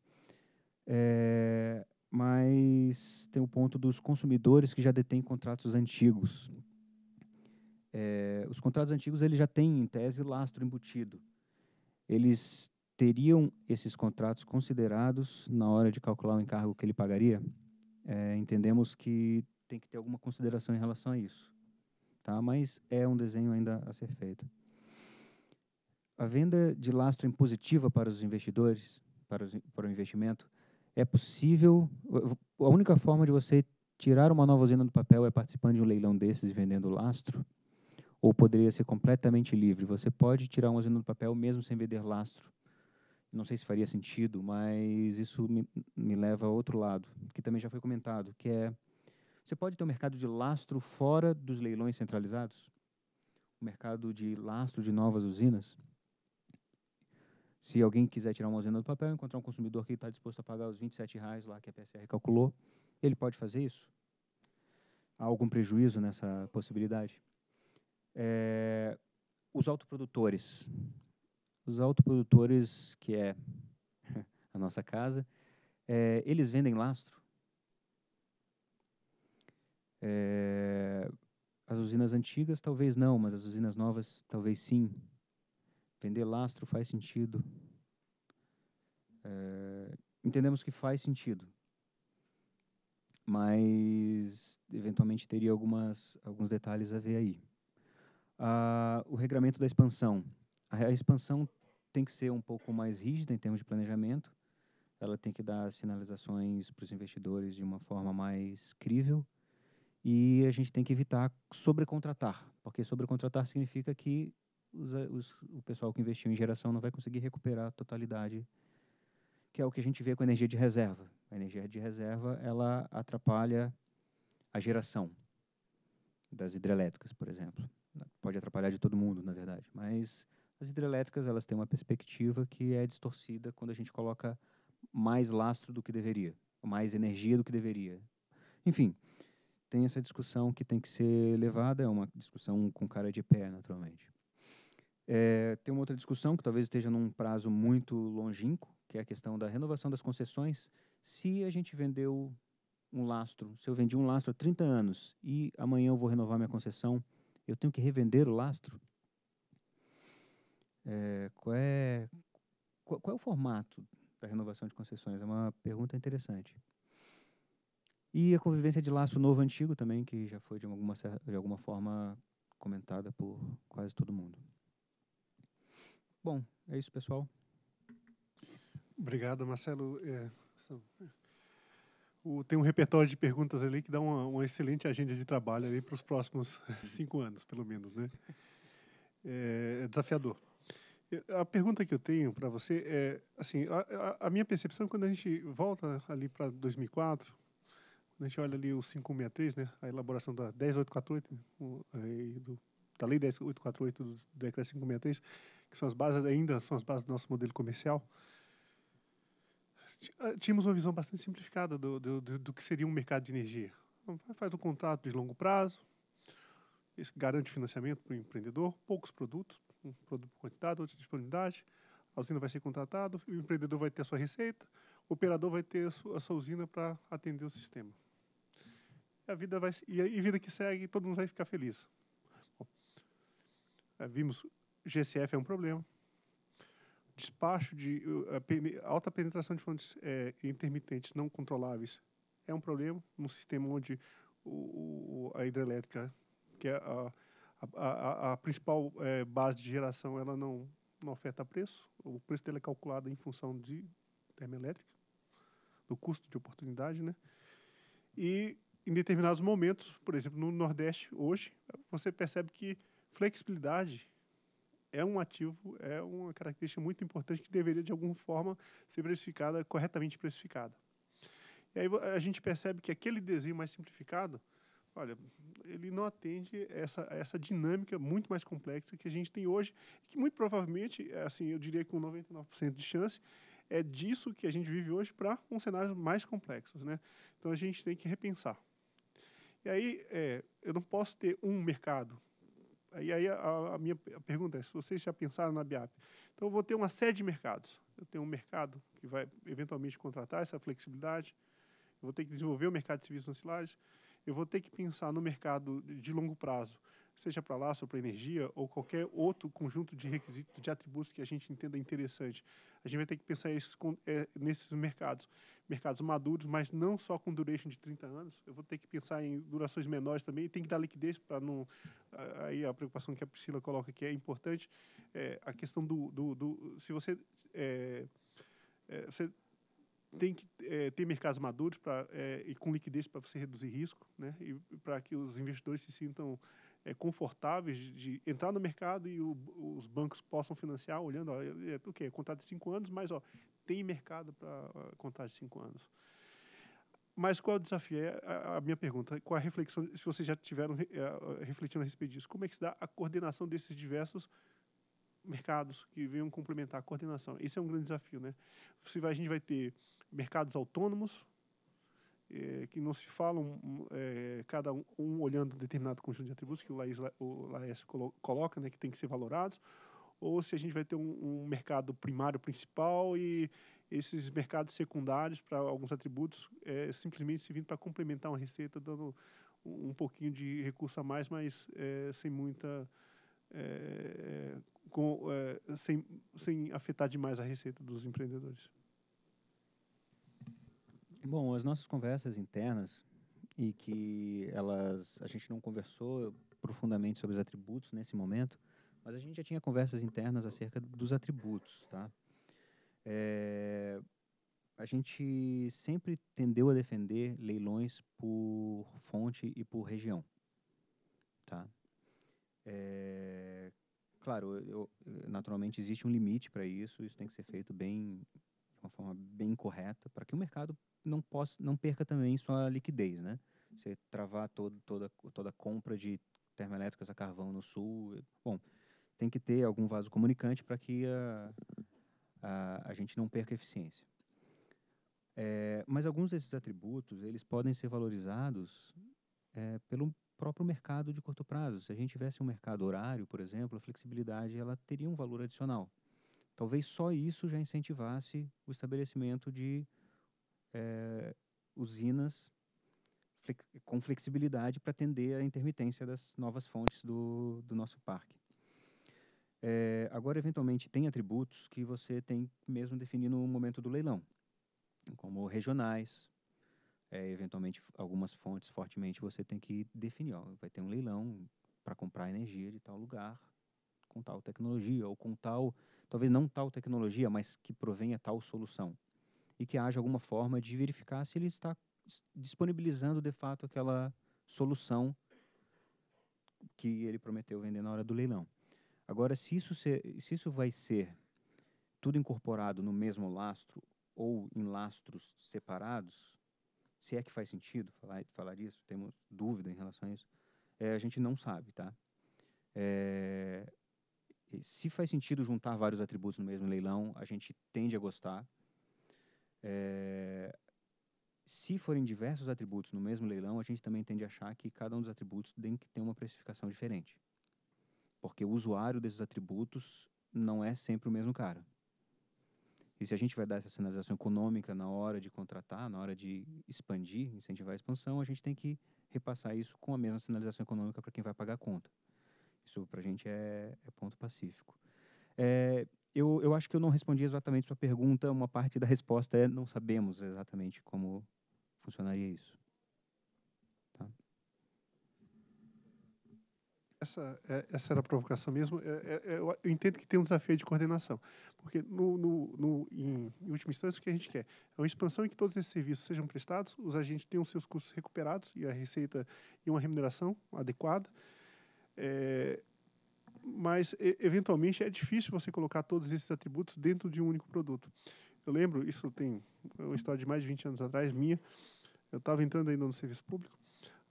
Speaker 11: É, mas tem o ponto dos consumidores que já detêm contratos antigos. É, os contratos antigos eles já têm, em tese, lastro embutido. Eles teriam esses contratos considerados na hora de calcular o encargo que ele pagaria? É, entendemos que tem que ter alguma consideração em relação a isso. Tá? Mas é um desenho ainda a ser feito. A venda de lastro impositiva para os investidores, para, os, para o investimento, é possível. A única forma de você tirar uma nova usina do papel é participando de um leilão desses e vendendo lastro, ou poderia ser completamente livre. Você pode tirar uma usina do papel mesmo sem vender lastro. Não sei se faria sentido, mas isso me, me leva a outro lado, que também já foi comentado, que é você pode ter um mercado de lastro fora dos leilões centralizados? O mercado de lastro de novas usinas? Se alguém quiser tirar uma usina do papel, encontrar um consumidor que está disposto a pagar os 27 reais lá que a PSR calculou, ele pode fazer isso? Há algum prejuízo nessa possibilidade? É, os autoprodutores. Os autoprodutores, que é a nossa casa, é, eles vendem lastro. É, as usinas antigas, talvez não, mas as usinas novas, talvez sim. Vender lastro faz sentido. É, entendemos que faz sentido. Mas, eventualmente, teria algumas, alguns detalhes a ver aí. Ah, o regramento da expansão. A, a expansão tem que ser um pouco mais rígida em termos de planejamento. Ela tem que dar sinalizações para os investidores de uma forma mais crível e a gente tem que evitar sobrecontratar, porque sobrecontratar significa que os, eh, os, o pessoal que investiu em geração não vai conseguir recuperar a totalidade, que é o que a gente vê com a energia de reserva. A energia de reserva ela atrapalha a geração das hidrelétricas, por exemplo. Pode atrapalhar de todo mundo, na verdade, mas as hidrelétricas elas têm uma perspectiva que é distorcida quando a gente coloca mais lastro do que deveria, mais energia do que deveria. Enfim, tem essa discussão que tem que ser levada, é uma discussão com cara de pé, naturalmente. É, tem uma outra discussão que talvez esteja num prazo muito longínquo, que é a questão da renovação das concessões. Se a gente vendeu um lastro, se eu vendi um lastro há 30 anos e amanhã eu vou renovar minha concessão, eu tenho que revender o lastro? É, qual, é, qual, qual é o formato da renovação de concessões? É uma pergunta interessante. E a convivência de laço novo-antigo também, que já foi de alguma, de alguma forma comentada por quase todo mundo. Bom, é isso, pessoal.
Speaker 1: Obrigado, Marcelo. É, são, é, o, tem um repertório de perguntas ali que dá uma, uma excelente agenda de trabalho ali para os próximos cinco anos, pelo menos, né? É, é desafiador. A pergunta que eu tenho para você é, assim, a, a, a minha percepção é quando a gente volta ali para 2004, a gente olha ali o 563, né, a elaboração da 10848, do, da lei 10848 do decreto 563, que são as bases ainda, são as bases do nosso modelo comercial, ah, tínhamos uma visão bastante simplificada do, do, do, do que seria um mercado de energia. Faz um contrato de longo prazo, garante financiamento para o empreendedor, poucos produtos, um produto por quantidade, outro de disponibilidade, a usina vai ser contratada, o empreendedor vai ter a sua receita, o operador vai ter a sua, a sua usina para atender o sistema. E a vida vai e a, vida que segue, todo mundo vai ficar feliz. Bom, eh, vimos GCF é um problema. Despacho de uh, alta penetração de fontes é, intermitentes não controláveis é um problema num sistema onde o, o, a hidrelétrica, que é a, a, a, a principal é, base de geração, ela não, não oferta preço. O preço dela é calculado em função de termoelétrica, do custo de oportunidade, né? E em determinados momentos, por exemplo, no Nordeste hoje, você percebe que flexibilidade é um ativo, é uma característica muito importante que deveria, de alguma forma, ser precificada, corretamente precificada. E aí a gente percebe que aquele desenho mais simplificado, olha, ele não atende essa, essa dinâmica muito mais complexa que a gente tem hoje, que muito provavelmente, assim, eu diria com 99% de chance, é disso que a gente vive hoje para um cenário mais complexo, né? Então a gente tem que repensar. E aí, é, eu não posso ter um mercado, e aí a, a minha pergunta é se vocês já pensaram na BIAP. Então, eu vou ter uma série de mercados. Eu tenho um mercado que vai eventualmente contratar essa flexibilidade. Eu vou ter que desenvolver o mercado de serviços ancilares. Eu vou ter que pensar no mercado de longo prazo seja para laço ou para energia, ou qualquer outro conjunto de requisitos, de atributos que a gente entenda interessante. A gente vai ter que pensar esses, é, nesses mercados, mercados maduros, mas não só com duration de 30 anos. Eu vou ter que pensar em durações menores também, tem que dar liquidez para não... Aí a preocupação que a Priscila coloca que é importante, é, a questão do, do, do Se você... É, é você tem que é, ter mercados maduros para é, e com liquidez para você reduzir risco, né? E para que os investidores se sintam é, confortáveis de, de, entrar no mercado e o, os bancos possam financiar olhando, ó, é, é o quê? É contrato de cinco anos, mas ó, tem mercado para ah, contrato de cinco anos. Mas qual é o desafio? É a, minha pergunta, com é a reflexão, se vocês já tiveram é, refletindo a respeito disso, como é que se dá a coordenação desses diversos mercados que venham complementar a coordenação? Esse é um grande desafio, né? Se vai, a gente vai ter mercados autônomos, é, que não se falam é, cada um, um, olhando determinado conjunto de atributos que o, Laís, o Laércio colo coloca, né, que tem que ser valorados, ou se a gente vai ter um, um mercado primário principal e esses mercados secundários para alguns atributos é, simplesmente servindo para complementar uma receita, dando um, pouquinho de recurso a mais, mas é, sem muita... É, com, é, sem, sem afetar demais a receita dos empreendedores.
Speaker 11: Bom, as nossas conversas internas e que elas a gente não conversou profundamente sobre os atributos nesse momento, mas a gente já tinha conversas internas acerca dos atributos, tá? É, a gente sempre tendeu a defender leilões por fonte e por região, tá? É, claro, eu, naturalmente existe um limite para isso, isso tem que ser feito bem de uma forma bem correta, para que o mercado não, possa, não perca também sua liquidez, né? Você travar todo, toda, toda compra de termoelétricas a carvão no sul, bom, tem que ter algum vaso comunicante para que a, a, a, gente não perca eficiência. É, mas alguns desses atributos, eles podem ser valorizados é, pelo próprio mercado de curto prazo. Se a gente tivesse um mercado horário, por exemplo, a flexibilidade ela teria um valor adicional. Talvez só isso já incentivasse o estabelecimento de é, usinas flex com flexibilidade para atender à intermitência das novas fontes do, do nosso parque. É, agora, eventualmente, tem atributos que você tem mesmo definir no momento do leilão, como regionais, é, eventualmente algumas fontes fortemente você tem que definir, ó, vai ter um leilão para comprar energia de tal lugar, com tal tecnologia ou com tal, talvez não tal tecnologia, mas que provenha tal solução. E que haja alguma forma de verificar se ele está disponibilizando de fato aquela solução que ele prometeu vender na hora do leilão. Agora, se isso, ser, se isso vai ser tudo incorporado no mesmo lastro ou em lastros separados, se é que faz sentido falar, falar disso, temos dúvida em relação a isso, é, a gente não sabe, tá? É, se faz sentido juntar vários atributos no mesmo leilão, a gente tende a gostar. É, se forem diversos atributos no mesmo leilão, a gente também tende a achar que cada um dos atributos tem que ter uma precificação diferente. Porque o usuário desses atributos não é sempre o mesmo cara. E se a gente vai dar essa sinalização econômica na hora de contratar, na hora de expandir, incentivar a expansão, a gente tem que repassar isso com a mesma sinalização econômica para quem vai pagar a conta. Isso para a gente é, é, ponto pacífico. É, eu, eu acho que eu não respondi exatamente sua pergunta. Uma parte da resposta é não sabemos exatamente como funcionaria isso. Tá?
Speaker 1: Essa, é, essa era a provocação mesmo. É, é, eu entendo que tem um desafio de coordenação, porque, no, no, no em, em última instância, o que a gente quer é uma expansão em que todos esses serviços sejam prestados, os agentes tenham seus custos recuperados e a receita e uma remuneração adequada, é, mas, eventualmente, é difícil você colocar todos esses atributos dentro de um único produto. Eu lembro, isso tem uma história de mais de 20 anos atrás, minha. Eu estava entrando ainda no serviço público.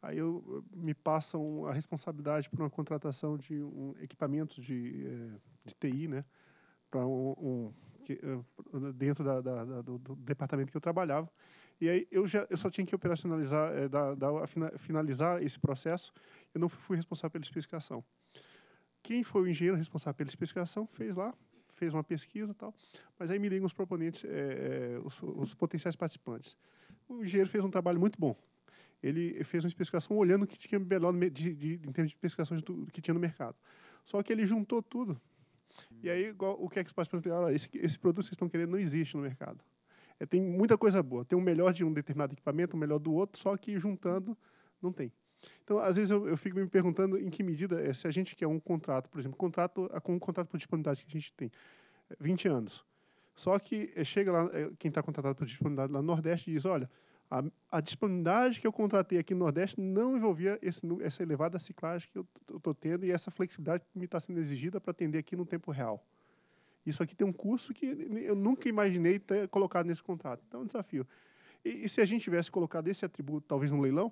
Speaker 1: Aí eu, me passam a responsabilidade por uma contratação de um equipamento de, é, de TI, né? Para um, um é, dentro da, da, da, do, do, departamento que eu trabalhava. E aí eu já eu só tinha que operacionalizar, é, da, finalizar esse processo eu não fui responsável pela especificação. Quem foi o engenheiro responsável pela especificação fez lá, fez uma pesquisa e tal, mas aí me ligam os proponentes, é, é os, os potenciais participantes. O engenheiro fez um trabalho muito bom, ele fez uma especificação olhando o que tinha melhor de, de, em termos de especificações do, que tinha no mercado. Só que ele juntou tudo. E aí, igual, o que é que os participantes falaram? Esse, esse produto que vocês estão querendo não existe no mercado. É, tem muita coisa boa. Tem o melhor de um determinado equipamento, o melhor do outro, só que juntando não tem. Então, às vezes eu, eu fico me perguntando em que medida, é, se a gente quer um contrato, por exemplo, contrato, ah, com um contrato por disponibilidade que a gente tem, 20 eh, anos. Só que eh, chega lá, quem está contratado por disponibilidade lá no Nordeste diz: olha, a, a, disponibilidade que eu contratei aqui no Nordeste não envolvia esse, essa elevada ciclagem que eu estou tendo e essa flexibilidade que me está sendo exigida para atender aqui no tempo real. Isso aqui tem um custo que eu nunca imaginei ter colocado nesse contrato. Então, é um desafio. E, e se a gente tivesse colocado esse atributo, talvez no leilão,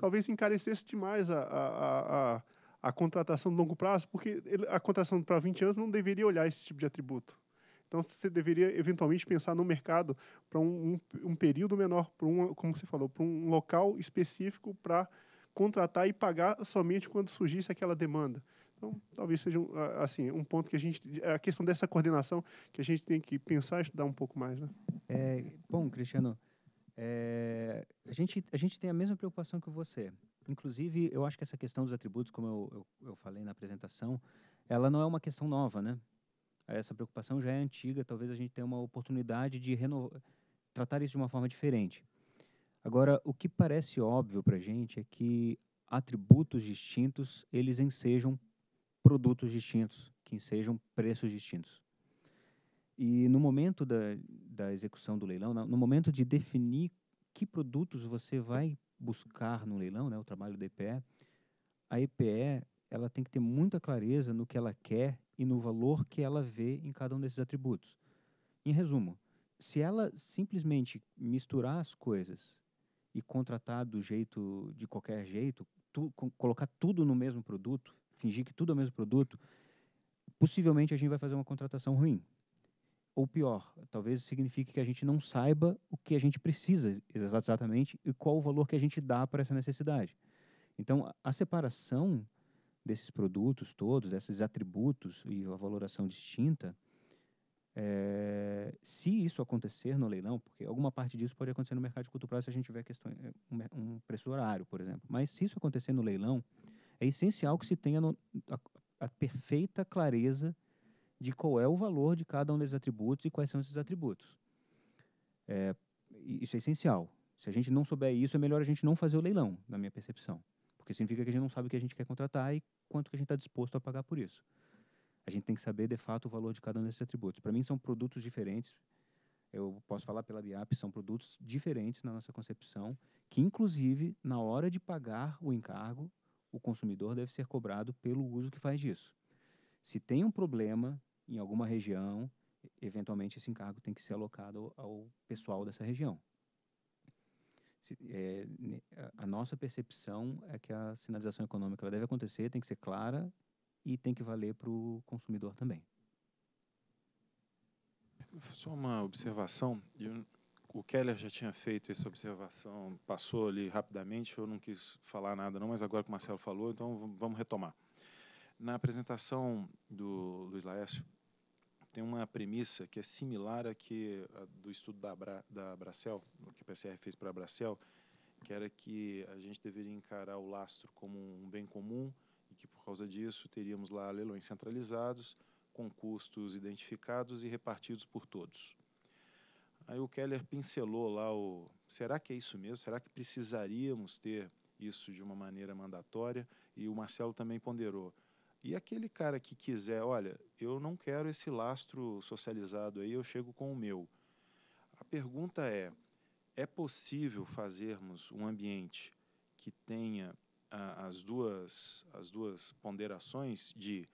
Speaker 1: talvez encarecesse demais a, a, a, a contratação de longo prazo, porque ele, a contratação para 20 anos não deveria olhar esse tipo de atributo. Então, você deveria eventualmente pensar no mercado para um, um, um, período menor, para um, como você falou, para um local específico para contratar e pagar somente quando surgisse aquela demanda. Então, talvez seja um, assim um ponto que a gente a questão dessa coordenação que a gente tem que pensar e estudar um pouco mais, né? É, bom, Cristiano, é, a, gente,
Speaker 11: a gente tem a mesma preocupação que você. Inclusive, eu acho que essa questão dos atributos, como eu, eu, eu falei na apresentação, ela não é uma questão nova, né? Essa preocupação já é antiga, talvez a gente tenha uma oportunidade de renovar, tratar isso de uma forma diferente. Agora, o que parece óbvio para a gente é que atributos distintos, eles ensejam produtos distintos, que ensejam preços distintos. E no momento da, da execução do leilão, no momento de definir que produtos você vai buscar no leilão, né, o trabalho da EPE, a EPE ela tem que ter muita clareza no que ela quer e no valor que ela vê em cada um desses atributos. Em resumo, se ela simplesmente misturar as coisas e contratar do jeito de qualquer jeito, tu, colocar tudo no mesmo produto, fingir que tudo é o mesmo produto, possivelmente a gente vai fazer uma contratação ruim, ou pior, talvez signifique que a gente não saiba o que a gente precisa exatamente e qual o valor que a gente dá para essa necessidade. Então, a separação desses produtos todos, desses atributos e a valoração distinta, é, se isso acontecer no leilão, porque alguma parte disso pode acontecer no mercado de curto prazo se a gente tiver questão, eh, um, um preço horário, por exemplo. Mas se isso acontecer no leilão, é essencial que se tenha no, a, a perfeita clareza de qual é o valor de cada um desses atributos e quais são esses atributos. É, isso é essencial. Se a gente não souber isso, é melhor a gente não fazer o leilão, na minha percepção. Porque significa que a gente não sabe o que a gente quer contratar e quanto que a gente está disposto a pagar por isso. A gente tem que saber, de fato, o valor de cada um desses atributos. Para mim, são produtos diferentes. Eu posso falar pela BIAP, são produtos diferentes na nossa concepção, que, inclusive, na hora de pagar o encargo, o consumidor deve ser cobrado pelo uso que faz disso. Se tem um problema em alguma região, eventualmente esse encargo tem que ser alocado ao pessoal dessa região. Se, é, a nossa percepção é que a sinalização econômica ela deve acontecer, tem que ser clara e tem que valer para o consumidor também.
Speaker 4: Só uma observação. o Keller já tinha feito essa observação, passou ali rapidamente, eu não quis falar nada não, mas agora que o Marcelo falou, então vamos retomar. Na apresentação do Luiz Laércio, tem uma premissa que é similar à que a do estudo da, Abra, da Bracel, que a PCR fez para a Bracel, que era que a gente deveria encarar o lastro como um bem comum e que por causa disso teríamos lá leilões centralizados com custos identificados e repartidos por todos. Aí o Keller pincelou lá o será que é isso mesmo? Será que precisaríamos ter isso de uma maneira mandatória? E o Marcelo também ponderou e aquele cara que quiser, olha, eu não quero esse lastro socializado aí, eu chego com o meu. A pergunta é: é possível fazermos um ambiente que tenha ah, as, duas, as duas ponderações de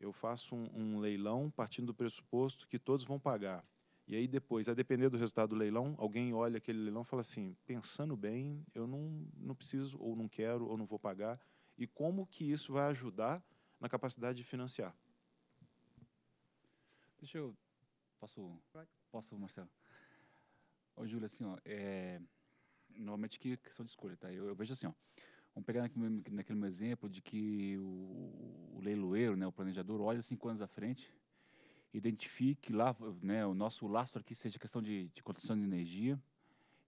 Speaker 4: eu faço um, um, leilão partindo do pressuposto que todos vão pagar. E aí depois, a depender do resultado do leilão, alguém olha aquele leilão e fala assim, pensando bem, eu não, não preciso, ou não quero, ou não vou pagar. E como que isso vai ajudar na capacidade de financiar. Deixa eu. Posso?
Speaker 5: Posso, Marcelo? Ô, Júlio, assim, ó, é, normalmente que é questão de escolha, tá? Eu, eu vejo assim, ó, vamos pegar naquele, naquele, meu exemplo de que o, o leiloeiro, né, o planejador, olha cinco anos à frente, identifique lá, né, o nosso lastro aqui seja questão de, de condição de energia,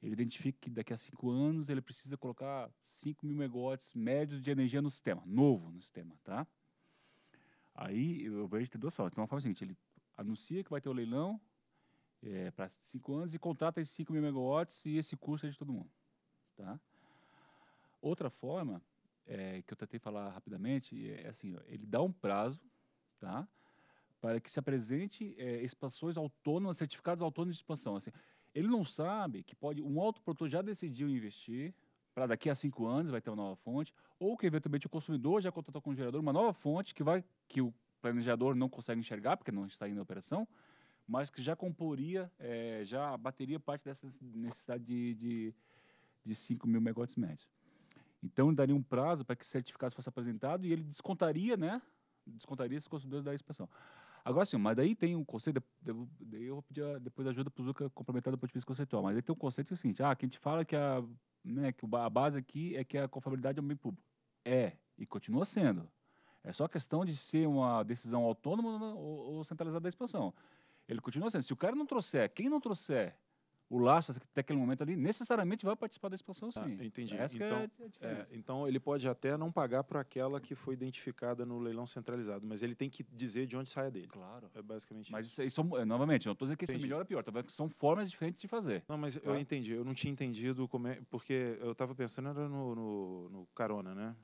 Speaker 5: ele identifique que daqui a cinco anos ele precisa colocar 5 mil megawatts médios de energia no sistema, novo no sistema, tá? Aí eu vejo que tem duas formas. Então, uma forma é a seguinte: ele anuncia que vai ter o leilão é, para cinco anos e contrata esses 5 mil megawatts e esse custo é de todo mundo. Tá? Outra forma, é, que eu tentei falar rapidamente, é, é assim: ó, ele dá um prazo tá, para que se apresente é, expansões autônomas, certificados autônomos de expansão. Assim, ele não sabe que pode um autoprodutor já decidiu investir para daqui a cinco anos vai ter uma nova fonte, ou que eventualmente o consumidor já contratou com o gerador uma nova fonte que vai que o planejador não consegue enxergar, porque não está indo à operação, mas que já comporia, é, já bateria parte dessa necessidade de, de, de 5 mil megawatts médios. Então, ele daria um prazo para que o certificado fosse apresentado e ele descontaria, né? Descontaria esses consumidores da expansão. Agora sim, mas daí tem um conceito, daí eu vou pedir depois ajuda para o Zuca complementar do ponto de vista conceitual, mas aí tem um conceito que é o seguinte, ah, que a gente fala que a, né, que a base aqui é que a confiabilidade é um bem público. É, e continua sendo. É só questão de ser uma decisão autônoma ou, ou centralizada da expansão. Ele continua sendo. Se o cara não trouxer, quem não trouxer o laço até aquele momento ali, necessariamente vai participar da expansão, ah, sim. Ah, entendi. Essa é então, é é,
Speaker 4: então, ele pode até não pagar por aquela que foi identificada no leilão centralizado, mas ele tem que dizer de onde sai dele. Claro. É basicamente mas
Speaker 5: isso. É, mas isso, é, novamente, não estou dizendo que entendi. isso é melhor ou
Speaker 4: pior, são formas diferentes de fazer. Não, mas tá? eu entendi. Eu não tinha entendido como é... Porque eu estava pensando era no, no, no carona, né?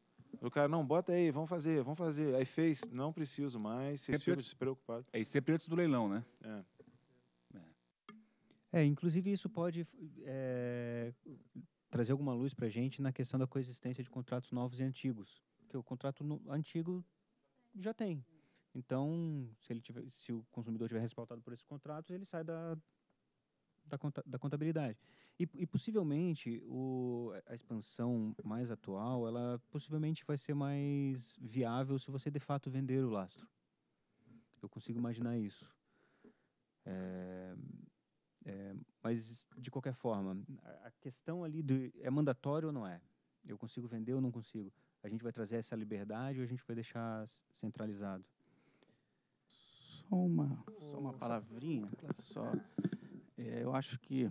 Speaker 4: O cara, não, bota aí, vamos fazer, vamos fazer. Aí fez, não preciso mais, antes, é ficam despreocupados. É, isso sempre é antes do leilão, né? É.
Speaker 11: É, inclusive isso pode é, trazer alguma luz para a gente na questão da coexistência de contratos novos e antigos, porque o contrato no, antigo já tem. Então, se, ele tiver, se o consumidor tiver respaldado por esses contratos, ele sai da, da, da contabilidade. E, e possivelmente o, a expansão mais atual, ela possivelmente vai ser mais viável se você de fato vender o lastro. Eu consigo imaginar isso. É, é, mas, de qualquer forma, a, a questão ali de é mandatório ou não é? Eu consigo vender ou não consigo? A gente vai trazer essa liberdade ou a gente vai deixar
Speaker 3: centralizado? Só uma, só uma palavrinha. Só, é, eu acho que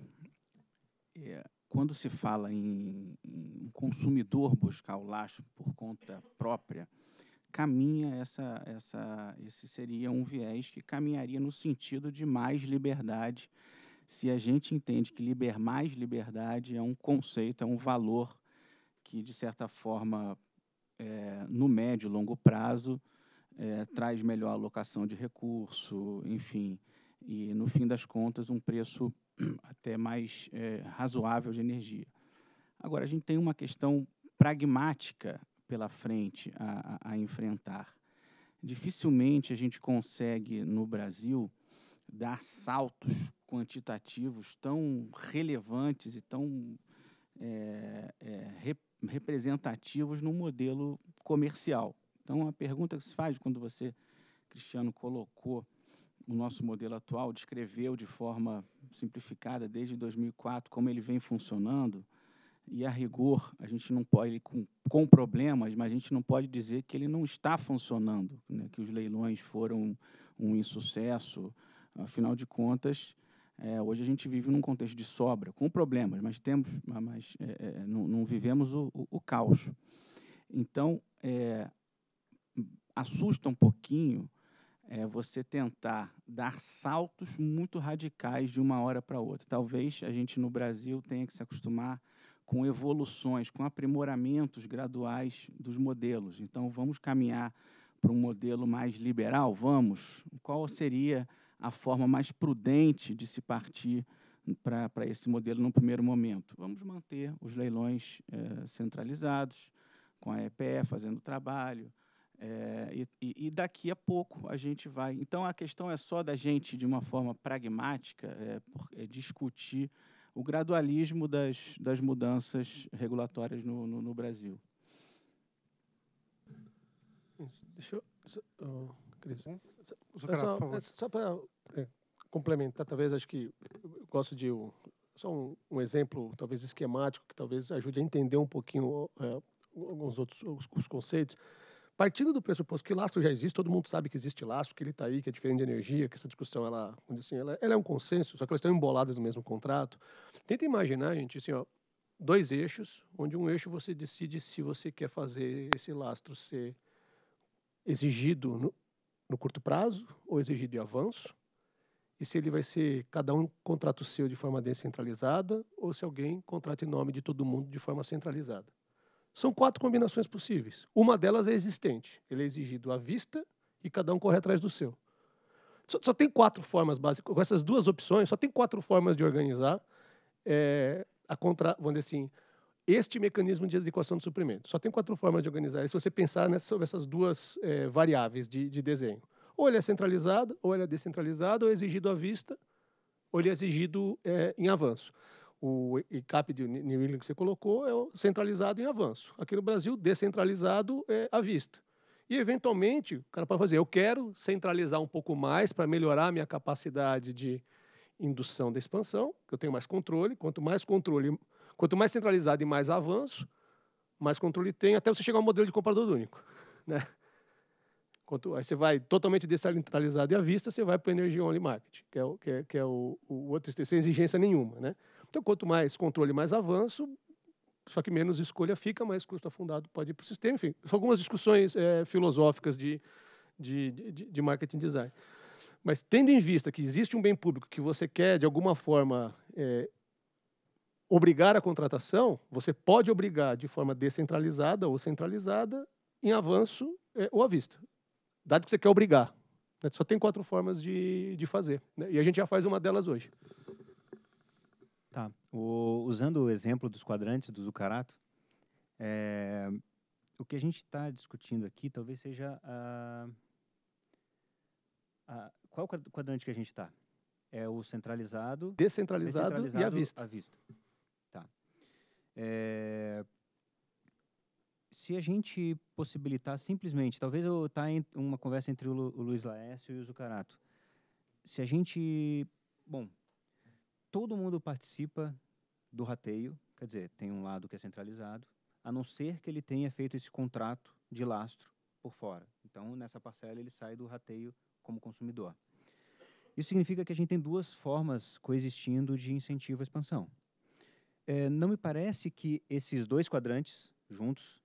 Speaker 3: é, quando se fala em, em consumidor buscar o laço por conta própria, caminha essa, essa, esse seria um viés que caminharia no sentido de mais liberdade. Se a gente entende que liber, mais liberdade é um conceito, é um valor que, de certa forma, é, no médio e longo prazo, é, traz melhor alocação de recurso, enfim, e, no fim das contas, um preço até mais é, razoável de energia. Agora, a gente tem uma questão pragmática pela frente a, a, a enfrentar. Dificilmente a gente consegue, no Brasil, dar saltos quantitativos tão relevantes e tão é, é, rep representativos no modelo comercial. Então, a pergunta que se faz quando você, Cristiano, colocou o nosso modelo atual descreveu de forma simplificada desde 2004 como ele vem funcionando e a rigor a gente não pode com, com problemas, mas a gente não pode dizer que ele não está funcionando, né, que os leilões foram um insucesso. Afinal de contas, é, hoje a gente vive num contexto de sobra, com problemas, mas temos, mas é, é, não, não, vivemos o, o, o caos. Então é, assusta um pouquinho é você tentar dar saltos muito radicais de uma hora para outra. Talvez a gente no Brasil tenha que se acostumar com evoluções, com aprimoramentos graduais dos modelos. Então, vamos caminhar para um modelo mais liberal? Vamos? Qual seria a forma mais prudente de se partir para esse modelo no primeiro momento? Vamos manter os leilões eh, centralizados, com a EPE fazendo o trabalho, é, e, e, daqui a pouco a gente vai. Então a questão é só da gente, de uma forma pragmática, é, por, é discutir o gradualismo das, das mudanças regulatórias no, no, no Brasil.
Speaker 8: Deixa eu. Oh, Cris. Hum? Só, só, só para é, complementar, talvez acho que eu gosto de um, só um, um, exemplo, talvez esquemático, que talvez ajude a entender um pouquinho é, alguns outros os, os conceitos Partindo do pressuposto que lastro já existe, todo mundo sabe que existe lastro, que ele está aí, que é diferente de energia, que essa discussão ela, assim, ela, é, ela é um consenso, só que elas estão emboladas no mesmo contrato. Tenta imaginar, gente, assim, ó, dois eixos, onde um eixo você decide se você quer fazer esse lastro ser exigido no, no curto prazo ou exigido em avanço, e se ele vai ser cada um contrato seu de forma descentralizada ou se alguém contrata em nome de todo mundo de forma centralizada. São quatro combinações possíveis. Uma delas é existente. Ele é exigido à vista e cada um corre atrás do seu. Só, só tem quatro formas básicas. Com essas duas opções, só tem quatro formas de organizar é, a contra, vamos dizer assim, este mecanismo de adequação de suprimento. Só tem quatro formas de organizar. E se você pensar nessa, sobre essas duas é, variáveis de, de, desenho, ou ele é centralizado, ou ele é descentralizado, ou é exigido à vista, ou ele é exigido é, em avanço o ICAP de New England que você colocou é centralizado em avanço. Aqui no Brasil, descentralizado é à vista. E, eventualmente, o cara pode fazer, eu quero centralizar um pouco mais para melhorar a minha capacidade de indução da expansão, que eu tenho mais controle. Quanto mais controle, quanto mais centralizado e mais avanço, mais controle tem, até você chegar a um modelo de comprador único. Né? Quanto, aí você vai totalmente descentralizado e à vista, você vai para o Energy Only Market, que é, o, que é, que é o, o outro, sem exigência nenhuma. Né? Então, quanto mais controle, mais avanço, só que menos escolha fica, mais custo afundado pode ir para o sistema. Enfim, são algumas discussões é, filosóficas de, de, de, de marketing design. Mas tendo em vista que existe um bem público que você quer, de alguma forma, é, obrigar a contratação, você pode obrigar de forma descentralizada ou centralizada, em avanço é, ou à vista. Dado que você quer obrigar. Né? Só tem quatro formas de, de fazer. Né? E a gente já faz uma delas hoje.
Speaker 11: O, usando o exemplo dos quadrantes do Zucarato, é, o que a gente está discutindo aqui talvez seja a, a, qual quadrante que a gente está? É o centralizado, descentralizado, descentralizado e à vista. À vista. Tá. É, se a gente possibilitar simplesmente, talvez eu tá em uma conversa entre o, Lu, o Luiz Laércio e o Zucarato. Se a gente, bom, todo mundo participa do rateio, quer dizer, tem um lado que é centralizado, a não ser que ele tenha feito esse contrato de lastro por fora. Então, nessa parcela, ele sai do rateio como consumidor. Isso significa que a gente tem duas formas coexistindo de incentivo à expansão. É, não me parece que esses dois quadrantes, juntos,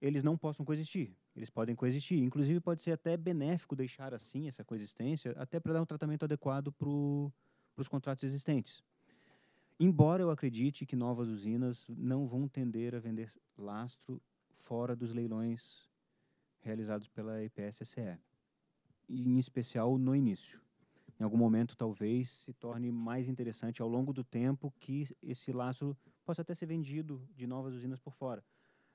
Speaker 11: eles não possam coexistir. Eles podem coexistir. Inclusive, pode ser até benéfico deixar assim essa coexistência, até para dar um tratamento adequado para os contratos existentes. Embora eu acredite que novas usinas não vão tender a vender lastro fora dos leilões realizados pela IPSSE, em especial no início. Em algum momento, talvez, se torne mais interessante ao longo do tempo que esse lastro possa até ser vendido de novas usinas por fora.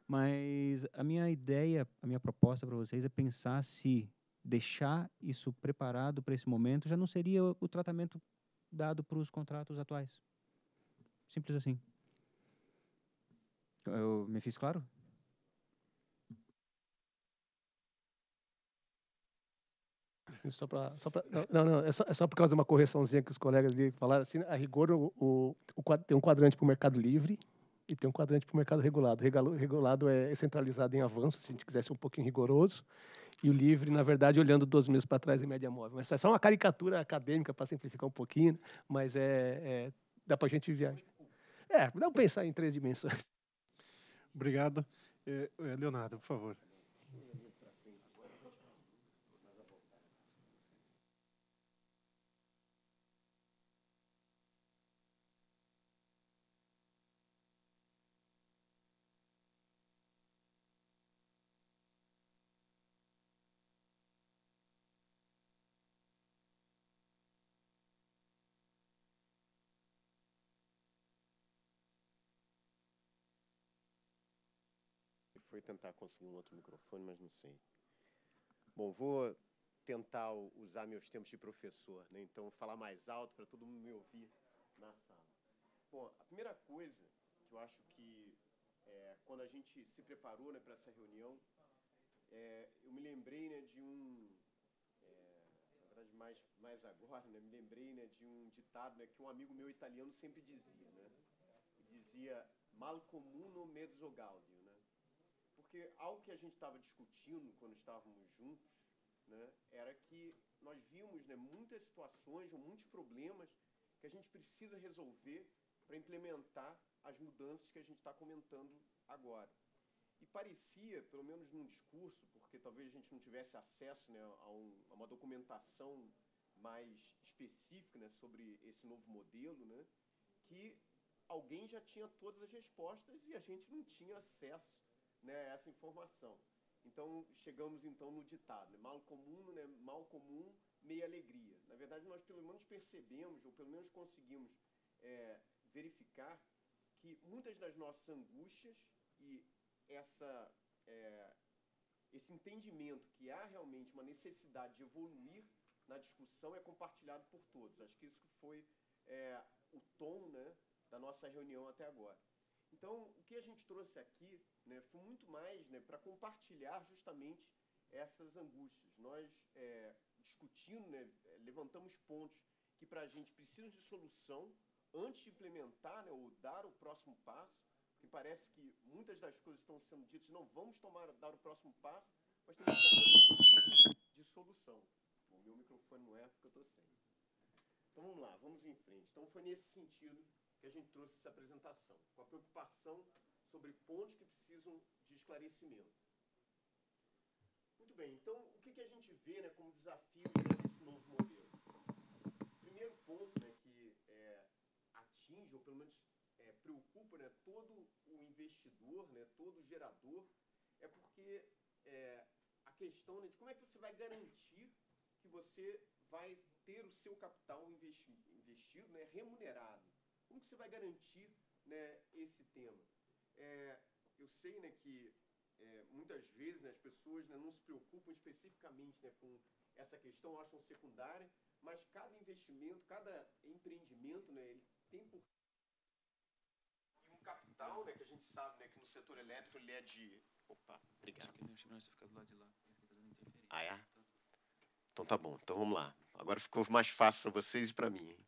Speaker 11: Mas a minha ideia, a minha proposta para vocês é pensar se deixar isso preparado para esse momento já não seria o tratamento dado para os contratos atuais. Simples assim. Eu
Speaker 8: me fiz claro? Só para. Só pra, não, não, é só, é só por causa de uma correçãozinha que os colegas falaram. Assim, a rigor, o, o, o tem um quadrante para o mercado livre e tem um quadrante para o mercado regulado. Regalo, regulado é centralizado em avanço, se a gente quisesse um pouquinho rigoroso. E o livre, na verdade, olhando 12 meses para trás em é média móvel. Mas é só uma caricatura acadêmica para simplificar um pouquinho, mas é, é dá para a gente viajar. É, não pensar em três dimensões.
Speaker 1: Obrigado. É, é, Leonardo, por favor.
Speaker 12: tentar conseguir um outro microfone, mas não sei. Bom, vou tentar usar meus tempos de professor, né? então falar mais alto para todo mundo me ouvir na sala. Bom, a primeira coisa que eu acho que é, quando a gente se preparou né, para essa reunião, é, eu me lembrei né, de um, é, na verdade mais, mais agora, né, me lembrei né, de um ditado né, que um amigo meu italiano sempre dizia, né? dizia mal communo mezzo gaudio, porque algo que a gente estava discutindo quando estávamos juntos né, era que nós vimos né, muitas situações, muitos problemas que a gente precisa resolver para implementar as mudanças que a gente está comentando agora. E parecia, pelo menos num discurso, porque talvez a gente não tivesse acesso né, a, um, a, uma documentação mais específica né, sobre esse novo modelo, né, que alguém já tinha todas as respostas e a gente não tinha acesso né, essa informação. Então, chegamos então no ditado, né, mal comum, né, mal comum, meia alegria. Na verdade, nós pelo menos percebemos, ou pelo menos conseguimos é, verificar, que muitas das nossas angústias e essa, é, esse entendimento que há realmente uma necessidade de evoluir na discussão é compartilhado por todos. Acho que isso foi é, o tom né, da nossa reunião até agora. Então, o que a gente trouxe aqui né, foi muito mais né, para compartilhar justamente essas angústias. Nós é, discutindo, né, levantamos pontos que para a gente precisam de solução antes de implementar né, ou dar o próximo passo, porque parece que muitas das coisas estão sendo ditas, não vamos tomar, dar o próximo passo, mas tem muita coisa que precisa de solução. O meu microfone não é porque eu estou sem. Então vamos lá, vamos em frente. Então foi nesse sentido que a gente trouxe essa apresentação, com a preocupação sobre pontos que precisam de esclarecimento. Muito bem, então o que, que a gente vê né, como desafio desse novo modelo? O primeiro ponto né, que é, atinge, ou pelo menos é, preocupa né, todo o investidor, né, todo o gerador, é porque é, a questão né, de como é que você vai garantir que você vai ter o seu capital investi investido, né, remunerado. Como que você vai garantir né, esse tema? É, eu sei né, que é, muitas vezes né, as pessoas né, não se preocupam especificamente né, com essa questão, acham secundária, mas cada investimento, cada empreendimento, né, ele tem por e um capital, né, que a gente sabe, né, que no setor elétrico ele é de opa, obrigado. Só que não você fica do lado de lá, Ah é? Então tá bom. Então vamos lá. Agora ficou mais fácil para vocês e para mim. Hein?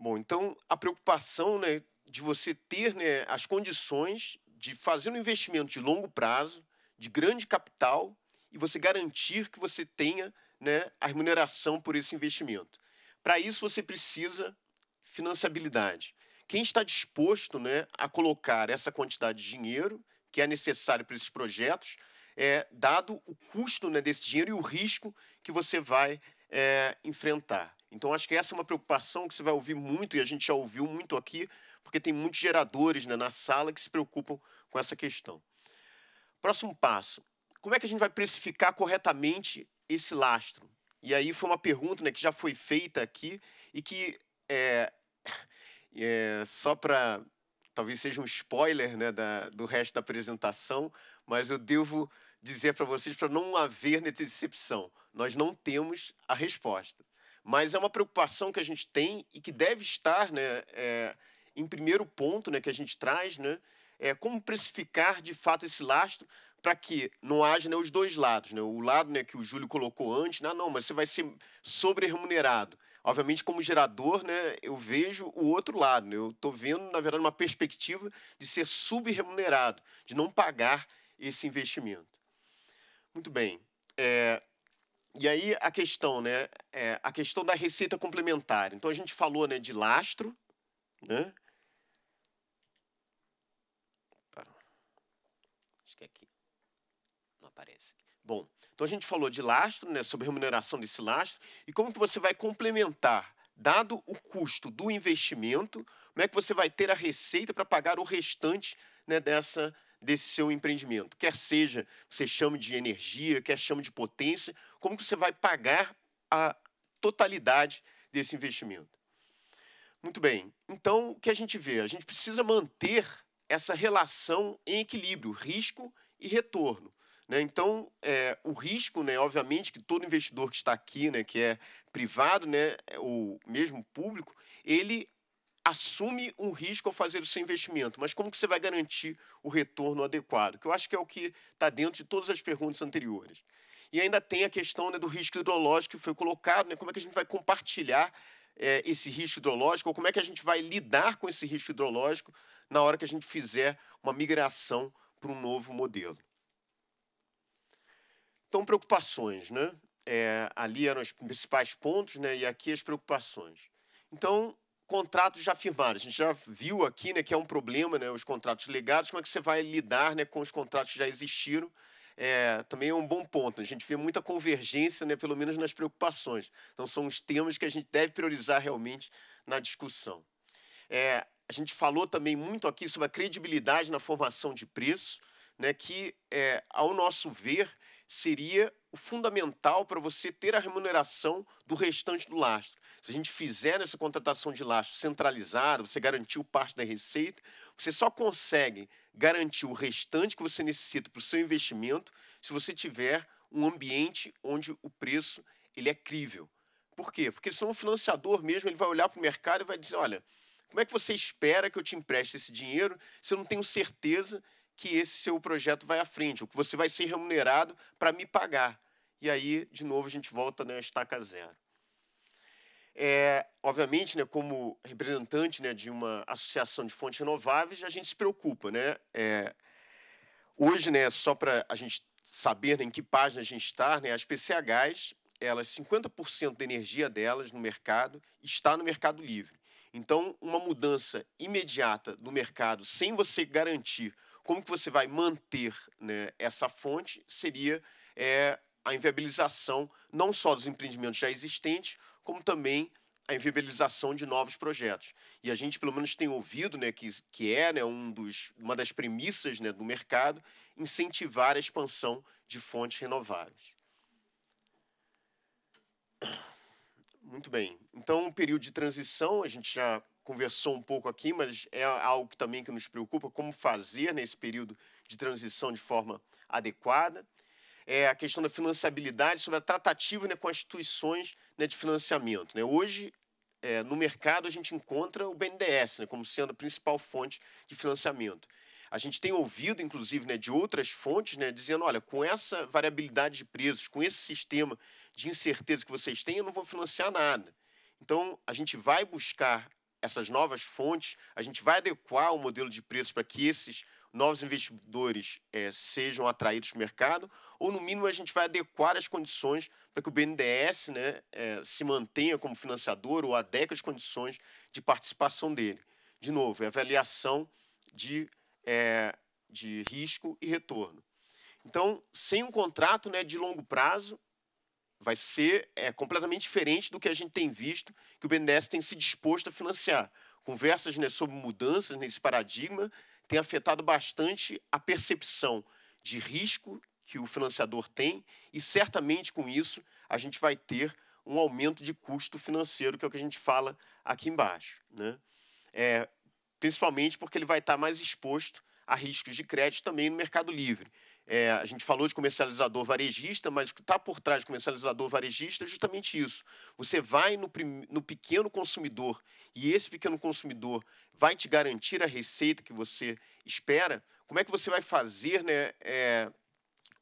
Speaker 12: Bom, então a preocupação né, de você ter né, as condições de fazer um investimento de longo prazo, de grande capital, e você garantir que você tenha né, a remuneração por esse investimento. Para isso, você precisa financiabilidade. Quem está disposto né, a colocar essa quantidade de dinheiro que é necessário para esses projetos, é, dado o custo né, desse dinheiro e o risco que você vai é, enfrentar. Então, acho que essa é uma preocupação que você vai ouvir muito, e a gente já ouviu muito aqui, porque tem muitos geradores né, na sala que se preocupam com essa questão. Próximo passo: como é que a gente vai precificar corretamente esse lastro? E aí foi uma pergunta né, que já foi feita aqui e que é, é só para talvez seja um spoiler né, da, do resto da apresentação, mas eu devo dizer para vocês para não haver decepção. Nós não temos a resposta mas é uma preocupação que a gente tem e que deve estar né, é, em primeiro ponto né, que a gente traz, né, é como precificar de fato esse lastro para que não haja né, os dois lados. Né, o lado né, que o Júlio colocou antes, não, né, ah, não, mas você vai ser sobre-remunerado. Obviamente, como gerador, né, eu vejo o outro lado. Né, eu estou vendo, na verdade, uma perspectiva de ser sub-remunerado, de não pagar esse investimento. Muito bem. É, e aí a questão, né? É, a questão da receita complementar. Então a gente falou né, de lastro, né? Acho que é aqui. Não aparece. Bom, então a gente falou de lastro, né, sobre remuneração desse lastro, e como que você vai complementar, dado o custo do investimento, como é que você vai ter a receita para pagar o restante né, dessa desse seu empreendimento. Quer seja você chame de energia, quer chame de potência, como que você vai pagar a totalidade desse investimento? Muito bem. Então, o que a gente vê? A gente precisa manter essa relação em equilíbrio, risco e retorno. Né? Então, é, o risco, né, obviamente, que todo investidor que está aqui, né, que é privado né, é, ou mesmo público, ele assume um risco ao fazer o seu investimento, mas como que você vai garantir o retorno adequado? Que eu acho que é o que está dentro de todas as perguntas anteriores. E ainda tem a questão né, do risco hidrológico que foi colocado, né, como é que a gente vai compartilhar é, esse risco hidrológico, ou como é que a gente vai lidar com esse risco hidrológico na hora que a gente fizer uma migração para um novo modelo. Então, preocupações, né? É, ali eram os principais pontos, né? E aqui as preocupações. Então, contratos já firmados. A gente já viu aqui né, que é um problema, né, os contratos legados, como é que você vai lidar né, com os contratos que já existiram. É, também é um bom ponto. A gente vê muita convergência, né, pelo menos nas preocupações. Então, são os temas que a gente deve priorizar realmente na discussão. É, a gente falou também muito aqui sobre a credibilidade na formação de preço, né, que, é, ao nosso ver, seria o fundamental para você ter a remuneração do restante do lastro. Se a gente fizer essa contratação de lastro centralizada, você garantiu parte da receita, você só consegue garantir o restante que você necessita para o seu investimento se você tiver um ambiente onde o preço ele é crível. Por quê? Porque senão um financiador mesmo ele vai olhar para o mercado e vai dizer, olha, como é que você espera que eu te empreste esse dinheiro se eu não tenho certeza que esse seu projeto vai à frente, ou que você vai ser remunerado para me pagar. E aí, de novo, a gente volta na né, estaca zero. É, obviamente, né, como representante né, de uma associação de fontes renováveis, a gente se preocupa. Né? É, hoje, né, só para a gente saber né, em que página a gente está, né, as PCHs, elas, 50% da energia delas no mercado está no mercado livre. Então, uma mudança imediata do mercado, sem você garantir como que você vai manter né, essa fonte seria é, a inviabilização não só dos empreendimentos já existentes, como também a inviabilização de novos projetos. E a gente, pelo menos, tem ouvido né, que, que é né, um dos, uma das premissas né, do mercado incentivar a expansão de fontes renováveis. Muito bem. Então, o período de transição, a gente já conversou um pouco aqui, mas é algo também que nos preocupa, como fazer nesse período de transição de forma adequada. É a questão da financiabilidade, sobre a tratativa né, com as instituições né, de financiamento. Né? Hoje, é, no mercado, a gente encontra o BNDES né, como sendo a principal fonte de financiamento. A gente tem ouvido, inclusive, né, de outras fontes, né, dizendo: olha, com essa variabilidade de preços, com esse sistema de incerteza que vocês têm, eu não vou financiar nada. Então, a gente vai buscar essas novas fontes, a gente vai adequar o modelo de preços para que esses novos investidores é, sejam atraídos para o mercado, ou no mínimo a gente vai adequar as condições para que o BNDES né, é, se mantenha como financiador ou adeque as condições de participação dele. De novo, é avaliação de, é, de risco e retorno. Então, sem um contrato né, de longo prazo, Vai ser é, completamente diferente do que a gente tem visto que o BNDES tem se disposto a financiar. Conversas né, sobre mudanças nesse paradigma têm afetado bastante a percepção de risco que o financiador tem e certamente com isso a gente vai ter um aumento de custo financeiro, que é o que a gente fala aqui embaixo. Né? É, principalmente porque ele vai estar mais exposto a riscos de crédito também no mercado livre, é, a gente falou de comercializador varejista, mas o que está por trás de comercializador varejista é justamente isso. Você vai no, no pequeno consumidor e esse pequeno consumidor vai te garantir a receita que você espera. Como é que você vai fazer né, é,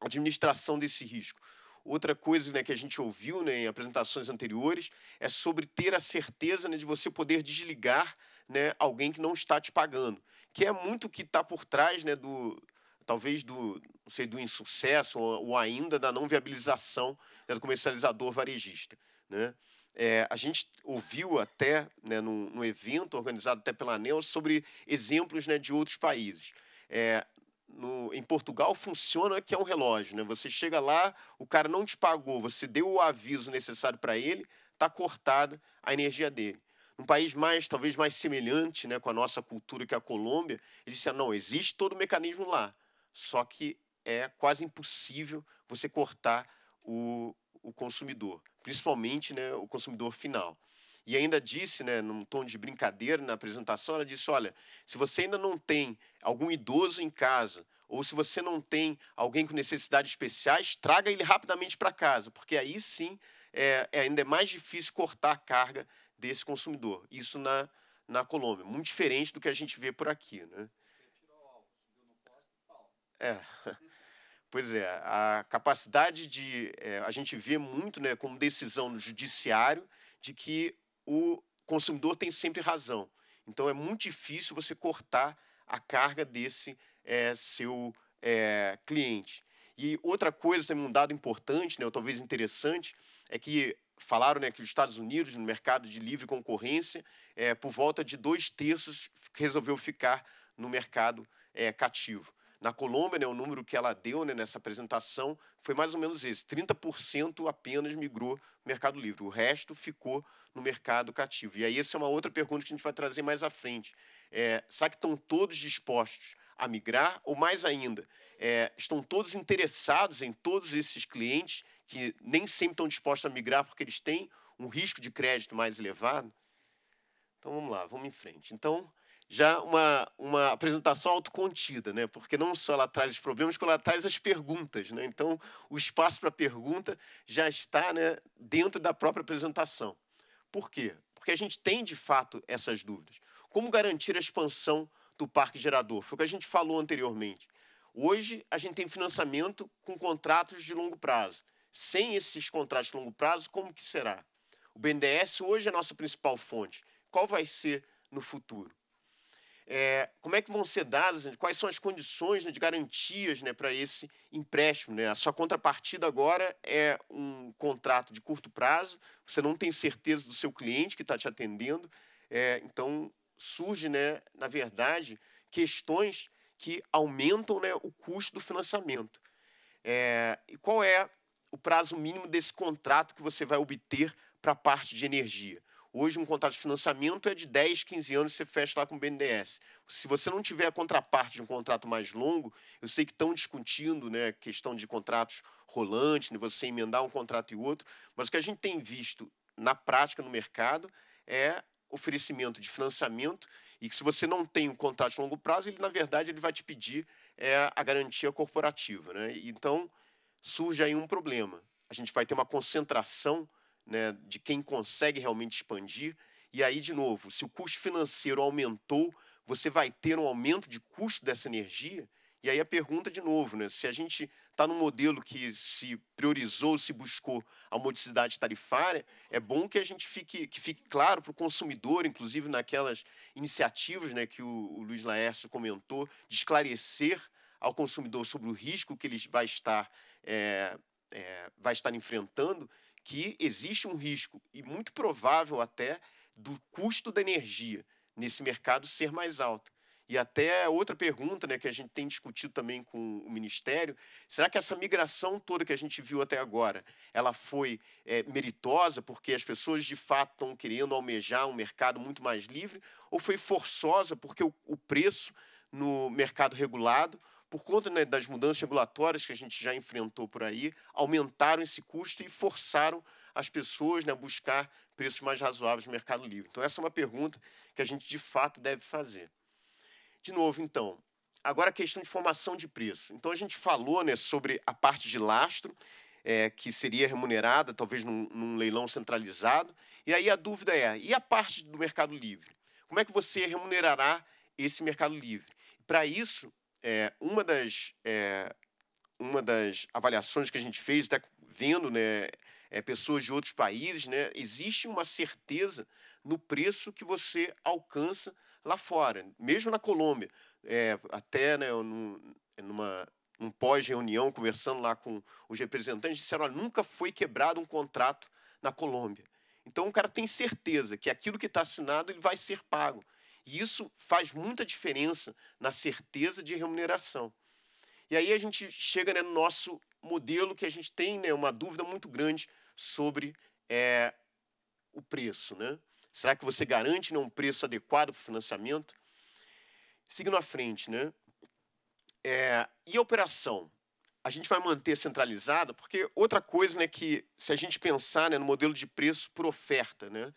Speaker 12: a administração desse risco? Outra coisa né, que a gente ouviu né, em apresentações anteriores é sobre ter a certeza né, de você poder desligar né, alguém que não está te pagando, que é muito o que está por trás né, do, talvez do, não sei, do insucesso ou, ou ainda da não viabilização né, do comercializador varejista. Né? É, a gente ouviu até né, num, evento organizado até pela ANEL sobre exemplos né, de outros países. É, no, em Portugal funciona que é um relógio, né? Você chega lá, o cara não te pagou, você deu o aviso necessário para ele, está cortada a energia dele. Num país mais, talvez mais semelhante né, com a nossa cultura que é a Colômbia, ele disse não, existe todo o mecanismo lá só que é quase impossível você cortar o, o consumidor, principalmente né, o consumidor final. E ainda disse, né, num tom de brincadeira na apresentação, ela disse: olha, se você ainda não tem algum idoso em casa, ou se você não tem alguém com necessidades especiais, traga ele rapidamente para casa, porque aí sim é, é, ainda é mais difícil cortar a carga desse consumidor. Isso na, na Colômbia, muito diferente do que a gente vê por aqui. Né? É. Pois é, a capacidade de. É, a gente vê muito, né, como decisão do judiciário, de que o consumidor tem sempre razão. Então é muito difícil você cortar a carga desse é, seu é, cliente. E outra coisa, também um dado importante, né, ou talvez interessante, é que falaram né, que os Estados Unidos, no mercado de livre concorrência, é, por volta de dois terços resolveu ficar no mercado é, cativo. Na Colômbia, né, o número que ela deu né, nessa apresentação foi mais ou menos esse: 30% apenas migrou Mercado Livre, o resto ficou no mercado cativo. E aí, essa é uma outra pergunta que a gente vai trazer mais à frente. É, será que estão todos dispostos a migrar? Ou mais ainda, é, estão todos interessados em todos esses clientes que nem sempre estão dispostos a migrar porque eles têm um risco de crédito mais elevado? Então vamos lá, vamos em frente. Então, já uma, uma apresentação autocontida, né? Porque não só ela traz os problemas, como ela traz as perguntas, né? Então, o espaço para pergunta já está né, dentro da própria apresentação. Por quê? Porque a gente tem, de fato, essas dúvidas. Como garantir a expansão do parque gerador? Foi o que a gente falou anteriormente. Hoje, a gente tem financiamento com contratos de longo prazo. Sem esses contratos de longo prazo, como que será? O BNDES hoje é a nossa principal fonte. Qual vai ser no futuro? É, como é que vão ser dados, né, quais são as condições né, de garantias né, para esse empréstimo? Né? A sua contrapartida agora é um contrato de curto prazo, você não tem certeza do seu cliente que está te atendendo, é, então surge, né, na verdade, questões que aumentam né, o custo do financiamento. É, e qual é o prazo mínimo desse contrato que você vai obter para a parte de energia? Hoje, um contrato de financiamento é de 10, 15 anos, você fecha lá com o BNDES. Se você não tiver a contraparte de um contrato mais longo, eu sei que estão discutindo né, questão de contratos rolantes, de né, você emendar um contrato e outro, mas o que a gente tem visto na prática, no mercado, é oferecimento de financiamento e que se você não tem um contrato de longo prazo, ele, na verdade, ele vai te pedir é, a garantia corporativa. Né? Então, surge aí um problema. A gente vai ter uma concentração né, de quem consegue realmente expandir. E aí, de novo, se o custo financeiro aumentou, você vai ter um aumento de custo dessa energia. E aí a pergunta de novo, né? Se a gente está num modelo que se priorizou, se buscou a modicidade tarifária, é bom que a gente fique, que fique claro para o consumidor, inclusive naquelas iniciativas né, que o, o Luiz Laércio comentou, de esclarecer ao consumidor sobre o risco que ele vai estar, é, é, vai estar enfrentando que existe um risco, e muito provável até, do custo da energia nesse mercado ser mais alto. E até outra pergunta né, que a gente tem discutido também com o Ministério, será que essa migração toda que a gente viu até agora, ela foi é, meritosa porque as pessoas de fato estão querendo almejar um mercado muito mais livre, ou foi forçosa porque o, o preço no mercado regulado por conta né, das mudanças regulatórias que a gente já enfrentou por aí, aumentaram esse custo e forçaram as pessoas né, a buscar preços mais razoáveis no Mercado Livre. Então, essa é uma pergunta que a gente de fato deve fazer. De novo, então, agora a questão de formação de preço. Então, a gente falou né, sobre a parte de lastro, é, que seria remunerada, talvez num, num leilão centralizado. E aí a dúvida é: e a parte do Mercado Livre? Como é que você remunerará esse Mercado Livre? Para isso, é, uma, das, é, uma das avaliações que a gente fez, até vendo né, é, pessoas de outros países, né, existe uma certeza no preço que você alcança lá fora, mesmo na Colômbia. É, até né, num, numa, um pós-reunião, conversando lá com os representantes, disseram: que nunca foi quebrado um contrato na Colômbia. Então o cara tem certeza que aquilo que está assinado ele vai ser pago. E isso faz muita diferença na certeza de remuneração. E aí a gente chega né, no nosso modelo que a gente tem né, uma dúvida muito grande sobre é, o preço. Né? Será que você garante né, um preço adequado para o financiamento? Seguindo à frente, né? É, e a operação? A gente vai manter centralizada, porque outra coisa né, que, se a gente pensar né, no modelo de preço por oferta, né,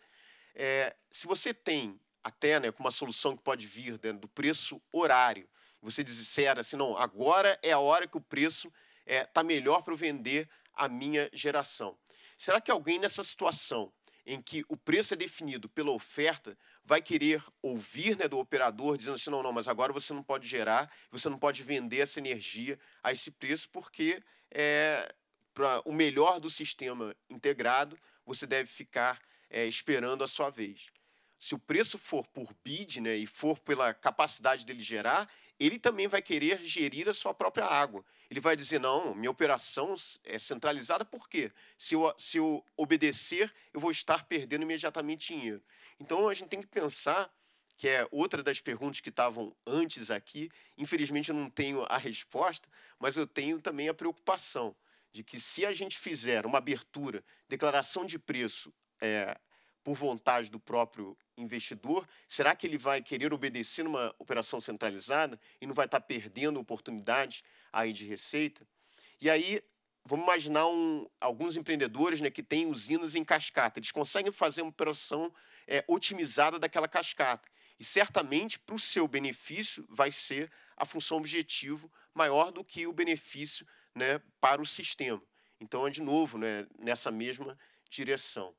Speaker 12: é, se você tem até né, com uma solução que pode vir dentro do preço horário. Você disser assim, não, agora é a hora que o preço está é, tá melhor para eu vender a minha geração. Será que alguém nessa situação em que o preço é definido pela oferta vai querer ouvir né, do operador dizendo assim, não, não, mas agora você não pode gerar, você não pode vender essa energia a esse preço porque é, para o melhor do sistema integrado você deve ficar é, esperando a sua vez se o preço for por bid né, e for pela capacidade dele gerar, ele também vai querer gerir a sua própria água. Ele vai dizer: não, minha operação é centralizada porque se eu, se eu obedecer, eu vou estar perdendo imediatamente dinheiro. Então a gente tem que pensar que é outra das perguntas que estavam antes aqui. Infelizmente eu não tenho a resposta, mas eu tenho também a preocupação de que se a gente fizer uma abertura, declaração de preço é, por vontade do próprio investidor? Será que ele vai querer obedecer numa operação centralizada e não vai estar tá perdendo oportunidades aí de receita? E aí, vamos imaginar um, alguns empreendedores né, que têm usinas em cascata. Eles conseguem fazer uma operação é, otimizada daquela cascata. E certamente, para o seu benefício, vai ser a função objetivo maior do que o benefício né, para o sistema. Então, é de novo né, nessa mesma direção.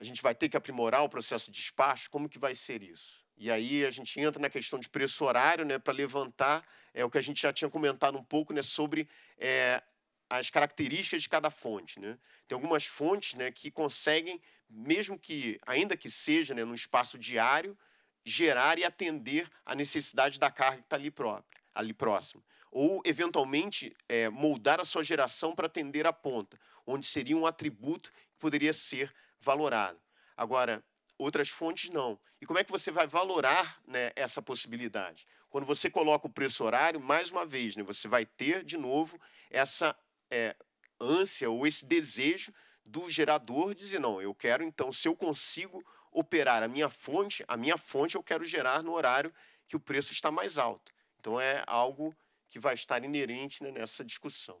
Speaker 12: A gente vai ter que aprimorar o processo de despacho, como que vai ser isso? E aí a gente entra na questão de preço horário, né, para levantar é, o que a gente já tinha comentado um pouco né, sobre é, as características de cada fonte. Né? Tem algumas fontes né, que conseguem, mesmo que, ainda que seja né, no espaço diário, gerar e atender a necessidade da carga que está ali, próprio ali próximo. Ou, eventualmente, é, moldar a sua geração para atender a ponta, onde seria um atributo que poderia ser valorado. Agora, outras fontes não. E como é que você vai valorar né, essa possibilidade? Quando você coloca o preço horário, mais uma vez, né, você vai ter de novo essa é, ânsia ou esse desejo do gerador dizer, não, eu quero então, se eu consigo operar a minha fonte, a minha fonte eu quero gerar no horário que o preço está mais alto. Então é algo que vai estar inerente né, nessa discussão.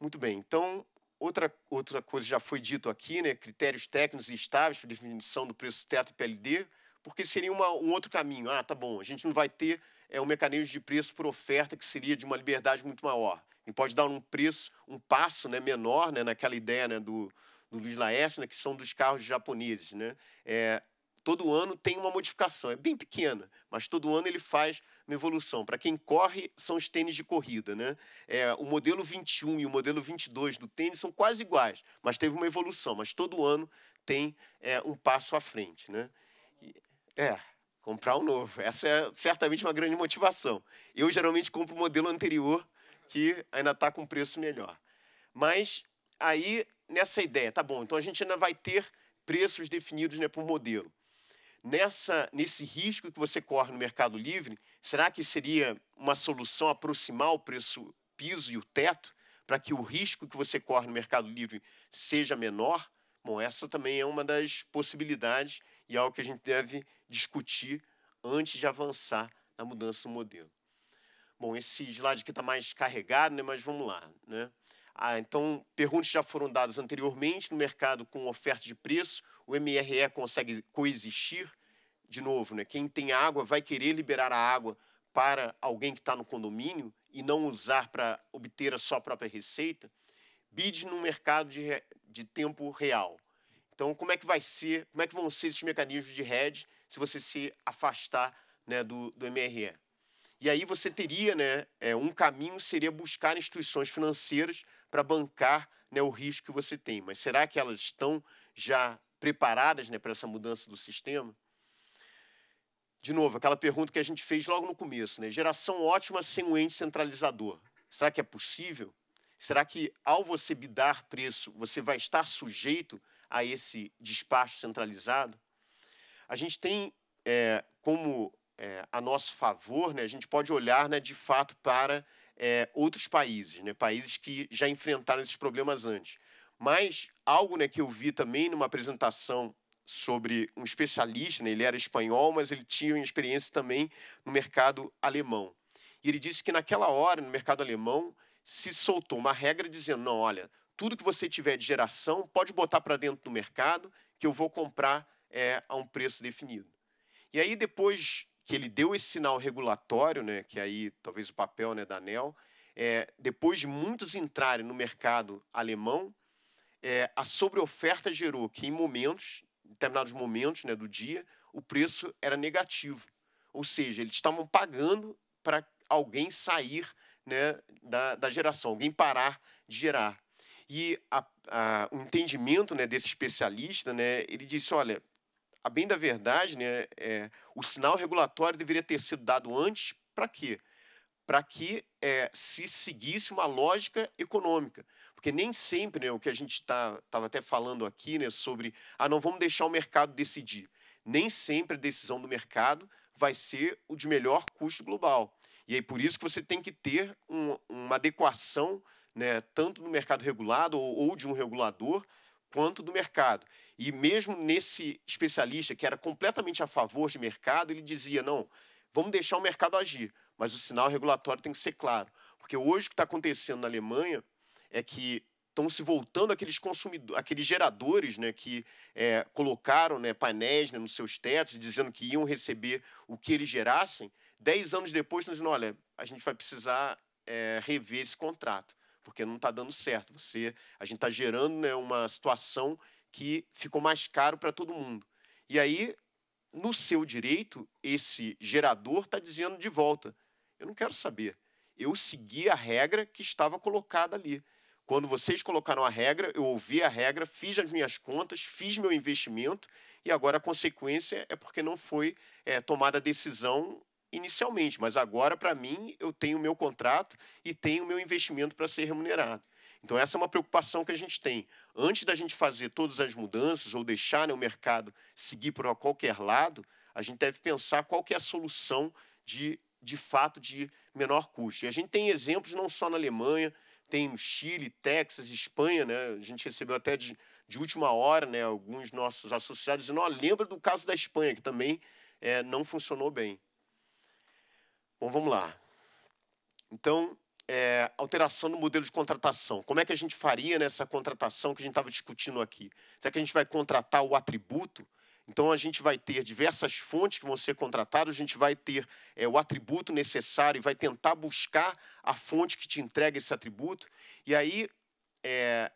Speaker 12: Muito bem, então Outra, outra coisa já foi dito aqui, né? critérios técnicos e estáveis para definição do preço teto e PLD, porque seria uma, um outro caminho. Ah, tá bom, a gente não vai ter é, um mecanismo de preço por oferta que seria de uma liberdade muito maior. E pode dar um preço, um passo né, menor né, naquela ideia né, do, do Luiz Laércio, né, que são dos carros japoneses. Né? É, todo ano tem uma modificação, é bem pequena, mas todo ano ele faz uma evolução. Para quem corre, são os tênis de corrida, né? É, o modelo 21 e o modelo 22 do tênis são quase iguais, mas teve uma evolução. Mas todo ano tem é, um passo à frente, né? E, é, comprar um novo. Essa é certamente uma grande motivação. Eu geralmente compro o modelo anterior, que ainda está com preço melhor. Mas aí, nessa ideia, tá bom, então a gente ainda vai ter preços definidos né, por modelo nessa, nesse risco que você corre no Mercado Livre, será que seria uma solução aproximar o preço piso e o teto para que o risco que você corre no Mercado Livre seja menor? Bom, essa também é uma das possibilidades e é algo que a gente deve discutir antes de avançar na mudança do modelo. Bom, esse slide aqui está mais carregado, né? mas vamos lá. Né? Ah, então, perguntas já foram dadas anteriormente no mercado com oferta de preço o MRE consegue coexistir. De novo, né? quem tem água vai querer liberar a água para alguém que está no condomínio e não usar para obter a sua própria receita. BID no mercado de, de tempo real. Então, como é que vai ser, como é que vão ser esses mecanismos de hedge se você se afastar né, do, do MRE? E aí você teria, né, é, um caminho seria buscar instituições financeiras para bancar né, o risco que você tem. Mas será que elas estão já preparadas né, para essa mudança do sistema? De novo, aquela pergunta que a gente fez logo no começo, né? Geração ótima sem um ente centralizador. Será que é possível? Será que ao você bidar preço, você vai estar sujeito a esse despacho centralizado? A gente tem é, como é, a nosso favor, né, a gente pode olhar né, de fato para é, outros países, né, países que já enfrentaram esses problemas antes. Mas algo né, que eu vi também numa apresentação sobre um especialista, né, ele era espanhol, mas ele tinha uma experiência também no mercado alemão. E ele disse que naquela hora, no mercado alemão, se soltou uma regra dizendo: não, olha, tudo que você tiver de geração pode botar para dentro do mercado, que eu vou comprar é, a um preço definido. E aí, depois que ele deu esse sinal regulatório, né, que aí talvez o papel né, da ANEL, é, depois de muitos entrarem no mercado alemão, é, a sobreoferta gerou que em momentos, em determinados momentos né, do dia, o preço era negativo. Ou seja, eles estavam pagando para alguém sair né, da, da geração, alguém parar de gerar. E a, a, o entendimento né, desse especialista, né, ele disse, olha, a bem da verdade, né, é, o sinal regulatório deveria ter sido dado antes para quê? Para que é, se seguisse uma lógica econômica. Porque nem sempre né, o que a gente estava tá, até falando aqui né, sobre, ah, não vamos deixar o mercado decidir. Nem sempre a decisão do mercado vai ser o de melhor custo global. E aí, por isso que você tem que ter um, uma adequação, né, tanto no mercado regulado ou, ou de um regulador, quanto do mercado. E mesmo nesse especialista, que era completamente a favor de mercado, ele dizia: não, vamos deixar o mercado agir, mas o sinal regulatório tem que ser claro. Porque hoje o que está acontecendo na Alemanha é que estão se voltando aqueles consumidores, aqueles geradores, né, que é, colocaram né, painéis né, nos seus tetos, dizendo que iam receber o que eles gerassem. Dez anos depois, estão dizendo, olha, a gente vai precisar é, rever esse contrato, porque não está dando certo. Você, a gente está gerando né, uma situação que ficou mais caro para todo mundo. E aí, no seu direito, esse gerador está dizendo de volta: eu não quero saber. Eu segui a regra que estava colocada ali. Quando vocês colocaram a regra, eu ouvi a regra, fiz as minhas contas, fiz meu investimento e agora a consequência é porque não foi é, tomada a decisão inicialmente, mas agora para mim eu tenho meu contrato e tenho meu investimento para ser remunerado. Então essa é uma preocupação que a gente tem. Antes da gente fazer todas as mudanças ou deixar né, o mercado seguir por qualquer lado, a gente deve pensar qual que é a solução de de fato de menor custo. E a gente tem exemplos não só na Alemanha, tem Chile, Texas, Espanha, né? A gente recebeu até de, de última hora, né? Alguns nossos associados dizendo, ó, lembra do caso da Espanha, que também é, não funcionou bem. Bom, vamos lá. Então, é, alteração no modelo de contratação. Como é que a gente faria nessa contratação que a gente estava discutindo aqui? Será que a gente vai contratar o atributo? Então a gente vai ter diversas fontes que vão ser contratadas, a gente vai ter é, o atributo necessário e vai tentar buscar a fonte que te entrega esse atributo. E aí é,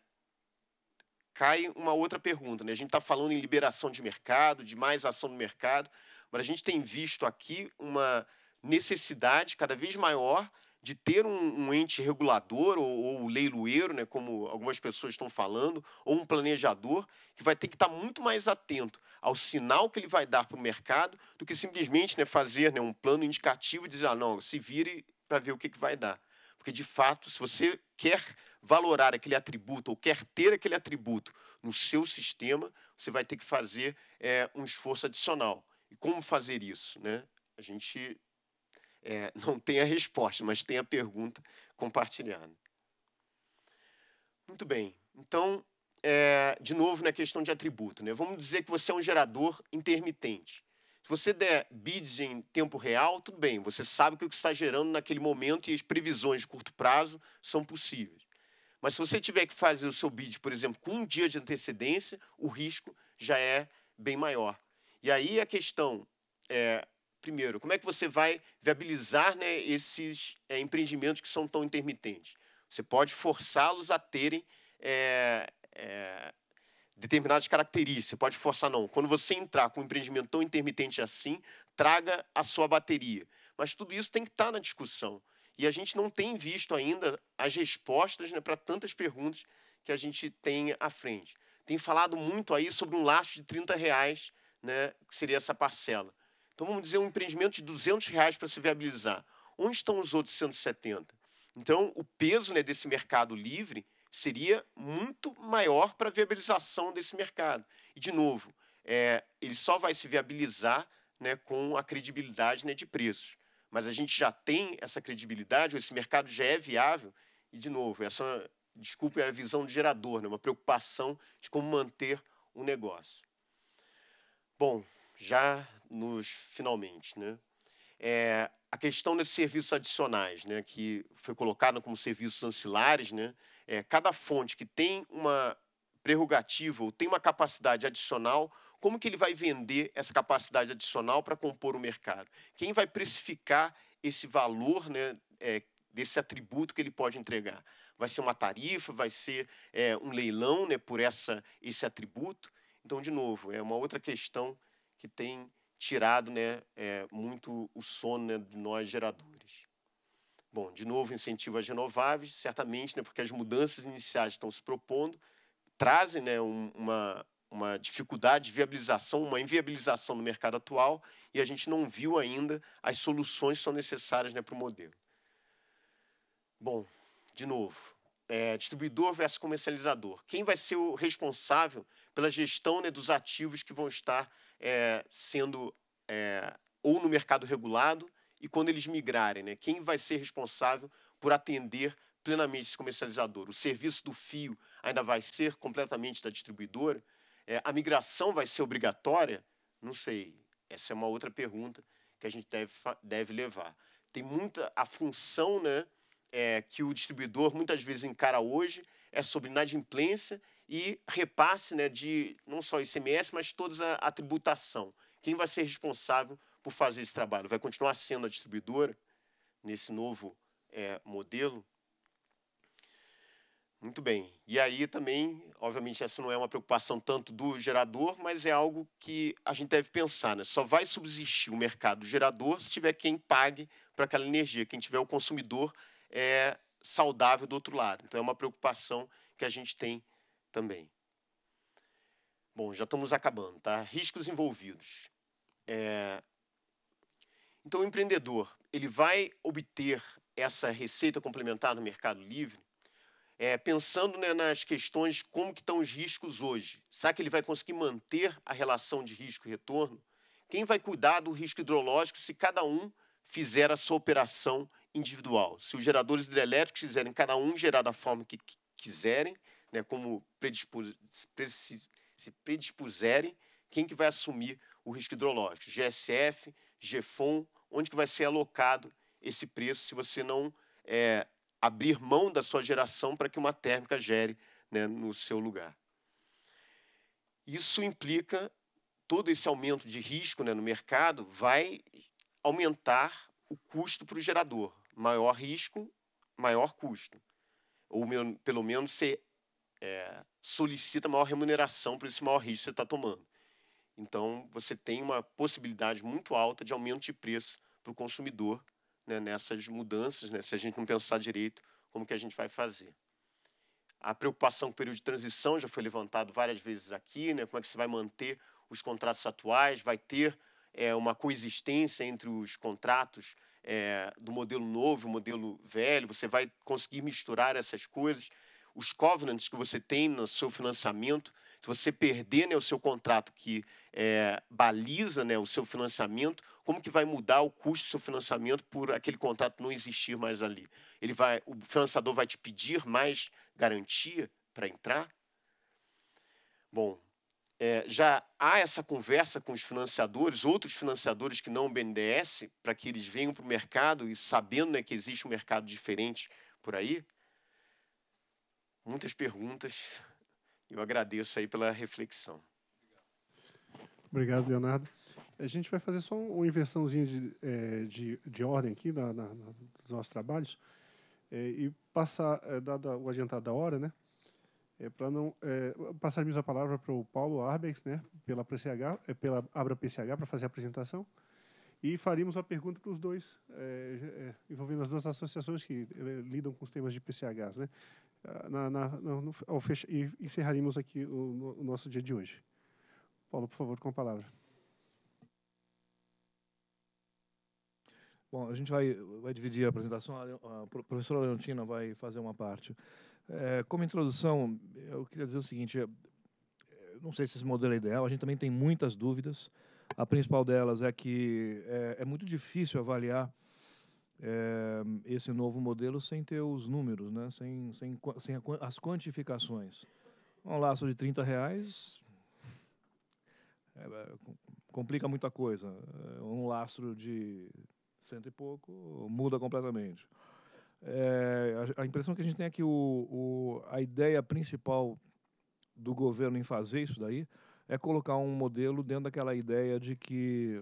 Speaker 12: cai uma outra pergunta. Né? A gente está falando em liberação de mercado, de mais ação do mercado, mas a gente tem visto aqui uma necessidade cada vez maior de ter um, um ente regulador ou, ou, leiloeiro, né, como algumas pessoas estão falando, ou um planejador que vai ter que estar muito mais atento ao sinal que ele vai dar para o mercado do que simplesmente né, fazer né, um plano indicativo e dizer, ah, não, se vire para ver o que, que vai dar. Porque, de fato, se você quer valorar aquele atributo ou quer ter aquele atributo no seu sistema, você vai ter que fazer é, um esforço adicional. E como fazer isso? Né? A gente é, não tem a resposta, mas tem a pergunta compartilhada. Muito bem. Então, é, de novo na né, questão de atributo, né? Vamos dizer que você é um gerador intermitente. Se você der bids em tempo real, tudo bem, você sabe que o que está gerando naquele momento e as previsões de curto prazo são possíveis. Mas se você tiver que fazer o seu bid, por exemplo, com um dia de antecedência, o risco já é bem maior. E aí a questão é, primeiro, como é que você vai viabilizar né, esses é, empreendimentos que são tão intermitentes? Você pode forçá-los a terem é, é, determinadas características. Você pode forçar, não. Quando você entrar com um empreendimento tão intermitente assim, traga a sua bateria. Mas tudo isso tem que estar tá na discussão. E a gente não tem visto ainda as respostas né, para tantas perguntas que a gente tem à frente. Tem falado muito aí sobre um laço de 30 reais, né, que seria essa parcela. Então vamos dizer um empreendimento de 200 reais para se viabilizar. Onde estão os outros 170? Então o peso né, desse mercado livre seria muito maior para a viabilização desse mercado. E de novo, é, ele só vai se viabilizar né, com a credibilidade né, de preços. Mas a gente já tem essa credibilidade, esse mercado já é viável. E de novo, essa desculpa é a visão de gerador, né, uma preocupação de como manter o um negócio. Bom, já nos finalmente, né? É, a questão dos serviços adicionais, né, que foi colocado como serviços ancilares, né, é, cada fonte que tem uma prerrogativa ou tem uma capacidade adicional, como que ele vai vender essa capacidade adicional para compor o mercado? Quem vai precificar esse valor né, é, desse atributo que ele pode entregar? Vai ser uma tarifa, vai ser é, um leilão né, por essa, esse atributo? Então, de novo, é uma outra questão que tem tirado né, é, muito o sono né, de nós geradores. Bom, de novo, incentivo às renováveis, certamente, né, porque as mudanças iniciais estão se propondo, trazem né, um, uma, uma dificuldade de viabilização, uma inviabilização do mercado atual, e a gente não viu ainda as soluções que são necessárias né, para o modelo. Bom, de novo, é, distribuidor versus comercializador. Quem vai ser o responsável pela gestão né, dos ativos que vão estar é, sendo é, ou no mercado regulado e quando eles migrarem, né? Quem vai ser responsável por atender plenamente esse comercializador? O serviço do fio ainda vai ser completamente da distribuidora? É, a migração vai ser obrigatória? Não sei. Essa é uma outra pergunta que a gente deve, deve levar. Tem muita a função, né? É, que o distribuidor muitas vezes encara hoje é sobre inadimplência e repasse né, de não só ICMS, mas toda a, a tributação. Quem vai ser responsável por fazer esse trabalho? Vai continuar sendo a distribuidora nesse novo é, modelo? Muito bem. E aí também, obviamente, essa não é uma preocupação tanto do gerador, mas é algo que a gente deve pensar. Né? Só vai subsistir o mercado gerador se tiver quem pague para aquela energia, quem tiver o consumidor é, saudável do outro lado. Então, é uma preocupação que a gente tem também. Bom, já estamos acabando, tá? Riscos envolvidos. É... Então, o empreendedor ele vai obter essa receita complementar no Mercado Livre, é, pensando né, nas questões como que estão os riscos hoje. Será que ele vai conseguir manter a relação de risco e retorno? Quem vai cuidar do risco hidrológico se cada um fizer a sua operação individual? Se os geradores hidrelétricos fizerem cada um gerar da forma que quiserem, né, como predispus, se, se predispuserem quem que vai assumir o risco hidrológico, GSF, GFOM, onde que vai ser alocado esse preço se você não é, abrir mão da sua geração para que uma térmica gere né, no seu lugar. Isso implica todo esse aumento de risco né, no mercado vai aumentar o custo para o gerador. Maior risco, maior custo. Ou pelo menos ser é, solicita maior remuneração por esse maior risco que você está tomando. Então, você tem uma possibilidade muito alta de aumento de preço para o consumidor né, nessas mudanças, né, se a gente não pensar direito como que a gente vai fazer. A preocupação com o período de transição já foi levantado várias vezes aqui, né, como é que você vai manter os contratos atuais, vai ter é, uma coexistência entre os contratos é, do modelo novo e o modelo velho, você vai conseguir misturar essas coisas os covenants que você tem no seu financiamento, se você perder né, o seu contrato que é, baliza né, o seu financiamento, como que vai mudar o custo do seu financiamento por aquele contrato não existir mais ali? Ele vai, o financiador vai te pedir mais garantia para entrar? Bom, é, já há essa conversa com os financiadores, outros financiadores que não o BNDES, para que eles venham para o mercado e sabendo né, que existe um mercado diferente por aí muitas perguntas. Eu agradeço aí pela reflexão.
Speaker 1: Obrigado, Leonardo. A gente vai fazer só uma inversãozinha de, é, de, de, ordem aqui na, na, na dos nossos trabalhos é, e passar, é, dada o adiantado da hora, né? É, para não é, passarmos a palavra para o Paulo Arbex, né? Pela PCH, é, pela Abra PCH para fazer a apresentação e faríamos a pergunta para os dois, é, é, envolvendo as duas associações que é, lidam com os temas de PCHs, né? Ah, na, na, no, ao fech... e encerraríamos aqui o, o nosso dia de hoje. Paulo, por favor, com a palavra.
Speaker 13: Bom, a gente vai, vai dividir a apresentação. A professora Leontina vai fazer uma parte. É, como introdução, eu queria dizer o seguinte: é, não sei se esse modelo é ideal, a gente também tem muitas dúvidas. A principal delas é que é, é muito difícil avaliar é, esse novo modelo sem ter os números, né? sem, sem, sem a, as quantificações. Um laço de 30 reais é, é complica muita coisa. É, um laço de cento e pouco muda completamente. É, a, a, impressão que a gente tem é que o, o, a ideia principal do governo em fazer isso daí é colocar um modelo dentro daquela ideia de que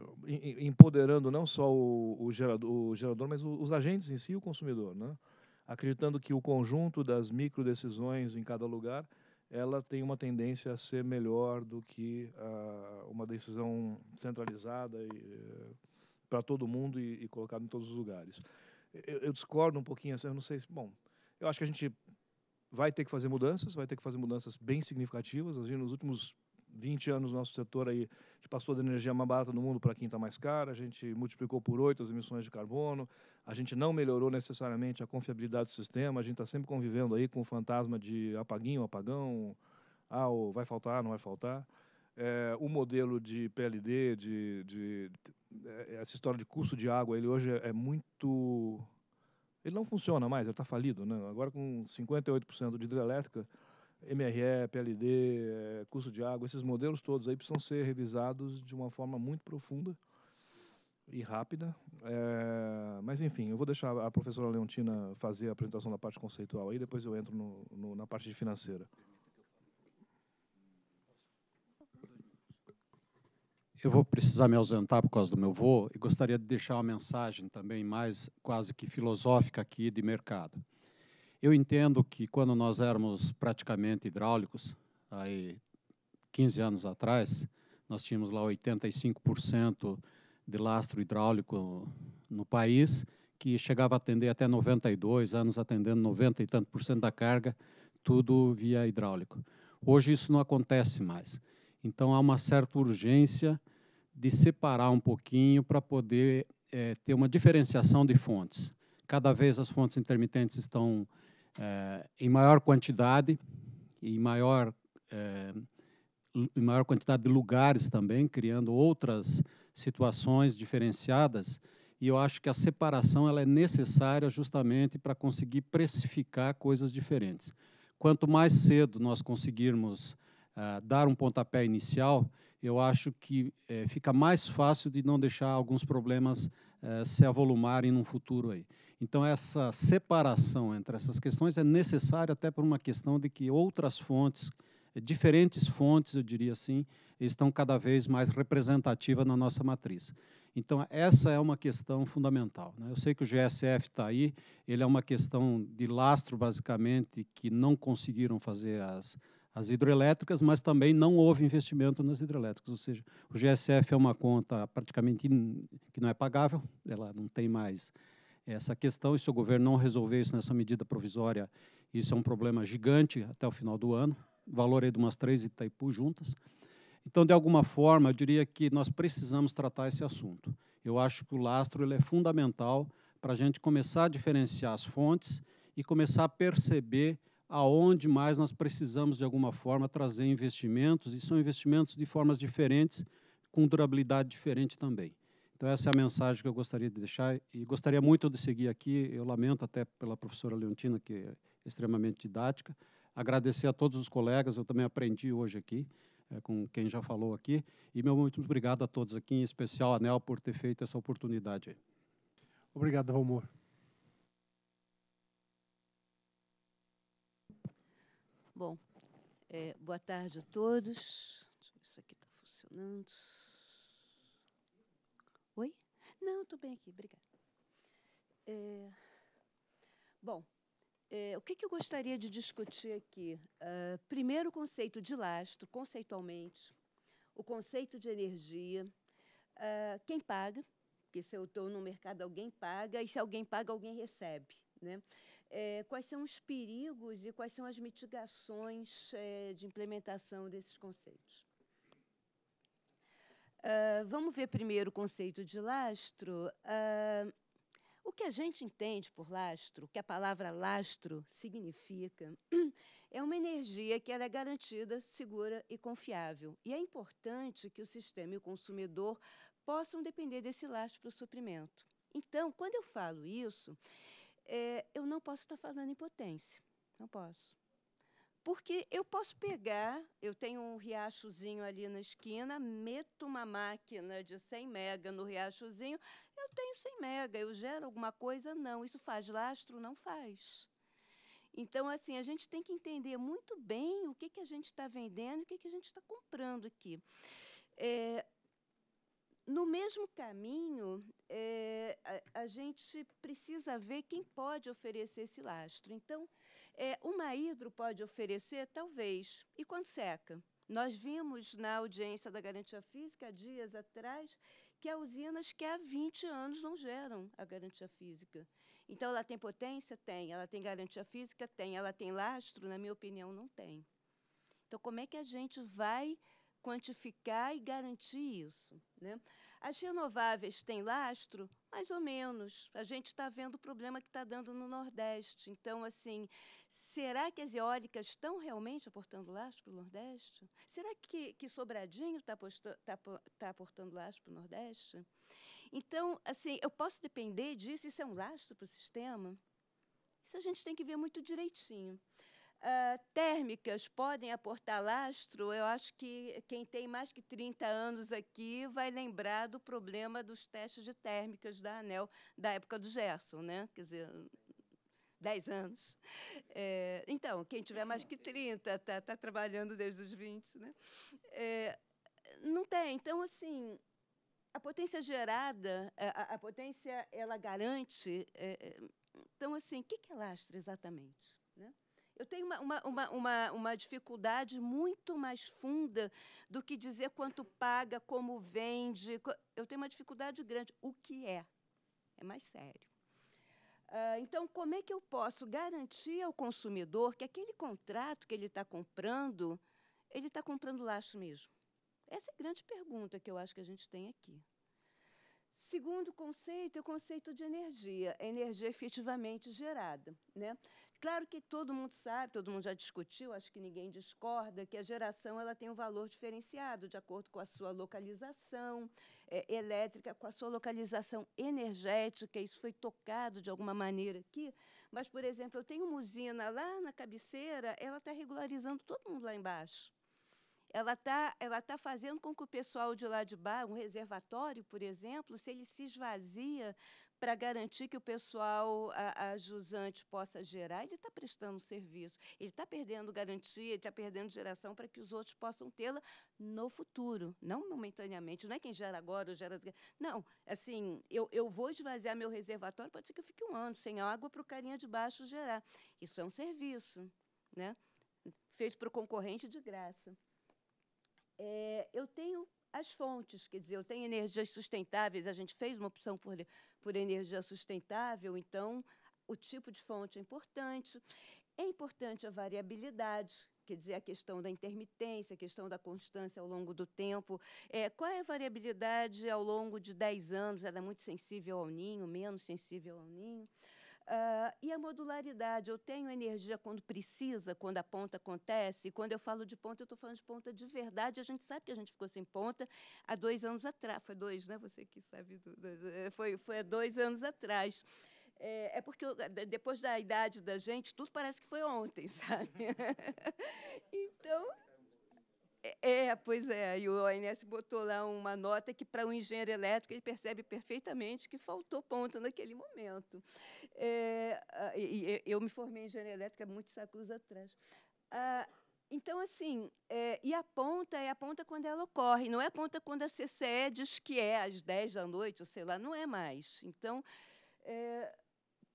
Speaker 13: empoderando não só o, o, gerador, o gerador, mas os agentes em si, o consumidor, né? acreditando que o conjunto das micro decisões em cada lugar ela tem uma tendência a ser melhor do que uh, uma decisão centralizada eh, para todo mundo e, e colocada em todos os lugares. Eu, eu, discordo um pouquinho, assim, eu não sei se, bom, eu acho que a gente vai ter que fazer mudanças, vai ter que fazer mudanças bem significativas. Nos últimos 20 anos nosso setor aí, passou da energia mais barata do mundo para a quinta tá mais cara, a gente multiplicou por 8 as emissões de carbono, a gente não melhorou necessariamente a confiabilidade do sistema, a gente está sempre convivendo aí com o fantasma de apaguinho, apagão, ah, vai faltar, não vai faltar. É, o modelo de PLD, de, de, de, eh, essa história de custo de água, ele hoje é, é muito... Ele não funciona mais, ele está falido. Né? Agora com 58% de hidrelétrica, MRE, PLD, eh, custo de água, esses modelos todos aí precisam ser revisados de uma forma muito profunda e rápida. É, mas, enfim, eu vou deixar a professora Leontina fazer a apresentação da parte conceitual aí, depois eu entro no, no, na parte de financeira.
Speaker 14: Eu vou precisar me ausentar por causa do meu voo e gostaria de deixar uma mensagem também mais quase que filosófica aqui de mercado. Eu entendo que quando nós éramos praticamente hidráulicos, aí 15 anos atrás, nós tínhamos lá 85% de lastro hidráulico no país, que chegava a atender até 92 anos, atendendo 90 e tanto por cento da carga, tudo via hidráulico. Hoje isso não acontece mais. Então há uma certa urgência de separar um pouquinho para poder é, ter uma diferenciação de fontes. Cada vez as fontes intermitentes estão é, em maior quantidade e maior, é, em maior quantidade de lugares também, criando outras situações diferenciadas. E eu acho que a separação ela é necessária justamente para conseguir precificar coisas diferentes. Quanto mais cedo nós conseguirmos Uh, dar um pontapé inicial, eu acho que eh, fica mais fácil de não deixar alguns problemas eh, se avolumarem num futuro aí. Então, essa separação entre essas questões é necessária até por uma questão de que outras fontes, diferentes fontes, eu diria assim, estão cada vez mais representativas na nossa matriz. Então, essa é uma questão fundamental. Né? Eu sei que o GSF está aí, ele é uma questão de lastro, basicamente, que não conseguiram fazer as, as hidrelétricas, mas também não houve investimento nas hidrelétricas, ou seja, o GSF é uma conta praticamente que não é pagável, ela não tem mais essa questão, e se o governo não resolver isso nessa medida provisória, isso é um problema gigante até o final do ano, valor é de umas três Itaipu juntas. Então, de alguma forma, eu diria que nós precisamos tratar esse assunto. Eu acho que o lastro ele é fundamental para a gente começar a diferenciar as fontes e começar a perceber aonde mais nós precisamos, de alguma forma, trazer investimentos, e são investimentos de formas diferentes, com durabilidade diferente também. Então, essa é a mensagem que eu gostaria de deixar, e gostaria muito de seguir aqui, eu lamento até pela professora Leontina, que é extremamente didática, agradecer a todos os colegas, eu também aprendi hoje aqui, é, com quem já falou aqui, e meu muito obrigado a todos aqui, em especial a NEL por ter feito essa oportunidade.
Speaker 1: Obrigado, Valmor.
Speaker 10: Bom, é, boa tarde a todos. Deixa eu ver se aqui está funcionando. Oi? Não, estou bem aqui, obrigada. É, bom, é, o que, que, eu gostaria de discutir aqui? Uh, primeiro, o conceito de lastro, conceitualmente, o conceito de energia, uh, quem paga, porque se eu estou no mercado, alguém paga, e se alguém paga, alguém recebe. Né? é, quais são os perigos e quais são as mitigações é, de implementação desses conceitos. Uh, vamos ver primeiro o conceito de lastro. Uh, o que a gente entende por lastro, o que a palavra lastro significa, é uma energia que ela é garantida, segura e confiável. E é importante que o sistema e o consumidor possam depender desse lastro para o suprimento. Então, quando eu falo isso, é, eu não posso estar falando em potência. Não posso. Porque eu posso pegar, eu tenho um riachozinho ali na esquina, meto uma máquina de 100 mega no riachozinho, eu tenho 100 mega, eu gero alguma coisa? Não. Isso faz lastro? Não faz. Então, assim, a gente tem que entender muito bem o que, que a gente está vendendo e o que, que a gente está comprando aqui. É, no mesmo caminho, é, a, a, gente precisa ver quem pode oferecer esse lastro. Então, é, uma hidro pode oferecer, talvez, e quando seca? Nós vimos na audiência da garantia física, dias atrás, que há usinas que há 20 anos não geram a garantia física. Então, ela tem potência? Tem. Ela tem garantia física? Tem. Ela tem lastro? Na minha opinião, não tem. Então, como é que a gente vai quantificar e garantir isso. Né? As renováveis têm lastro? Mais ou menos. A gente está vendo o problema que está dando no Nordeste. Então, assim, será que as eólicas estão realmente aportando lastro para o Nordeste? Será que, que Sobradinho está tá, tá, tá aportando lastro para o Nordeste? Então, assim, eu posso depender disso? Isso é um lastro para o sistema? Isso a gente tem que ver muito direitinho. Uh, térmicas podem aportar lastro, eu acho que quem tem mais que 30 anos aqui vai lembrar do problema dos testes de térmicas da ANEL da época do Gerson, né? Quer dizer, 10 anos. É, então, quem tiver mais que 30, está tá trabalhando desde os 20, né? É, não tem. Então, assim, a potência gerada, é, a, a potência, ela garante. É, é então, assim, o que é lastro exatamente? Eu tenho uma, uma, uma, uma, uma dificuldade muito mais funda do que dizer quanto paga, como vende. Eu tenho uma dificuldade grande. O que é? É mais sério. Uh, então, como é que eu posso garantir ao consumidor que aquele contrato que ele está comprando, ele está comprando laço mesmo? Essa é a grande pergunta que eu acho que a gente tem aqui. Segundo conceito é o conceito de energia, energia efetivamente gerada. Né? Claro que todo mundo sabe, todo mundo já discutiu, acho que ninguém discorda, que a geração ela tem um valor diferenciado de acordo com a sua localização é, elétrica, com a sua localização energética. Isso foi tocado de alguma maneira aqui. Mas, por exemplo, eu tenho uma usina lá na cabeceira, ela está regularizando todo mundo lá embaixo. Ela está ela tá fazendo com que o pessoal de lá de baixo, um reservatório, por exemplo, se ele se esvazia para garantir que o pessoal a, a jusante possa gerar, ele está prestando um serviço, ele está perdendo garantia, ele está perdendo geração para que os outros possam tê-la no futuro, não momentaneamente. Não é quem gera agora ou gera. Não, assim, eu, eu vou esvaziar meu reservatório, pode ser que eu fique um ano sem água para o carinha de baixo gerar. Isso é um serviço, né? Feito para o concorrente de graça é, eu tenho as fontes, quer dizer, eu tenho energias sustentáveis, a gente fez uma opção por, por energia sustentável, então o tipo de fonte é importante. É importante a variabilidade, quer dizer, a questão da intermitência, a questão da constância ao longo do tempo. É, qual é a variabilidade ao longo de 10 anos? Ela é muito sensível ao ninho, menos sensível ao ninho? Uh, e a modularidade, eu tenho energia quando precisa, quando a ponta acontece. Quando eu falo de ponta, eu estou falando de ponta de verdade. A gente sabe que a gente ficou sem ponta há dois anos atrás. Foi dois, né? Você que sabe. Do, do, eh, foi, foi há dois anos atrás. É, é porque eu, eh, depois da idade da gente, tudo parece que foi ontem, sabe? então, é, é, pois é. E o ONS botou lá uma nota que, para o um engenheiro elétrico, ele percebe perfeitamente que faltou ponta naquele momento. É, eu me formei em engenharia elétrica muitos séculos atrás. Ah, então, assim, é, e a ponta é a ponta quando ela ocorre, não é a ponta quando a CCE diz que é às 10 da noite, ou sei lá, não é mais. Então, é,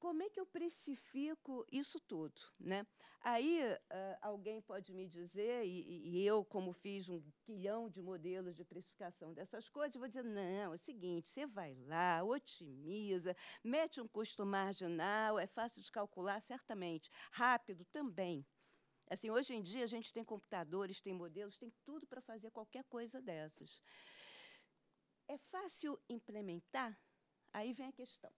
Speaker 10: como é que eu precifico isso tudo? Né? Aí uh, alguém pode me dizer, e, e, eu, como fiz um quilhão de modelos de precificação dessas coisas, vou dizer, não, é o seguinte, você vai lá, otimiza, mete um custo marginal, é fácil de calcular, certamente, rápido também. Assim, hoje em dia a gente tem computadores, tem modelos, tem tudo para fazer qualquer coisa dessas. É fácil implementar? Aí vem a questão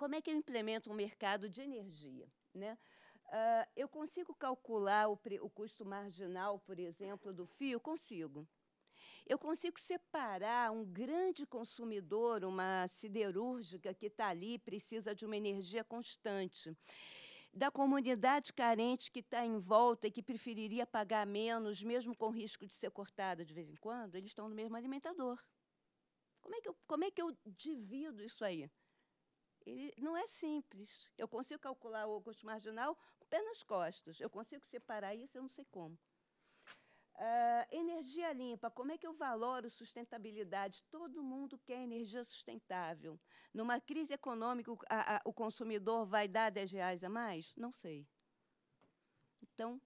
Speaker 10: como é que eu implemento um mercado de energia? Né? Uh, eu consigo calcular o, pre, o custo marginal, por exemplo, do fio? Consigo. Eu consigo separar um grande consumidor, uma siderúrgica que está ali precisa de uma energia constante, da comunidade carente que está em volta e que preferiria pagar menos, mesmo com risco de ser cortada de vez em quando, eles estão no mesmo alimentador. Como é que eu, como é que eu divido isso aí? ele não é simples. Eu consigo calcular o custo marginal com o pé nas costas. Eu consigo separar isso, eu não sei como. Uh, energia limpa, como é que eu valoro sustentabilidade? Todo mundo quer energia sustentável. Numa crise econômica, a, a, o consumidor vai dar 10 reais a mais? Não sei. Então,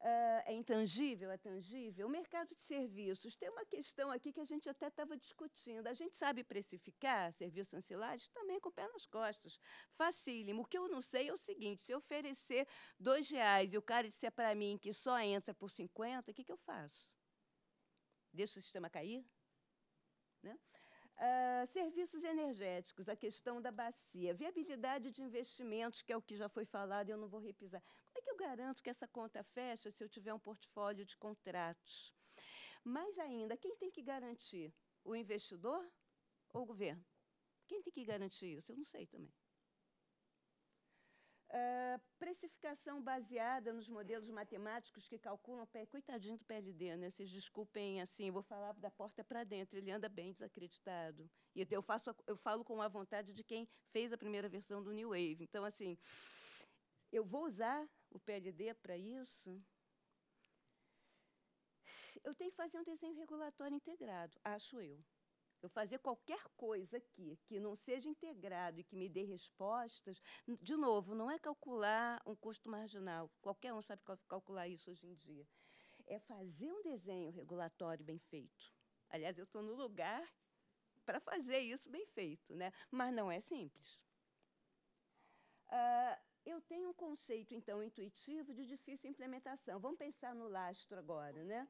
Speaker 10: Uh, é intangível, é tangível. O mercado de serviços tem uma questão aqui que a gente até estava discutindo. A gente sabe precificar serviços ancilares também com o pé nas costas. Facílimo. O que eu não sei é o seguinte: se eu oferecer dois reais e o cara disser para mim que só entra por 50, o que, que eu faço? Deixo o sistema cair? Né? Uh, serviços energéticos, a questão da bacia, viabilidade de investimentos, que é o que já foi falado, eu não vou repisar que eu garanto que essa conta fecha se eu tiver um portfólio de contratos? Mais ainda, quem tem que garantir? O investidor ou o governo? Quem tem que garantir isso? Eu não sei também. Uh, precificação baseada nos modelos matemáticos que calculam PL. Coitadinho do PLD, né? Vocês desculpem, assim, vou falar da porta para dentro. Ele anda bem desacreditado. E eu, faço, eu falo com a vontade de quem fez a primeira versão do New Wave. Então, assim, eu vou usar o PLD para isso, eu tenho que fazer um desenho regulatório integrado, acho eu. Eu fazer qualquer coisa aqui que não seja integrado e que me dê respostas, de novo, não é calcular um custo marginal. Qualquer um sabe calcular isso hoje em dia. É fazer um desenho regulatório bem feito. Aliás, eu estou no lugar para fazer isso bem feito, né? mas não é simples. Uh, eu tenho um conceito, então, intuitivo de difícil implementação. Vamos pensar no lastro agora. Né?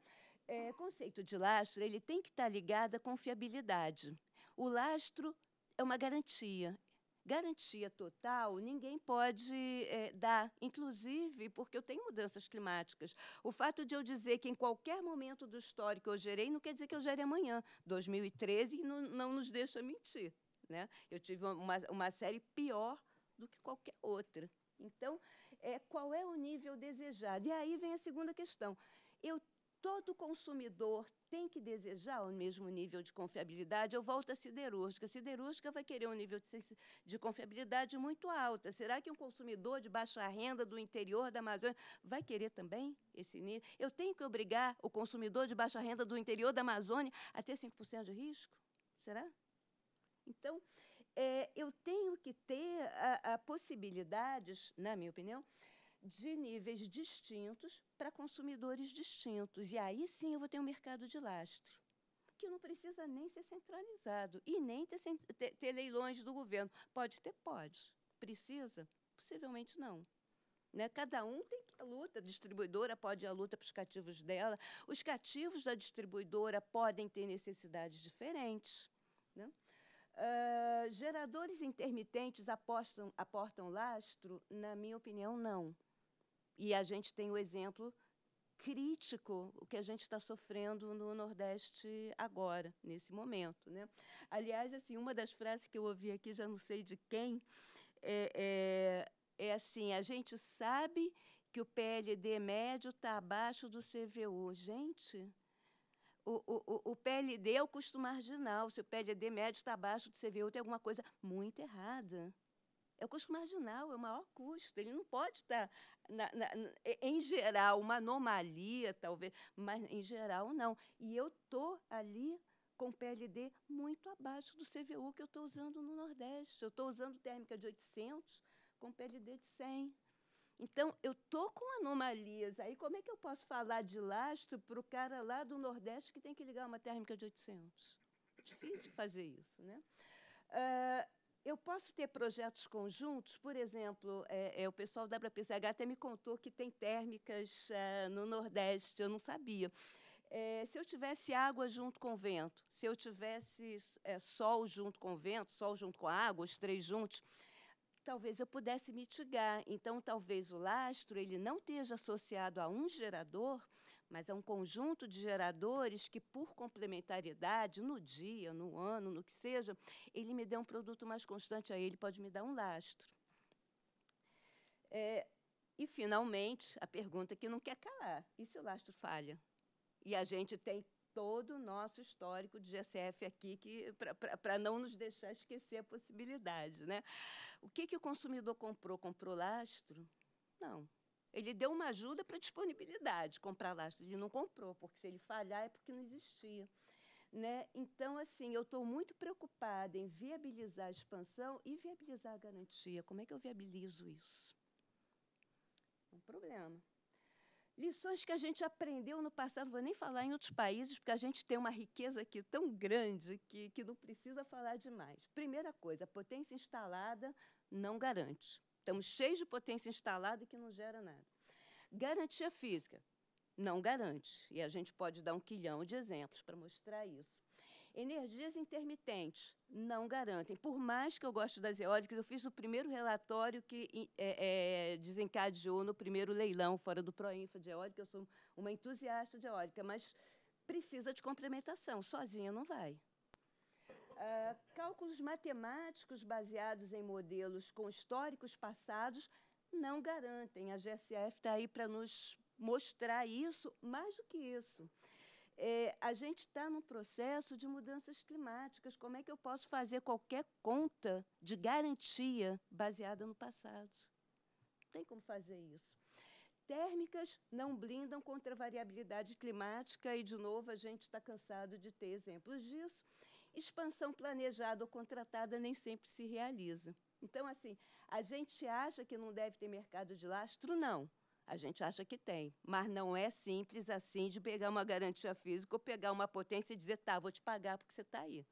Speaker 10: É, conceito de lastro ele tem que estar ligado à confiabilidade. O lastro é uma garantia, garantia total ninguém pode é, dar, inclusive porque eu tenho mudanças climáticas. O fato de eu dizer que em qualquer momento do histórico eu gerei não quer dizer que eu gere amanhã, 2013, não, não nos deixa mentir. Né? Eu tive uma, uma série pior do que qualquer outra. Então, é, qual é o nível desejado? E aí vem a segunda questão. Eu, todo consumidor tem que desejar o mesmo nível de confiabilidade. Eu volto à siderúrgica. A siderúrgica vai querer um nível de, de confiabilidade muito alta. Será que um consumidor de baixa renda do interior da Amazônia vai querer também esse nível? Eu tenho que obrigar o consumidor de baixa renda do interior da Amazônia a ter 5% de risco? Será? Então, é, eu tenho que ter a, a possibilidades, na minha opinião, de níveis distintos para consumidores distintos. E aí sim eu vou ter um mercado de lastro, que não precisa nem ser centralizado e nem ter, ter, ter leilões do governo. Pode ter? Pode. Precisa? Possivelmente não. Né? Cada um tem que ir à luta. A distribuidora pode ir à luta para os cativos dela. Os cativos da distribuidora podem ter necessidades diferentes. Né? Uh, geradores intermitentes apostam, aportam lastro? Na minha opinião, não. E a gente tem o exemplo crítico o que a gente está sofrendo no Nordeste agora, nesse momento. Né? Aliás, assim, uma das frases que eu ouvi aqui, já não sei de quem, é, é, é assim, a gente sabe que o PLD médio está abaixo do CVU. Gente, o, o, o PLD é o custo marginal. Se o PLD médio está abaixo do CVU, tem alguma coisa muito errada. É o custo marginal, é o maior custo. Ele não pode estar, na, na, em geral, uma anomalia, talvez, mas em geral, não. E eu estou ali com PLD muito abaixo do CVU que eu estou usando no Nordeste. Eu estou usando térmica de 800 com PLD de 100. Então, eu estou com anomalias. Aí, como é que eu posso falar de lastro para o cara lá do Nordeste que tem que ligar uma térmica de 800? Difícil fazer isso. Né? Uh, eu posso ter projetos conjuntos, por exemplo, é, é, o pessoal da WPCH até me contou que tem térmicas uh, no Nordeste, eu não sabia. É, se eu tivesse água junto com vento, se eu tivesse é, sol junto com vento, sol junto com água, os três juntos, talvez eu pudesse mitigar. Então, talvez o lastro ele não esteja associado a um gerador, mas a um conjunto de geradores que, por complementariedade, no dia, no ano, no que seja, ele me dê um produto mais constante a ele, pode me dar um lastro. É, e, finalmente, a pergunta que não quer calar. E se o lastro falha? E a gente tem todo o nosso histórico de GCF aqui, para não nos deixar esquecer a possibilidade. Né? O que, que o consumidor comprou? Comprou lastro? Não. Ele deu uma ajuda para disponibilidade, comprar lastro. Ele não comprou, porque se ele falhar é porque não existia. Né? Então, assim, eu estou muito preocupada em viabilizar a expansão e viabilizar a garantia. Como é que eu viabilizo isso? É um problema lições que a gente aprendeu no passado, vou nem falar em outros países, porque a gente tem uma riqueza aqui tão grande que, que não precisa falar demais. Primeira coisa, a potência instalada não garante. Estamos cheios de potência instalada que não gera nada. Garantia física não garante, e a gente pode dar um quilhão de exemplos para mostrar isso. Energias intermitentes não garantem. Por mais que eu goste das eólicas, eu fiz o primeiro relatório que é, é, desencadeou no primeiro leilão fora do Proinfa de eólica. Eu sou uma entusiasta de eólica, mas precisa de complementação. Sozinha não vai. Uh, cálculos matemáticos baseados em modelos com históricos passados não garantem. A GSF está aí para nos mostrar isso, mais do que isso. É, a gente está num processo de mudanças climáticas. Como é que eu posso fazer qualquer conta de garantia baseada no passado? Não tem como fazer isso. Térmicas não blindam contra a variabilidade climática, e, de novo, a gente está cansado de ter exemplos disso. Expansão planejada ou contratada nem sempre se realiza. Então, assim, a gente acha que não deve ter mercado de lastro? Não. A gente acha que tem, mas não é simples assim de pegar uma garantia física ou pegar uma potência e dizer, tá, vou te pagar porque você está aí.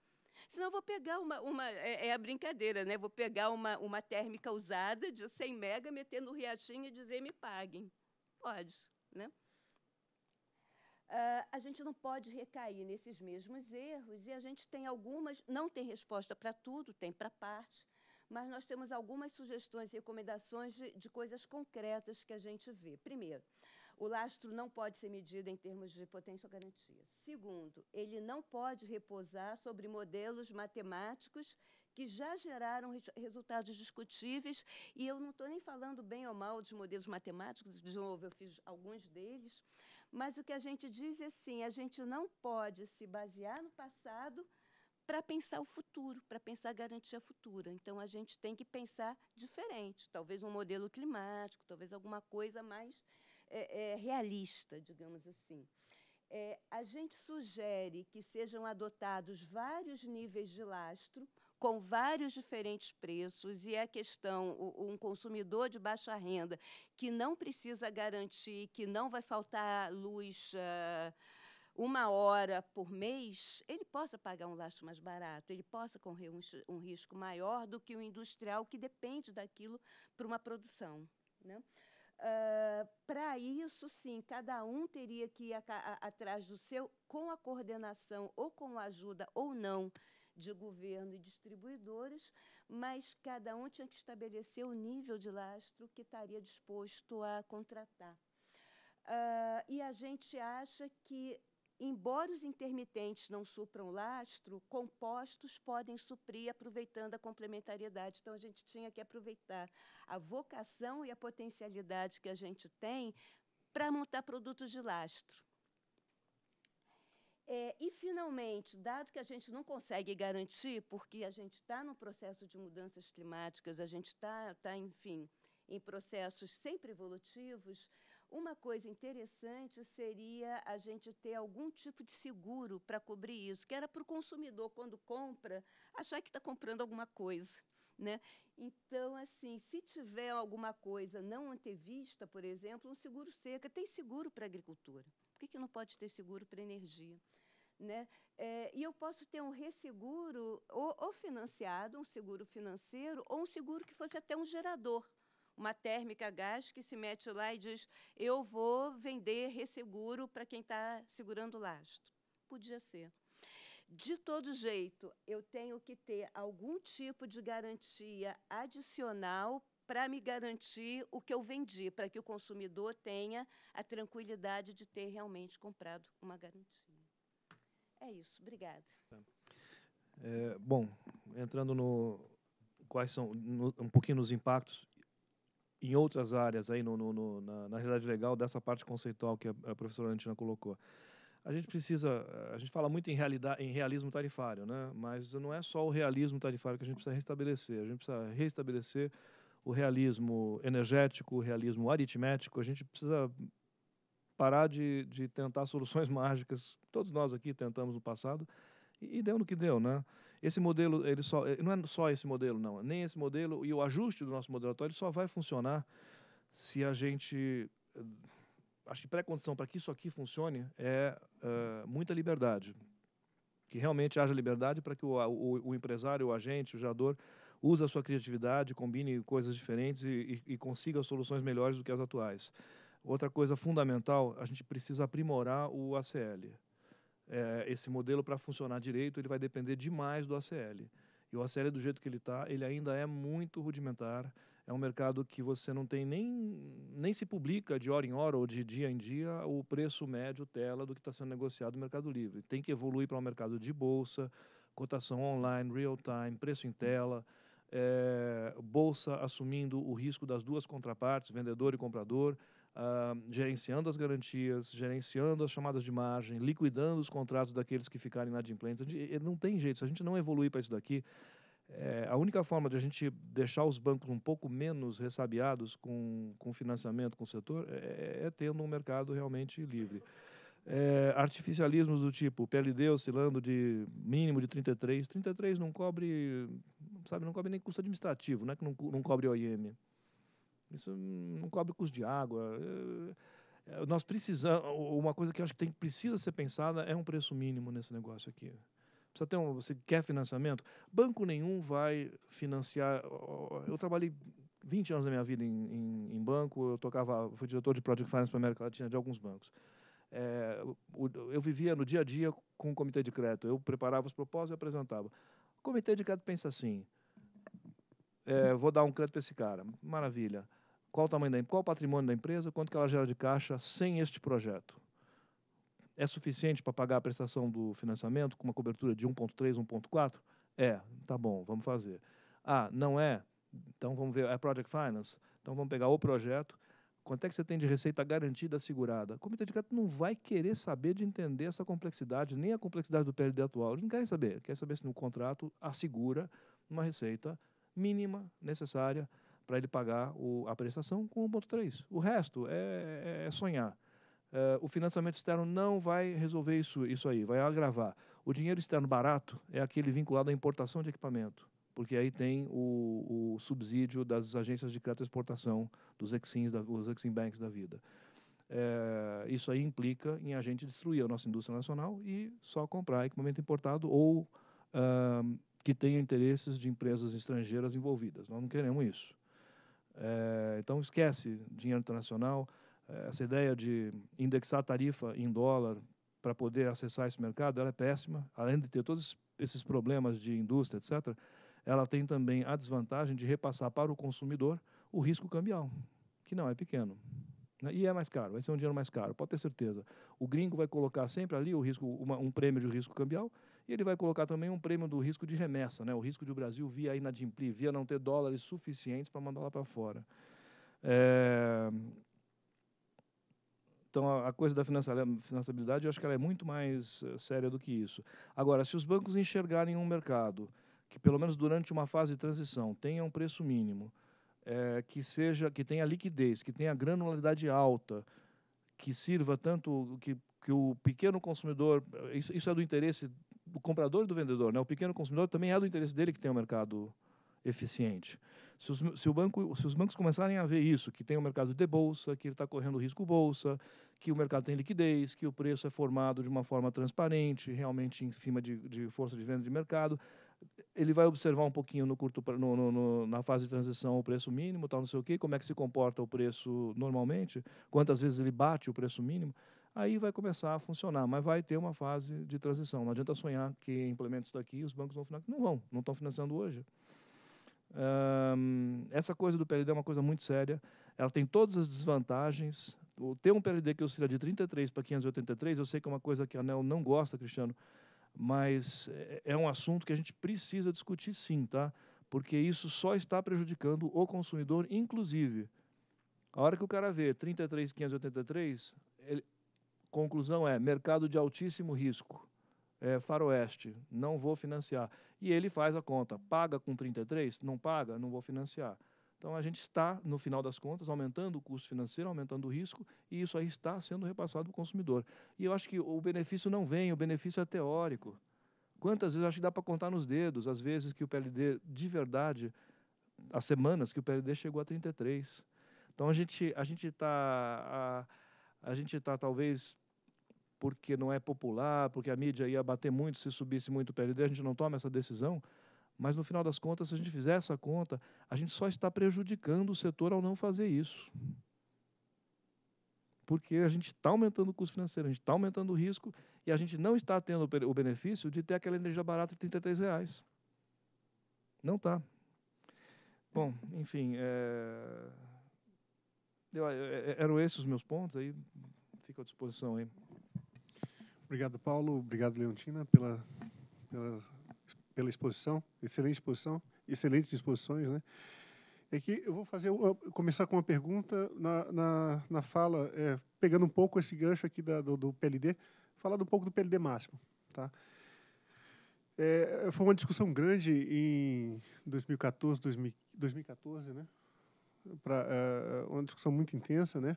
Speaker 10: Senão vou pegar uma, uma é, é, a brincadeira, né? Vou pegar uma, uma térmica usada de 100 mega, meter no riachinho e dizer me paguem. Pode, né? Uh, a gente não pode recair nesses mesmos erros e a gente tem algumas, não tem resposta para tudo, tem para parte, mas nós temos algumas sugestões e recomendações de, de coisas concretas que a gente vê. Primeiro, o lastro não pode ser medido em termos de potência ou garantia. Segundo, ele não pode repousar sobre modelos matemáticos que já geraram resultados discutíveis, e eu não estou nem falando bem ou mal dos modelos matemáticos, de novo, eu fiz alguns deles, mas o que a gente diz é assim, a gente não pode se basear no passado para pensar o futuro, para pensar a garantia futura. Então, a gente tem que pensar diferente, talvez um modelo climático, talvez alguma coisa mais é, é, realista, digamos assim. É, a gente sugere que sejam adotados vários níveis de lastro, com vários diferentes preços, e é a questão, um consumidor de baixa renda que não precisa garantir, que não vai faltar luz... Uh, uma hora por mês, ele possa pagar um lastro mais barato, ele possa correr um, um risco maior do que o industrial que depende daquilo para uma produção. Né? Uh, para isso, sim, cada um teria que ir a, a, atrás do seu, com a coordenação ou com a ajuda ou não de governo e distribuidores, mas cada um tinha que estabelecer o nível de lastro que estaria disposto a contratar. Uh, e a gente acha que Embora os intermitentes não supram lastro, compostos podem suprir aproveitando a complementariedade. Então, a gente tinha que aproveitar a vocação e a potencialidade que a gente tem para montar produtos de lastro. É, e, finalmente, dado que a gente não consegue garantir, porque a gente está num processo de mudanças climáticas, a gente está, tá, enfim, em processos sempre evolutivos, uma coisa interessante seria a gente ter algum tipo de seguro para cobrir isso, que era para o consumidor, quando compra, achar que está comprando alguma coisa. Né? Então, assim, se tiver alguma coisa não antevista, por exemplo, um seguro seca, tem seguro para agricultura. Por que, que não pode ter seguro para energia? Né? É, e eu posso ter um resseguro ou, ou financiado, um seguro financeiro, ou um seguro que fosse até um gerador uma térmica a gás que se mete lá e diz: eu vou vender resseguro para quem está segurando o lastro. Podia ser. De todo jeito, eu tenho que ter algum tipo de garantia adicional para me garantir o que eu vendi, para que o consumidor tenha a tranquilidade de ter realmente comprado uma garantia. É isso, obrigada.
Speaker 13: É, bom, entrando no quais são no, um pouquinho nos impactos em outras áreas aí no, no, no na, na, realidade legal dessa parte conceitual que a, a professora Antina colocou. A gente precisa, a gente fala muito em realidade, em realismo tarifário, né? Mas não é só o realismo tarifário que a gente precisa restabelecer. A gente precisa restabelecer o realismo energético, o realismo aritmético. A gente precisa parar de, de tentar soluções mágicas. Todos nós aqui tentamos no passado e, e deu no que deu, né? Esse modelo, ele só, eh, não é só esse modelo, não. Nem esse modelo e o ajuste do nosso modelatório só vai funcionar se a gente. Eh, acho que pré-condição para que isso aqui funcione é uh, muita liberdade. Que realmente haja liberdade para que o, o, o, empresário, o agente, o gerador, use a sua criatividade, combine coisas diferentes e, e, e consiga soluções melhores do que as atuais. Outra coisa fundamental, a gente precisa aprimorar o ACL é, esse modelo para funcionar direito, ele vai depender demais do ACL. E o ACL, do jeito que ele está, ele ainda é muito rudimentar. É um mercado que você não tem nem, nem se publica de hora em hora ou de dia em dia o preço médio tela do que está sendo negociado no Mercado Livre. Tem que evoluir para um mercado de bolsa, cotação online, real time, preço em tela, é, bolsa assumindo o risco das duas contrapartes, vendedor e comprador uh, gerenciando as garantias, gerenciando as chamadas de margem, liquidando os contratos daqueles que ficarem inadimplentes. Eh, não tem jeito, se a gente não evoluir para isso daqui, é, a única forma de a gente deixar os bancos um pouco menos ressabiados com, com financiamento, com o setor, é, é, é tendo um mercado realmente livre. É, artificialismos do tipo PLD oscilando de mínimo de 33, 33 não cobre, sabe, não cobre nem custo administrativo, não é que não, não cobre OIM. Isso não cobre custo de água. É, é, nós precisamos. Uma coisa que eu acho que tem, precisa ser pensada é um preço mínimo nesse negócio aqui. Precisa ter um, você quer financiamento? Banco nenhum vai financiar. Eu trabalhei 20 anos da minha vida em, em, em banco, eu tocava, fui diretor de Project Finance para a América Latina de alguns bancos. É, eu vivia no dia a dia com o comitê de crédito. Eu preparava os propósitos e apresentava. O comitê de crédito pensa assim: é, vou dar um crédito para esse cara. Maravilha. Qual o tamanho da qual o patrimônio da empresa, quanto que ela gera de caixa sem este projeto? É suficiente para pagar a prestação do financiamento com uma cobertura de 1.3, 1.4? É, tá bom, vamos fazer. Ah, não é? Então vamos ver, é Project Finance? Então vamos pegar o projeto. Quanto é que você tem de receita garantida, assegurada? O comitê de crédito não vai querer saber de entender essa complexidade, nem a complexidade do PLD atual. Eles não querem saber. Querem saber se no contrato assegura uma receita mínima necessária para ele pagar o, a prestação com 1,3. O resto é, é, é sonhar. É, o financiamento externo não vai resolver isso, isso aí, vai agravar. O dinheiro externo barato é aquele vinculado à importação de equipamento, porque aí tem o, o subsídio das agências de crédito e exportação, dos Exins, da, os Exim Banks da vida. É, isso aí implica em a gente destruir a nossa indústria nacional e só comprar equipamento importado ou que tenha interesses de empresas estrangeiras envolvidas. Nós não queremos isso. É, então, esquece dinheiro internacional, é, essa ideia de indexar a tarifa em dólar para poder acessar esse mercado, ela é péssima. Além de ter todos esses problemas de indústria, etc., ela tem também a desvantagem de repassar para o consumidor o risco cambial, que não é pequeno. Né? E é mais caro, vai ser um dinheiro mais caro, pode ter certeza. O gringo vai colocar sempre ali o risco, uma, um prêmio de risco cambial e ele vai colocar também um prêmio do risco de remessa, né? o risco de o Brasil via inadimplir, via não ter dólares suficientes para mandar lá para fora. É... Então, a, coisa da financiabilidade, eu acho que ela é muito mais eh, séria do que isso. Agora, se os bancos enxergarem um mercado que, pelo menos durante uma fase de transição, tenha um preço mínimo, é, que seja que tenha liquidez, que tenha granularidade alta, que sirva tanto que, que o pequeno consumidor, isso, isso é do interesse do comprador e do vendedor. Né? O pequeno consumidor também é do interesse dele que tem um mercado eficiente. Se os, se, o banco, se os bancos começarem a ver isso, que tem um mercado de bolsa, que ele está correndo risco bolsa, que o mercado tem liquidez, que o preço é formado de uma forma transparente, realmente em cima de, de força de venda de mercado, ele vai observar um pouquinho no curto no, no, no, na fase de transição o preço mínimo, tal, não sei o quê, como é que se comporta o preço normalmente, quantas vezes ele bate o preço mínimo aí vai começar a funcionar, mas vai ter uma fase de transição. Não adianta sonhar que implementa isso daqui e os bancos vão financiar. Não vão, não estão financiando hoje. essa coisa do PLD é uma coisa muito séria. Ela tem todas as desvantagens. O, ter um PLD que oscila de 33 para 583, eu sei que é uma coisa que a ANEL não gosta, Cristiano, mas é, é, é um assunto que a gente precisa discutir sim, tá? Porque isso só está prejudicando o consumidor, inclusive. A hora que o cara vê 33,583, ele, Conclusão é: mercado de altíssimo risco. É, faroeste, não vou financiar. E ele faz a conta. Paga com 33? Não paga? Não vou financiar. Então a gente está, no final das contas, aumentando o custo financeiro, aumentando o risco, e isso aí está sendo repassado para o consumidor. E eu acho que o benefício não vem, o benefício é teórico. Quantas vezes acho que dá para contar nos dedos, as vezes que o PLD, de verdade, as semanas que o PLD chegou a 33. Então a gente a gente está a, a gente está talvez porque não é popular, porque a mídia ia bater muito se subisse muito o PLD, a gente não toma essa decisão. Mas no final das contas, se a gente fizer essa conta, a gente só está prejudicando o setor ao não fazer isso. Porque a gente está aumentando o custo financeiro, a gente está aumentando o risco e a gente não está tendo o benefício de ter aquela energia barata de 33 reais. Não está. Bom, enfim, é... Eu, é, é, eram esses os meus pontos, aí fico à disposição aí.
Speaker 1: Obrigado, Paulo. Obrigado, Leontina, pela, pela, pela exposição. Excelente exposição. Excelentes exposições, né? É que eu vou fazer começar com uma pergunta na, na, na fala, é, pegando um pouco esse gancho aqui da, do, do PLD, falando um pouco do PLD máximo, tá? É, foi uma discussão grande em 2014, 2000, 2014, né? Pra, é, uma discussão muito intensa, né?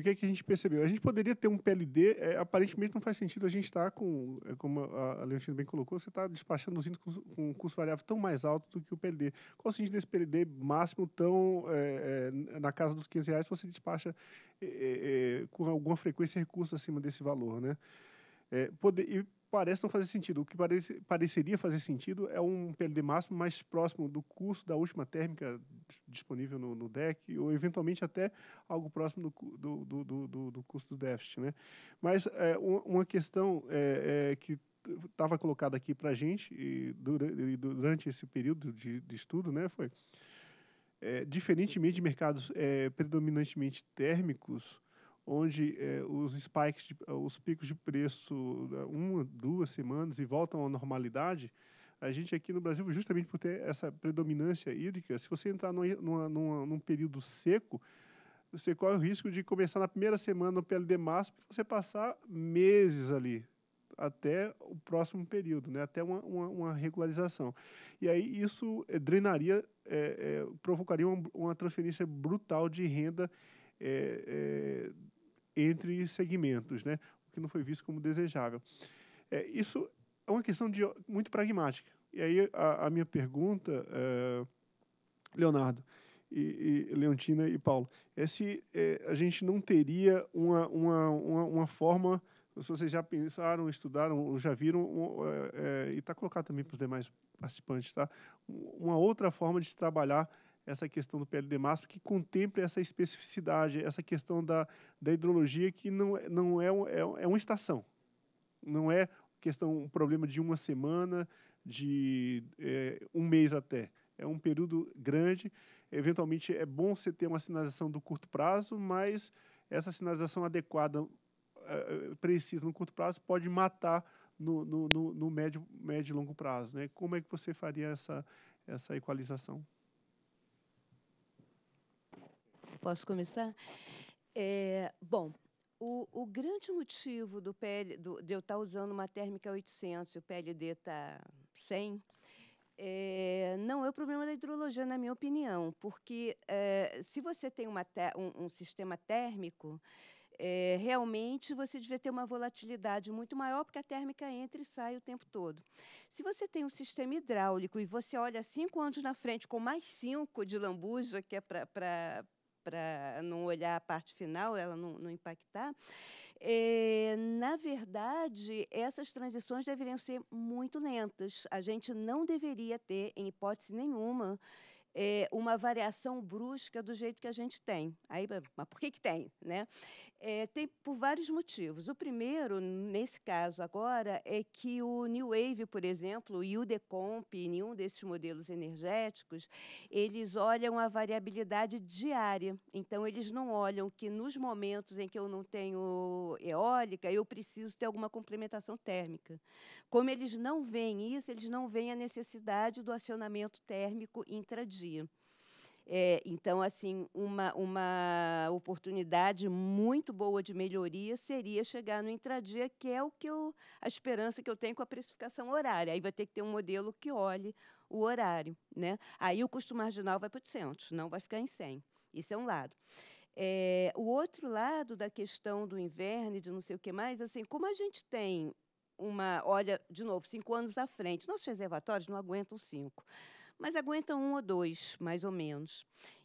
Speaker 1: E o que, é que a gente percebeu? A gente poderia ter um PLD, é, aparentemente não faz sentido a gente estar tá com, é, como a Leontina bem colocou, você está despachando os índices com, com um custo variável tão mais alto do que o PLD. Qual o sentido desse PLD máximo tão é, é, na casa dos 500 reais se você despacha é, com alguma frequência recurso acima desse valor, né? É, poder, e parece não fazer sentido. O que parece, pareceria fazer sentido é um PLD máximo mais próximo do curso da última térmica disponível no, no deck, ou eventualmente até algo próximo do, do, do, do, do custo do déficit. Né? Mas é, uma questão é, é que estava colocada aqui para a gente e durante, e durante, esse período de, de estudo né, foi, é, diferentemente de mercados é, predominantemente térmicos, onde é, os spikes, de, eh, os picos de preço, né, uma, duas semanas e voltam à normalidade, a gente aqui no Brasil, justamente por ter essa predominância hídrica, se você entrar numa, numa, numa, num período seco, você corre o risco de começar na primeira semana no PLD máximo e você passar meses ali até o próximo período, né? até uma, uma, uma regularização. E aí isso é, drenaria, é, é, provocaria uma, uma, transferência brutal de renda entre segmentos, né? o que não foi visto como desejável. É, isso é uma questão de, muito pragmática. E aí a, a minha pergunta, é, Leonardo, e, e, Leontina e Paulo, é se é, a gente não teria uma, uma, uma, uma, forma, se vocês já pensaram, estudaram, ou já viram, um, é, é, e está colocado também para os demais participantes, tá? uma outra forma de se trabalhar essa questão do PLD MASP que contemple essa especificidade, essa questão da, da hidrologia que não, é, não é, um, é, é uma estação. Não é questão um problema de uma semana, de é, um mês até. É um período grande. Eventualmente é bom você ter uma sinalização do curto prazo, mas essa sinalização adequada, é, é, precisa no curto prazo, pode matar no, no, no, no médio, médio e longo prazo. Né? Como é que você faria essa, essa equalização?
Speaker 10: Posso começar? É, bom, o, o, grande motivo do PL, do, de eu estar tá usando uma térmica 800 e o PLD está 100 é, não é o problema da hidrologia, na minha opinião, porque é, se você tem uma, um, um, sistema térmico, é, realmente você devia ter uma volatilidade muito maior, porque a térmica entra e sai o tempo todo. Se você tem um sistema hidráulico e você olha cinco anos na frente com mais cinco de lambuja, que é para para não olhar a parte final, ela não, não impactar. É, na verdade, essas transições deveriam ser muito lentas. A gente não deveria ter, em hipótese nenhuma, é, uma variação brusca do jeito que a gente tem. Aí, mas por que, que tem? Né? É, tem por vários motivos. O primeiro, nesse caso agora, é que o New Wave, por exemplo, e o Decomp, e nenhum desses modelos energéticos, eles olham a variabilidade diária. Então, eles não olham que nos momentos em que eu não tenho eólica, eu preciso ter alguma complementação térmica. Como eles não veem isso, eles não veem a necessidade do acionamento térmico intradia. É, então, assim, uma, uma oportunidade muito boa de melhoria seria chegar no intradia, que é o que eu, a esperança que eu tenho com a precificação horária. Aí vai ter que ter um modelo que olhe o horário. Né? Aí o custo marginal vai para 800, não vai ficar em 100. Isso é um lado. É, o outro lado da questão do inverno e de não sei o que mais, assim, como a gente tem uma, olha, de novo, cinco anos à frente, nossos reservatórios não aguentam cinco mas aguenta um ou dois, mais ou menos.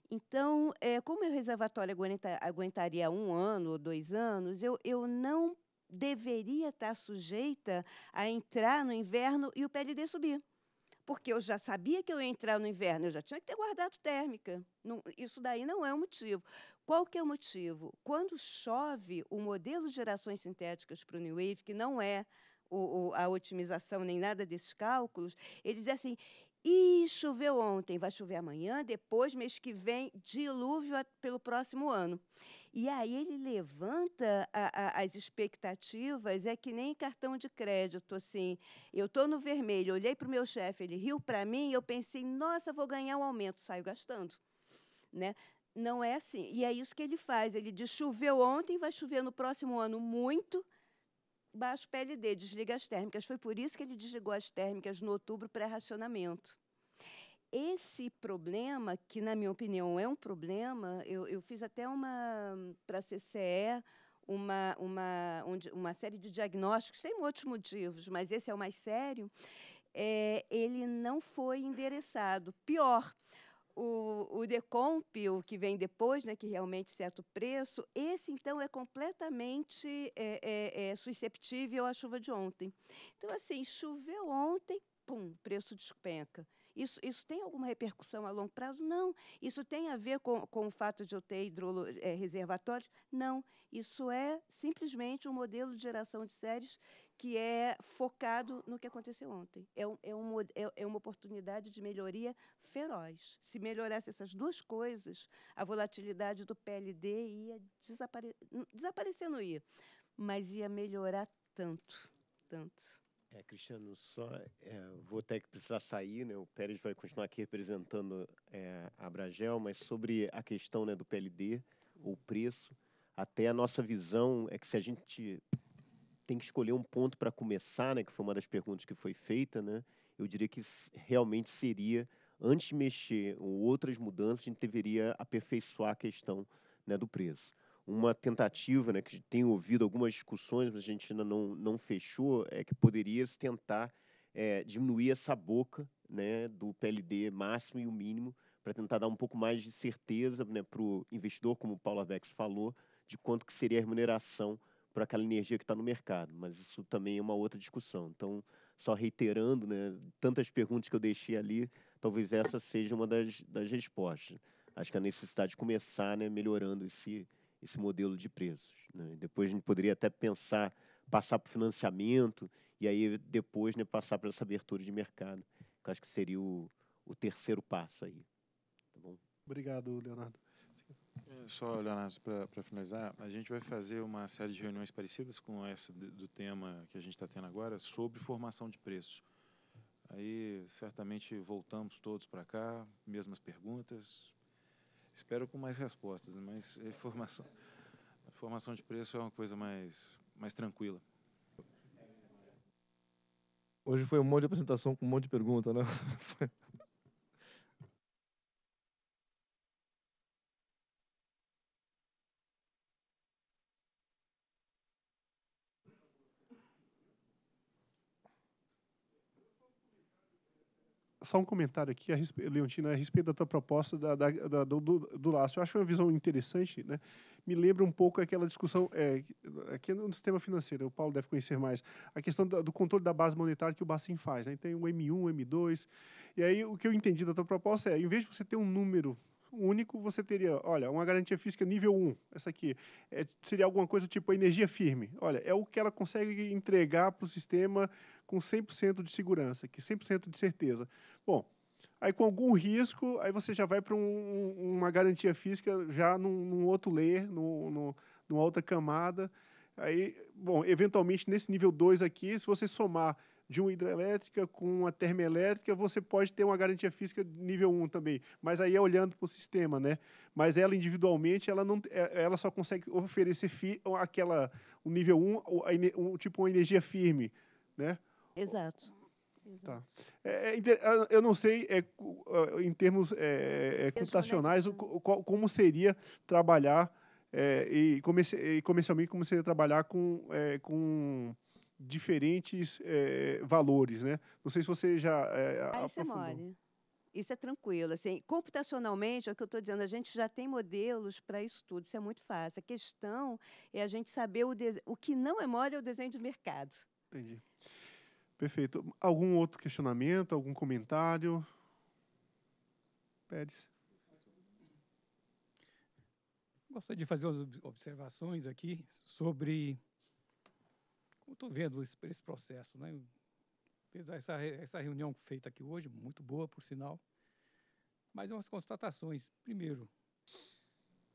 Speaker 10: Então, é, como meu reservatório aguenta, aguentaria um ano ou dois anos, eu, eu não deveria estar sujeita a entrar no inverno e o PLD subir. Porque eu já sabia que eu ia entrar no inverno, eu já tinha que ter guardado térmica. Não, isso daí não é o um motivo. Qual que é o motivo? Quando chove, o modelo de gerações sintéticas para o New Wave, que não é o, o, a otimização nem nada desses cálculos, ele diz assim: e choveu ontem, vai chover amanhã, depois, mês que vem, dilúvio pelo próximo ano. E aí ele levanta a, a, as expectativas, é que nem cartão de crédito, assim. Eu estou no vermelho, olhei para o meu chefe, ele riu para mim, eu pensei, nossa, vou ganhar um aumento, saio gastando. Né? Não é assim. E é isso que ele faz. Ele diz: choveu ontem, vai chover no próximo ano muito, baixo PLD, desliga as térmicas. Foi por isso que ele desligou as térmicas no outubro pré-racionamento. Esse problema, que na minha opinião é um problema, eu, eu fiz até uma para a CCE uma, uma, uma série de diagnósticos, tem outros motivos, mas esse é o mais sério, é, ele não foi endereçado. Pior, o, o decomp, o que vem depois, né, que realmente certo preço, esse então é completamente é, é, é susceptível à chuva de ontem. Então, assim, choveu ontem, pum, preço despenca. De isso, isso tem alguma repercussão a longo prazo? Não. Isso tem a ver com, com o fato de eu ter hidrolo, é, reservatórios? Não. Isso é simplesmente um modelo de geração de séries que é focado no que aconteceu ontem. É, um, é, um, é, é, uma oportunidade de melhoria feroz. Se melhorasse essas duas coisas, a volatilidade do PLD ia desapare... desaparecer, não ia, mas ia melhorar tanto, tanto.
Speaker 12: É, Cristiano, só é, vou ter que precisar sair, né? O Pérez vai continuar aqui representando é, a Bragel, mas sobre a questão né, do PLD, o preço, até a nossa visão é que se a gente tem que escolher um ponto para começar, né, que foi uma das perguntas que foi feita, né? Eu diria que realmente seria, antes de mexer ou outras mudanças, a gente deveria aperfeiçoar a questão né, do preço uma tentativa, né, que tem ouvido algumas discussões, mas a gente ainda não, não fechou, é que poderia se tentar é, diminuir essa boca né, do PLD máximo e o mínimo, para tentar dar um pouco mais de certeza né, para o investidor, como o Paulo Avex falou, de quanto que seria a remuneração para aquela energia que está no mercado. Mas isso também é uma outra discussão. Então, só reiterando, né, tantas perguntas que eu deixei ali, talvez essa seja uma das, das respostas. Acho que a necessidade de começar né, melhorando esse, esse modelo de preços. Né? Depois a gente poderia até pensar, passar para o financiamento e aí depois né, passar para essa abertura de mercado, que eu acho que seria o, o terceiro passo aí. Tá bom?
Speaker 1: Obrigado, Leonardo.
Speaker 4: É,
Speaker 12: só, Leonardo,
Speaker 4: para finalizar, a gente vai fazer uma série de reuniões parecidas com essa do tema que a gente está tendo agora sobre formação de preços. Aí certamente voltamos todos para cá, mesmas perguntas, Espero com mais respostas, mas a formação, a formação de preço é uma coisa mais, mais tranquila.
Speaker 13: Hoje foi um monte de apresentação com um monte de pergunta, né?
Speaker 1: só um comentário aqui, a respeito, a respeito da tua proposta da, da, da do, do, laço. Eu acho uma visão interessante, né? Me lembra um pouco aquela discussão, é, aqui no sistema financeiro, o Paulo deve conhecer mais, a questão do, do controle da base monetária que o Bacen faz. Né? Então, tem o M1, o M2. E aí o que eu entendi da tua proposta é, em vez de você ter um número único, você teria, olha, uma garantia física nível 1, essa aqui. É, seria alguma coisa tipo energia firme. Olha, é o que ela consegue entregar para o sistema com 100% de segurança, que 100% de certeza. Bom, aí com algum risco, aí você já vai para um, uma garantia física já num, num outro layer, no numa outra camada. Aí, bom, eventualmente nesse nível 2 aqui, se você somar de uma hidrelétrica com uma termoelétrica, você pode ter uma garantia física nível 1 também. Mas aí é olhando para o sistema, né? Mas ela individualmente, ela, não, é, ela só consegue oferecer fi, aquela, o nível 1, o, tipo uma energia firme, né?
Speaker 10: Exato. Tá.
Speaker 1: É, é ah, eu não sei, é, ah, em termos é, é computacionais, como seria trabalhar é, e, comerci e comercialmente como seria trabalhar com, é, com diferentes é, valores, né? Não sei se você já é, Aí mole.
Speaker 10: Isso é tranquilo. Assim, computacionalmente, é o que eu estou dizendo, a gente já tem modelos para isso tudo, isso é muito fácil. A questão é a gente saber o, o que não é mole é o desenho de mercado.
Speaker 1: Entendi. Perfeito. Algum outro questionamento, algum comentário? Pérez.
Speaker 15: Gostaria de fazer as observações aqui sobre estou vendo esse, esse, processo, né? Essa, essa reunião feita aqui hoje, muito boa, por sinal, mas umas constatações. Primeiro,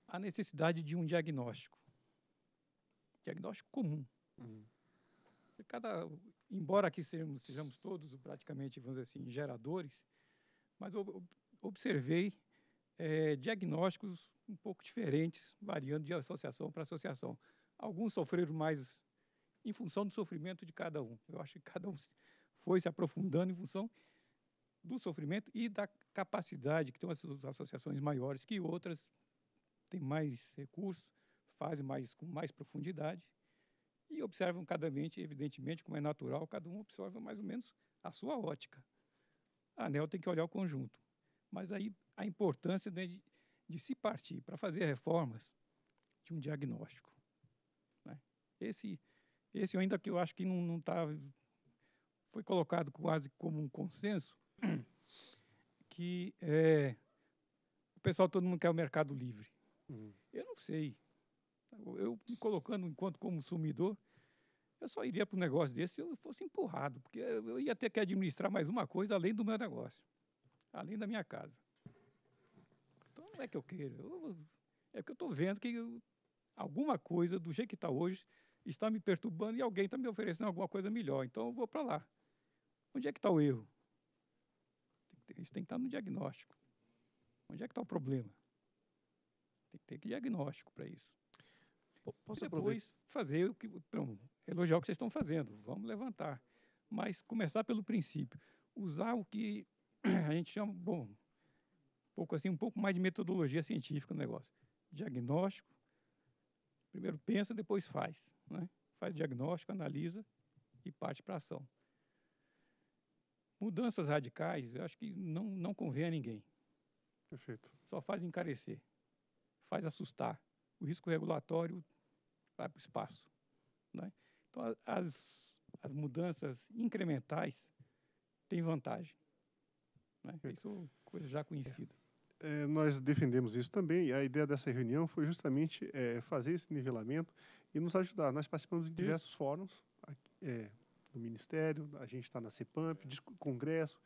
Speaker 15: a necessidade de um diagnóstico. Diagnóstico comum. Uhum. Cada, embora aqui sejamos, sejamos todos praticamente, vamos dizer assim, geradores, mas eu observei é, diagnósticos um pouco diferentes, variando de associação para associação. Alguns sofreram mais em função do sofrimento de cada um. Eu acho que cada um foi se aprofundando em função do sofrimento e da capacidade que tem as associações maiores que outras, têm mais recursos, fazem mais com mais profundidade e observam cada mente, evidentemente, como é natural, cada um observa mais ou menos a sua ótica. A ANEL tem que olhar o conjunto. Mas aí a importância de, de se partir para fazer reformas de um diagnóstico. Né? Esse esse ainda que eu acho que não está foi colocado quase como um consenso que é, o pessoal todo mundo quer o mercado livre. Uhum. Eu não sei. Eu me colocando enquanto consumidor, eu só iria para um negócio desse se eu fosse empurrado, porque eu ia ter que administrar mais uma coisa além do meu negócio, além da minha casa. Então não é que eu queira. Eu, é que eu estou vendo que eu, alguma coisa do jeito que está hoje está me perturbando e alguém está me oferecendo alguma coisa melhor, então eu vou para lá. Onde é que está o erro? Isso tem que estar no diagnóstico. Onde é que está o problema? Tem que ter que diagnóstico para isso. Posso e depois fazer o que. Pronto, elogiar o que vocês estão fazendo, vamos levantar. Mas começar pelo princípio. Usar o que a gente chama, bom, um pouco assim, um pouco mais de metodologia científica no negócio. Diagnóstico, Primeiro pensa, depois faz. Né? Faz diagnóstico, analisa e parte para a ação. Mudanças radicais, eu acho que não, não convém a ninguém. Perfeito. Só faz encarecer, faz assustar. O risco regulatório vai para o espaço. Né? Então, as, as mudanças incrementais têm vantagem. Né? Isso é
Speaker 1: coisa já conhecida é, nós defendemos isso também. E a ideia dessa reunião foi justamente é, fazer esse nivelamento e nos ajudar. Nós participamos de diversos isso. fóruns é, do Ministério, a gente está na CEPAMP, Congresso,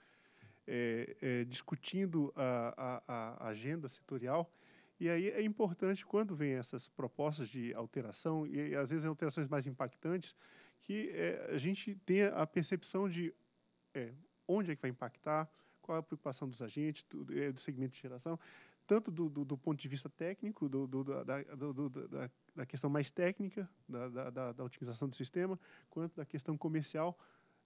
Speaker 1: discutindo a, a, a, agenda setorial. E aí é importante, quando vem essas propostas de alteração, e às vezes alterações mais impactantes, que a gente tenha a percepção de onde é que vai impactar, qual é a preocupação dos agentes, é, do, segmento de geração, tanto do, do, do ponto de vista técnico, do, do da, da, da, questão mais técnica, da, da, da otimização do sistema, quanto da questão comercial,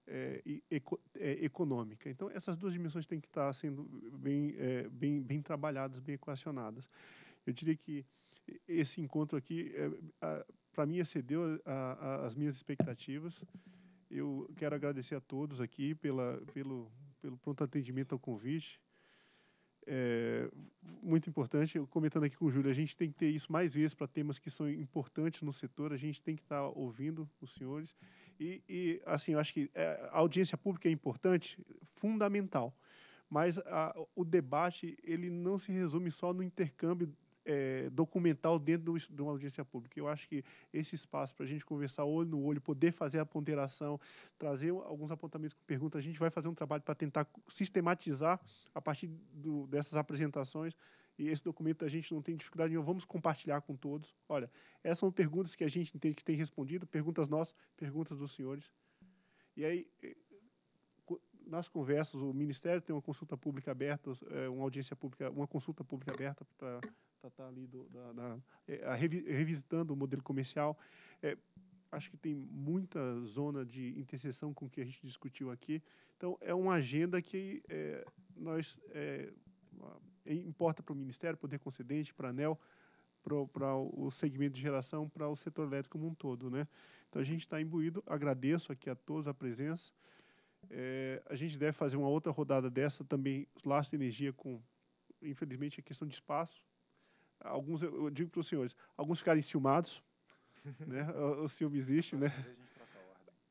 Speaker 1: é, eco, é, econômica. Então, essas duas dimensões têm que estar sendo bem, é, bem, bem trabalhadas, bem equacionadas. Eu diria que esse encontro aqui, é, para mim, excedeu a, a, as minhas expectativas. Eu quero agradecer a todos aqui pela, pelo, pelo pronto atendimento ao convite. É, muito importante. Eu comentando aqui com o Júlio, a gente tem que ter isso mais vezes para temas que são importantes no setor, a gente tem que estar tá ouvindo os senhores. E, e, assim, eu acho que é, a audiência pública é importante, fundamental. Mas a, o debate ele não se resume só no intercâmbio é, documental dentro de uma audiência pública. Eu acho que esse espaço para a gente conversar olho no olho, poder fazer a ponderação, trazer alguns apontamentos com perguntas, a gente vai fazer um trabalho para tentar sistematizar a partir do, dessas apresentações e esse documento a gente não tem dificuldade nenhuma, vamos compartilhar com todos. Olha, essas são perguntas que a gente entende que tem respondido, perguntas nossas, perguntas dos senhores. E aí, eh, nas conversas, o Ministério tem uma consulta pública aberta, é, uma audiência pública, uma consulta pública aberta para Tá, tá ali do, da, da é, revisitando o modelo comercial. É, acho que tem muita zona de interseção com o que a gente discutiu aqui. Então, é uma agenda que é, nós é, é importa para o Ministério, Poder Concedente, para a ANEL, para o segmento de geração, para o setor elétrico como um todo. Né? Então, a gente está imbuído. Agradeço aqui a todos a presença. É, a gente deve fazer uma outra rodada dessa também, laço de energia com, infelizmente, a questão de espaço alguns, eu digo para os senhores, alguns ficarem ciumados, né? O, o ciúme existe, né?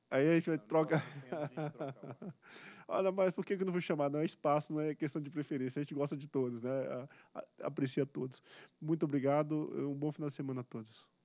Speaker 1: Aí a gente vai tá, trocar. Olha, mas por que eu não vou chamar? Não é espaço, não é questão de preferência. A gente gosta de todos, né? Aprecia todos. Muito obrigado. Um bom final de semana a todos.